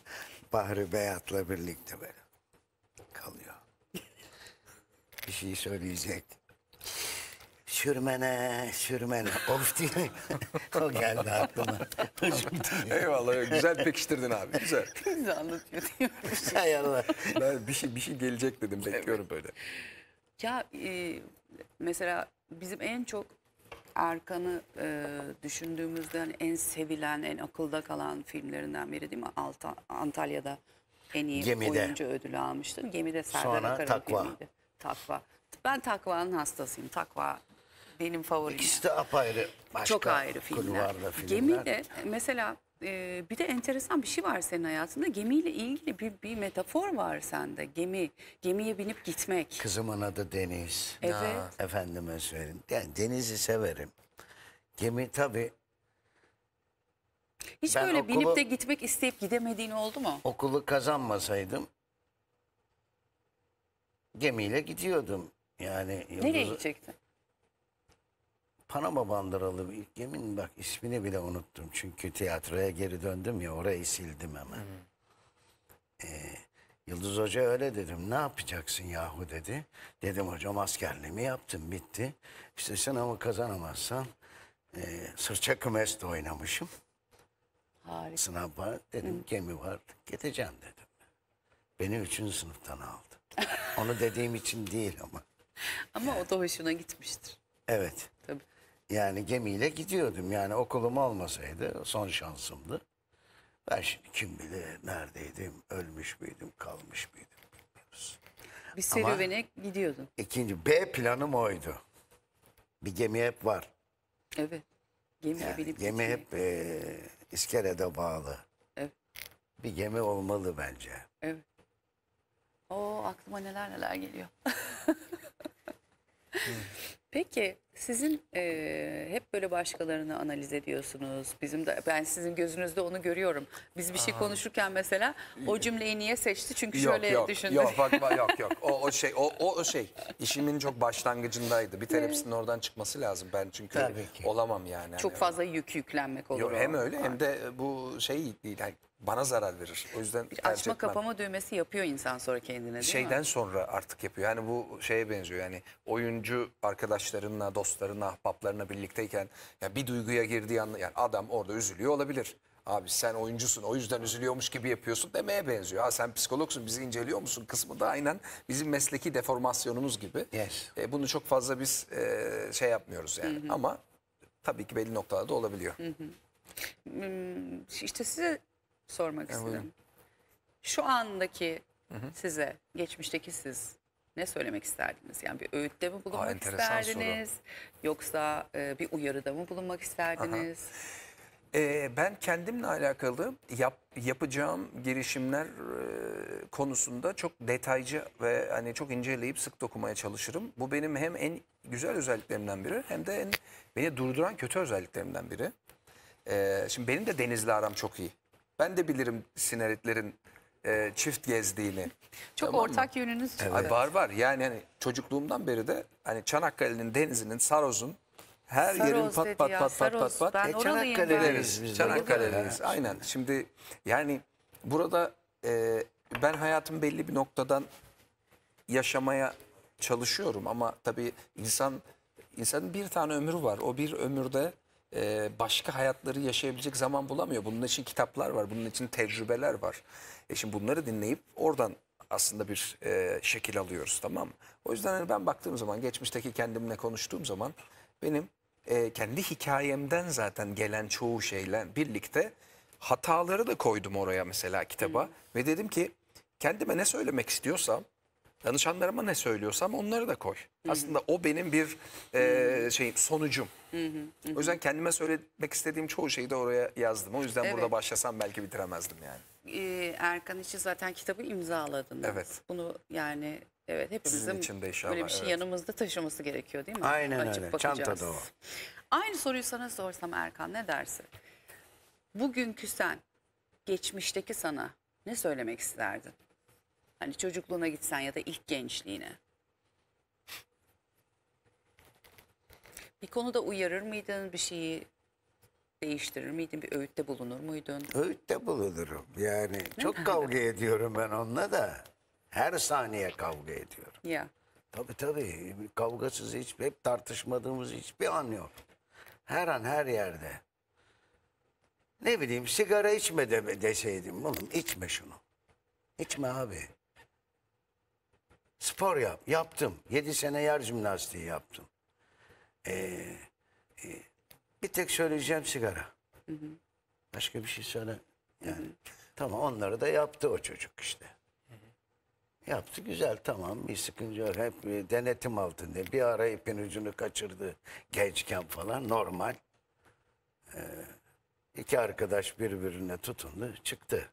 Bahri Beyat'la birlikte böyle kalıyor. bir şey söyleyecek. Sürmene, sürmene. *laughs* Of diye. o geldi aklıma. Eyvallah. Güzel pekiştirdin abi. Güzel. *laughs* Bizi anlatıyor diyor. *laughs* Hay Ben bir şey, bir şey gelecek dedim. Bekliyorum böyle. Ya e, mesela bizim en çok Erkan'ı e, düşündüğümüzde hani en sevilen, en akılda kalan filmlerinden biri değil mi? Alta, Antalya'da en iyi Gemide. oyuncu ödülü almıştı. Gemide Serdar Sonra Akar'ın Takva. filmiydi. Takva. Ben Takva'nın hastasıyım. Takva benim favorim. İkisi de apayrı başka Çok ayrı filmler. filmler. Gemiyle e, mesela e, bir de enteresan bir şey var senin hayatında. Gemiyle ilgili bir, bir metafor var sende. Gemi, gemiye binip gitmek. Kızımın adı Deniz. Evet. Ya. Efendime söyleyeyim. Yani Deniz'i severim. Gemi tabii hiç Ben böyle okulu- binip de gitmek isteyip gidemediğin oldu mu? okulu kazanmasaydım gemiyle gidiyordum. Yani Nereye gidecektin? Panama bandıralı bir yemin bak ismini bile unuttum. Çünkü tiyatroya geri döndüm ya orayı sildim hemen. Ee, Yıldız Hoca öyle dedim. Ne yapacaksın yahu dedi. Dedim hocam askerliğimi yaptım bitti. İşte sınavı kazanamazsan e, sırça kümeste oynamışım. Harika. Sınav var dedim Hı. gemi var gideceğim dedim. Beni üçüncü sınıftan aldı. Onu dediğim için değil ama. *laughs* Ama o da hoşuna gitmiştir. Evet. Tabii. Yani gemiyle gidiyordum. Yani okulumu olmasaydı son şansımdı. Ben şimdi kim bilir neredeydim, ölmüş müydüm, kalmış mıydım bilmiyoruz. Bir serüvene Ama gidiyordun. İkinci B planım oydu. Bir gemi hep var. Evet. Gemi yani binip gemi hep e, iskelede bağlı. Evet. Bir gemi olmalı bence. Evet. Oo aklıma neler neler geliyor. *laughs* *laughs* Peki sizin e, hep böyle başkalarını analiz ediyorsunuz. Bizim de ben sizin gözünüzde onu görüyorum. Biz bir şey Aa. konuşurken mesela o cümleyi niye seçti? Çünkü yok, şöyle yok, düşündü. Yok bak, bak yok yok. *laughs* O, o şey o, o şey işimin çok başlangıcındaydı. Bir terapistinin oradan çıkması lazım. Ben çünkü Tabii ki. olamam yani. Çok yani fazla yük yüklenmek olur. Yok, hem öyle hem de bu şey değil. Yani bana zarar verir. O yüzden bir tercih açma etmem. kapama düğmesi yapıyor insan sonra kendine değil Şeyden mi? sonra artık yapıyor. Yani bu şeye benziyor. Yani oyuncu arkadaşlarınla, dostlarına ahbaplarına birlikteyken ya bir duyguya girdiği an yani adam orada üzülüyor olabilir. Abi sen oyuncusun o yüzden üzülüyormuş gibi yapıyorsun demeye benziyor. Ha sen psikologsun bizi inceliyor musun kısmı da aynen bizim mesleki deformasyonumuz gibi. Yes. E, bunu çok fazla biz e, şey yapmıyoruz yani hı hı. ama tabii ki belli noktalarda olabiliyor. Hı hı. Hmm, işte size sormak evet. istedim. Şu andaki hı hı. size, geçmişteki siz ne söylemek isterdiniz? Yani bir öğütte mi bulunmak Aa, isterdiniz? Soru. Yoksa e, bir uyarıda mı bulunmak isterdiniz? Aha. E, ben kendimle alakalı yap, yapacağım girişimler e, konusunda çok detaycı ve hani çok inceleyip sık dokumaya çalışırım. Bu benim hem en güzel özelliklerimden biri hem de en beni durduran kötü özelliklerimden biri. Ee, şimdi benim de denizle aram çok iyi. Ben de bilirim sineritlerin e, çift gezdiğini. Çok Tamam mı? ortak yönünüz çıktı. Ay, Var var yani hani çocukluğumdan beri de hani Çanakkale'nin denizinin Saroz'un her Saroz yerin pat pat ya, pat pat Saroz. pat pat Ben e, oralıyım Çanakkale'deyiz Çanakkale'deyiz. Aynen. Şimdi yani burada e, ben hayatım belli bir noktadan yaşamaya çalışıyorum ama tabii insan insanın bir tane ömrü var. O bir ömürde e, başka hayatları yaşayabilecek zaman bulamıyor. Bunun için kitaplar var, bunun için tecrübeler var. E şimdi bunları dinleyip oradan aslında bir e, şekil alıyoruz tamam mı? O yüzden hani ben baktığım zaman geçmişteki kendimle konuştuğum zaman benim e, kendi hikayemden zaten gelen çoğu şeyle birlikte hataları da koydum oraya mesela kitaba. Ve dedim ki kendime ne söylemek istiyorsam Danışanlarıma ne söylüyorsam onları da koy. Hı -hı. Aslında o benim bir e, şeyim, sonucum. Hı -hı. Hı -hı. O yüzden kendime söylemek istediğim çoğu şeyi de oraya yazdım. O yüzden evet. burada başlasam belki bitiremezdim yani. Ee, Erkan için zaten kitabı imzaladınız. Evet. Bunu yani evet hepimizin için de inşallah, böyle bir şey evet. yanımızda taşıması gerekiyor değil mi? Aynen Açıp öyle. Çantada o. Aynı soruyu sana sorsam Erkan ne dersin? Bugünkü sen geçmişteki sana ne söylemek isterdin? Hani çocukluğuna gitsen ya da ilk gençliğine. Bir konuda uyarır mıydın bir şeyi değiştirir miydin? Bir öğütte bulunur muydun? Öğütte bulunurum. Yani çok kavga ediyorum ben onunla da. Her saniye kavga ediyorum. Ya. Tabii tabii. Kavgasız hiç, hep tartışmadığımız hiçbir an yok. Her an her yerde. Ne bileyim sigara içme de, deseydim. Oğlum içme şunu. İçme abi. Spor yap. Yaptım. 7 sene yer jimnastiği yaptım. Ee, e, bir tek söyleyeceğim sigara. Başka bir şey söyle. Yani tamam onları da yaptı o çocuk işte. Yaptı güzel tamam bir sıkıntı yok. Hep bir denetim altında. Bir ara ipin ucunu kaçırdı gençken falan normal. Ee, iki arkadaş birbirine tutundu çıktı.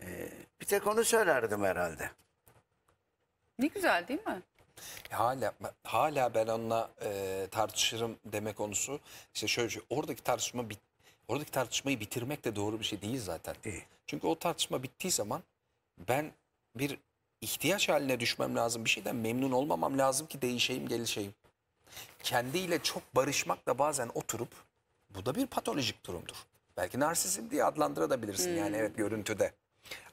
Ee, bir tek onu söylerdim herhalde. Ne güzel değil mi? Hala hala ben onunla e, tartışırım deme konusu işte şöyle şey oradaki tartışma bit, oradaki tartışmayı bitirmek de doğru bir şey değil zaten. Değil. Çünkü o tartışma bittiği zaman ben bir ihtiyaç haline düşmem lazım. Bir şeyden memnun olmamam lazım ki değişeyim, gelişeyim. Kendiyle çok barışmak da bazen oturup bu da bir patolojik durumdur. Belki narsizm diye adlandırabilirsin hmm. yani evet görüntüde.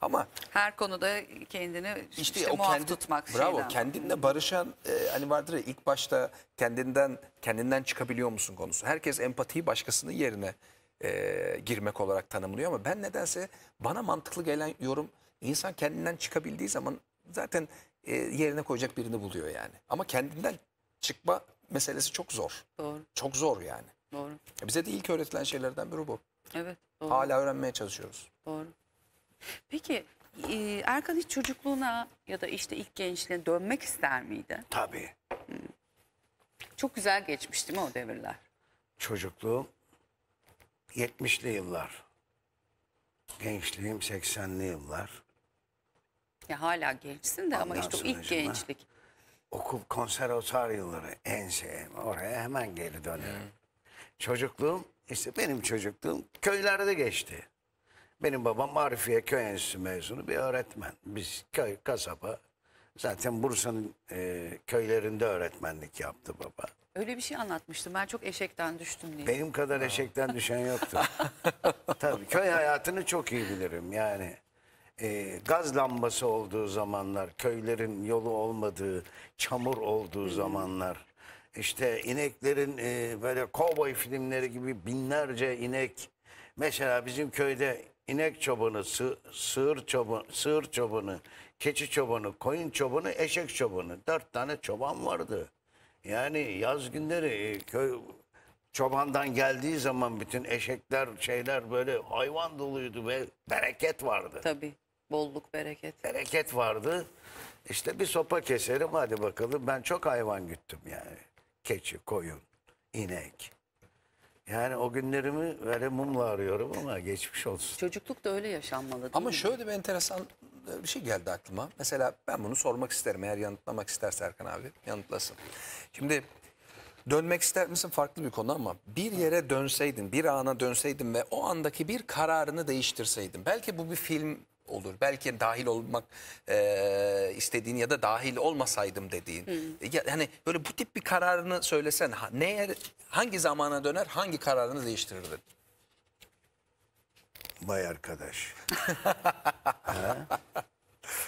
Ama Her konuda kendini işte, işte o muaf kendi, tutmak. Bravo şeyden. kendinle barışan e, hani vardır ya ilk başta kendinden kendinden çıkabiliyor musun konusu. Herkes empatiyi başkasının yerine e, girmek olarak tanımlıyor ama ben nedense bana mantıklı gelen yorum insan kendinden çıkabildiği zaman zaten e, yerine koyacak birini buluyor yani. Ama kendinden çıkma meselesi çok zor. Doğru. Çok zor yani. Doğru. E, bize de ilk öğretilen şeylerden biri bu. Evet. Doğru. Hala öğrenmeye çalışıyoruz. Doğru. Peki e, Erkan hiç çocukluğuna ya da işte ilk gençliğine dönmek ister miydi? Tabii. Hmm. Çok güzel geçmiş değil mi o devirler? Çocukluğum 70'li yıllar. Gençliğim 80'li yıllar. Ya hala gençsin de ama işte o ilk sonucuma- gençlik. Okul konservatuar yılları en sevdiğim. Oraya hemen geri dönerim. Hmm. Çocukluğum işte benim çocukluğum köylerde geçti. Benim babam Arifiye Köy Enstitüsü mezunu bir öğretmen. Biz köy, kasaba. Zaten Bursa'nın e, köylerinde öğretmenlik yaptı baba. Öyle bir şey anlatmıştım. Ben çok eşekten düştüm diye. Benim kadar Aa. eşekten düşen yoktu. *laughs* Tabii köy hayatını çok iyi bilirim. Yani e, gaz lambası olduğu zamanlar, köylerin yolu olmadığı, çamur olduğu hmm. zamanlar, işte ineklerin e, böyle kovboy filmleri gibi binlerce inek. Mesela bizim köyde inek çobanı, sı sığır, çobanı, sığır çobanı, keçi çobanı, koyun çobanı, eşek çobanı. Dört tane çoban vardı. Yani yaz günleri e, köy çobandan geldiği zaman bütün eşekler şeyler böyle hayvan doluydu ve bereket vardı. Tabii bolluk bereket. Bereket vardı. İşte bir sopa keserim hadi bakalım ben çok hayvan güttüm yani. Keçi, koyun, inek. Yani o günlerimi böyle mumla arıyorum ama geçmiş olsun. Çocukluk da öyle yaşanmalı değil Ama mi? şöyle bir enteresan e, bir şey geldi aklıma. Mesela ben bunu sormak isterim eğer yanıtlamak isterse Erkan abi yanıtlasın. Şimdi dönmek ister misin farklı bir konu ama bir yere dönseydin, bir ana dönseydin ve o andaki bir kararını değiştirseydin. Belki bu bir film olur. Belki dahil olmak e, istediğin ya da dahil olmasaydım dediğin. Hmm. Ya, hani böyle bu tip bir kararını söylesen ha, neye, hangi zamana döner hangi kararını değiştirirdin? bay arkadaş.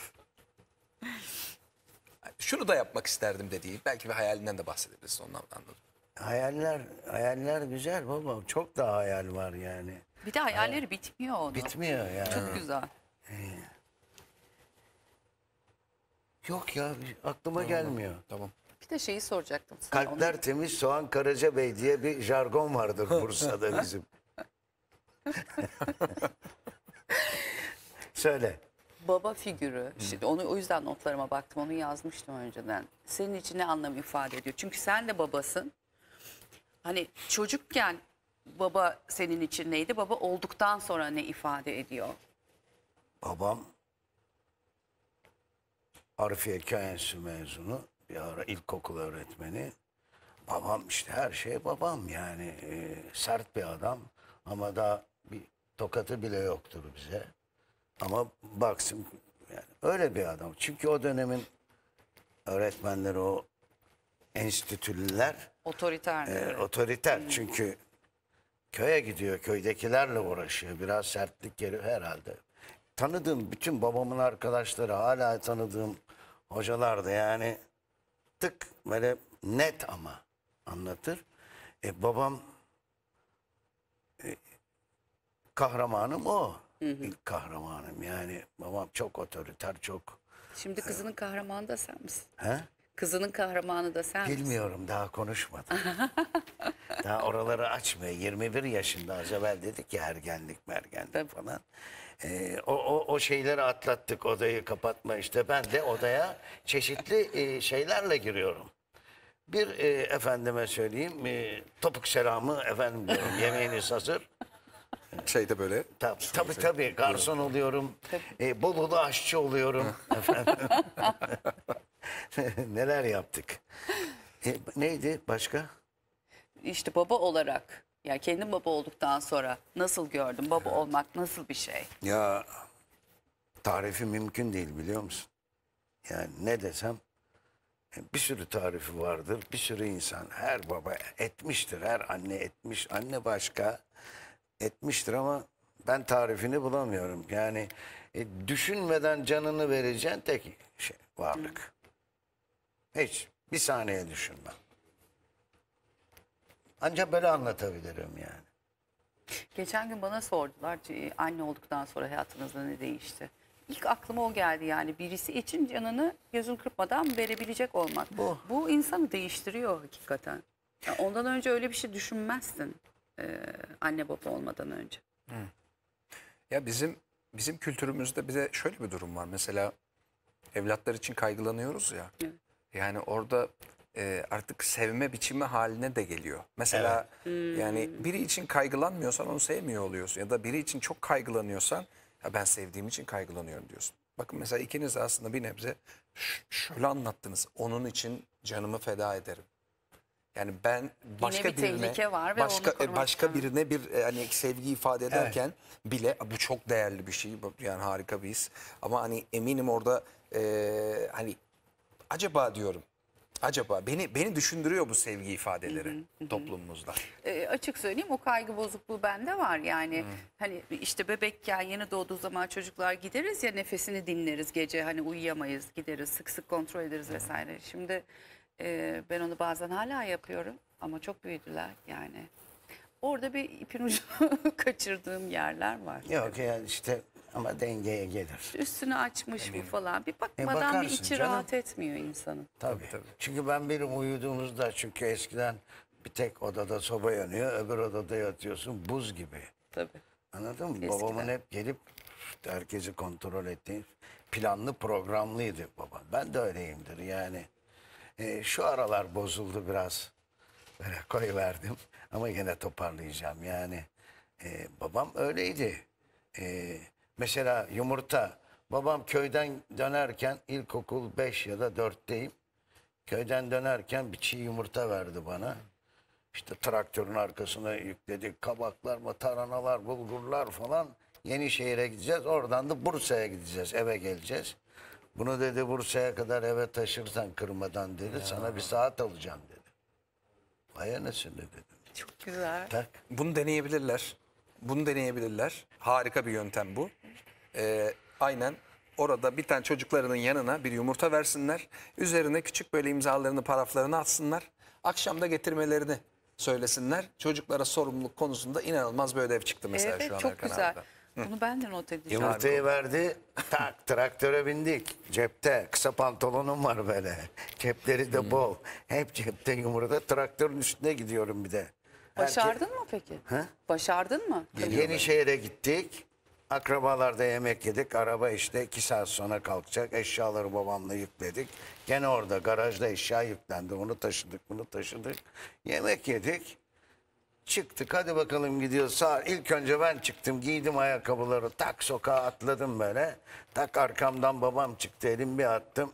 *laughs* Şunu da yapmak isterdim dediği belki bir hayalinden de bahsedebilirsin ondan anladım. Hayaller, hayaller güzel baba. Çok da hayal var yani. Bir de hayalleri bitmiyor onun. Bitmiyor yani. Çok güzel. Ee. Yok ya bir- aklıma gelmiyor. Tamam. Bir de şeyi soracaktım. sana. Kalpler temiz soğan Karaca Bey diye bir jargon vardır *laughs* Bursa'da bizim. *laughs* Söyle. Baba figürü. Şimdi onu o yüzden notlarıma baktım. Onu yazmıştım önceden. Senin için ne anlam ifade ediyor? Çünkü sen de babasın. Hani çocukken baba senin için neydi? Baba olduktan sonra ne ifade ediyor? babam Arifiye Kayası mezunu bir ara ilkokul öğretmeni. Babam işte her şey babam yani e, sert bir adam ama daha bir tokatı bile yoktur bize. Ama baksın yani öyle bir adam. Çünkü o dönemin öğretmenleri o enstitüller otoriter. E, otoriter hmm. çünkü köye gidiyor, köydekilerle uğraşıyor. Biraz sertlik geliyor herhalde tanıdığım bütün babamın arkadaşları hala tanıdığım hocalardı yani tık böyle net ama anlatır. E, babam e, kahramanım o. Hı hı. İlk kahramanım yani babam çok otoriter çok. Şimdi e, kızının kahramanı da sen misin? He? Kızının kahramanı da sen Bilmiyorum misin? daha konuşmadım. *laughs* daha oraları açmıyor. 21 yaşında az dedi ki ya ergenlik mergenlik Tabii. falan e, o, o, o şeyleri atlattık odayı kapatma işte. Ben de odaya çeşitli e, şeylerle giriyorum. Bir e, efendime söyleyeyim e, topuk selamı efendim diyorum *laughs* yemeğiniz hazır. şey de böyle. tabi tabi tabii şey, şey. garson oluyorum. E, Bolu'da aşçı oluyorum. *laughs* *laughs* Neler yaptık. E, neydi başka? İşte baba olarak ya kendin baba olduktan sonra nasıl gördün? Baba olmak nasıl bir şey? Ya tarifi mümkün değil biliyor musun? Yani ne desem e, bir sürü tarifi vardır. Bir sürü insan her baba etmiştir. Her anne etmiş. Anne başka etmiştir ama ben tarifini bulamıyorum. Yani e, düşünmeden canını vereceğin tek şey varlık. Hiç bir saniye düşünmem. Ancak böyle anlatabilirim yani. Geçen gün bana sordular anne olduktan sonra hayatınızda ne değişti? İlk aklıma o geldi yani birisi için canını gözün kırpmadan verebilecek olmak. Bu, Bu insanı değiştiriyor hakikaten. Yani ondan önce öyle bir şey düşünmezsin e, anne baba olmadan önce. Hı. Ya bizim bizim kültürümüzde bize şöyle bir durum var. Mesela evlatlar için kaygılanıyoruz ya. Evet. Yani orada e, artık sevme biçimi haline de geliyor. Mesela evet. yani hmm. biri için kaygılanmıyorsan onu sevmiyor oluyorsun. Ya da biri için çok kaygılanıyorsan ya ben sevdiğim için kaygılanıyorum diyorsun. Bakın mesela ikiniz aslında bir nebze şöyle anlattınız. Onun için canımı feda ederim. Yani ben başka bir birine var ve başka başka birine bir e, hani sevgi ifade ederken evet. bile bu çok değerli bir şey yani harika bir his. Ama hani eminim orada e, hani acaba diyorum Acaba beni beni düşündürüyor bu sevgi ifadeleri hı hı, hı. toplumumuzda. E, açık söyleyeyim o kaygı bozukluğu bende var yani. Hı. Hani işte bebekken yeni doğduğu zaman çocuklar gideriz ya nefesini dinleriz gece hani uyuyamayız gideriz sık sık kontrol ederiz hı. vesaire. Şimdi e, ben onu bazen hala yapıyorum ama çok büyüdüler yani. Orada bir ipin ucunu *laughs* kaçırdığım yerler var. Yok yani işte ama dengeye gelir. Üstünü açmış mı falan. Bir bakmadan e, bir içi canım. rahat etmiyor insanın. Tabii. tabii. Çünkü ben benim uyuduğumuzda çünkü eskiden bir tek odada soba yanıyor, öbür odada yatıyorsun buz gibi. Tabii. Anladın mı? Eskiden. Babamın hep gelip herkesi kontrol ettiği planlı programlıydı baba. Ben de öyleyimdir yani. E, şu aralar bozuldu biraz. Böyle koyverdim ama yine toparlayacağım yani. E, babam öyleydi. E, Mesela yumurta. Babam köyden dönerken ilkokul 5 ya da 4'teyim. Köyden dönerken bir çiğ yumurta verdi bana. İşte traktörün arkasına yükledi. Kabaklar mı, tarhanalar, bulgurlar falan. Yeni şehire gideceğiz. Oradan da Bursa'ya gideceğiz. Eve geleceğiz. Bunu dedi Bursa'ya kadar eve taşırsan kırmadan dedi. Ya. Sana bir saat alacağım dedi. Aya nesinde dedim. Çok güzel. Tak. Bunu deneyebilirler. Bunu deneyebilirler. Harika bir yöntem bu. Ee, aynen orada bir tane çocuklarının yanına bir yumurta versinler. Üzerine küçük böyle imzalarını, paraflarını atsınlar. Akşamda getirmelerini söylesinler. Çocuklara sorumluluk konusunda inanılmaz bir ödev çıktı mesela evet, şu an Evet, çok güzel. Abiden. Bunu ben de not edeceğim. Yumurtayı verdi, tak *laughs* traktöre bindik. Cepte, kısa pantolonum var böyle. Cepleri de bol. Hep cepte yumurta, traktörün üstüne gidiyorum bir de. Başardın mı peki? He? Başardın mı? Yeni Yenişehir'e gittik. Akrabalarda yemek yedik. Araba işte iki saat sonra kalkacak. Eşyaları babamla yükledik. Gene orada garajda eşya yüklendi. Onu taşıdık, bunu taşıdık. Yemek yedik. Çıktık hadi bakalım gidiyor sağ. İlk önce ben çıktım giydim ayakkabıları tak sokağa atladım böyle. Tak arkamdan babam çıktı elim bir attım.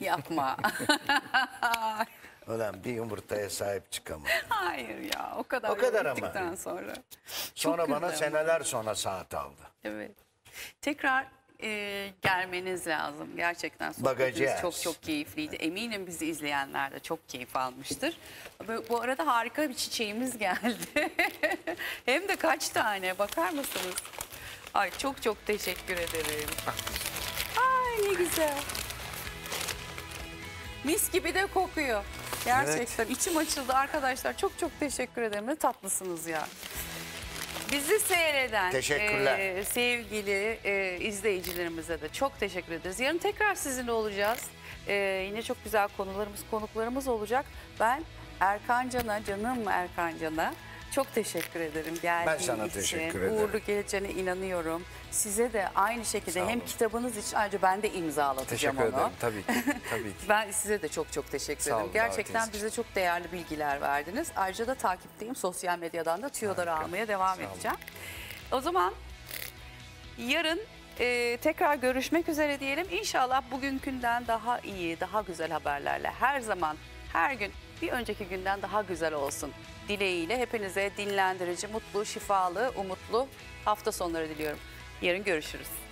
Yapma. *laughs* Ulan bir yumurtaya sahip çıkamadım. *laughs* Hayır ya o kadar. O kadar ama. Sonra. Sonra bana güzel. seneler sonra saat aldı. Evet. Tekrar e, gelmeniz lazım. Gerçekten sohbetiniz çok çok keyifliydi. Eminim bizi izleyenler de çok keyif almıştır. Bu arada harika bir çiçeğimiz geldi. *laughs* Hem de kaç tane bakar mısınız? Ay çok çok teşekkür ederim. Ay ne güzel. Mis gibi de kokuyor. Gerçekten içim açıldı arkadaşlar. Çok çok teşekkür ederim. Ne tatlısınız ya. Bizi seyreden e, sevgili e, izleyicilerimize de çok teşekkür ederiz. Yarın tekrar sizinle olacağız. E, yine çok güzel konularımız, konuklarımız olacak. Ben Erkan Can'a, canım Erkan Can'a çok teşekkür ederim geldiğin Ben sana için. teşekkür ederim. Uğurlu geleceğine inanıyorum. Size de aynı şekilde hem kitabınız için ayrıca ben de imzalatacağım Teşekkür onu. ederim tabii ki. *laughs* Tabii ki. ben size de çok çok teşekkür Sağ ederim. olun, Gerçekten bize çok değerli bilgiler verdiniz. Ayrıca da takipteyim sosyal medyadan da tüyoları Harika. almaya devam Sağ olun. edeceğim. O zaman yarın e, tekrar görüşmek üzere diyelim. İnşallah bugünkünden daha iyi, daha güzel haberlerle her zaman, her gün bir önceki günden daha güzel olsun dileğiyle hepinize dinlendirici, mutlu, şifalı, umutlu hafta sonları diliyorum. Yarın görüşürüz.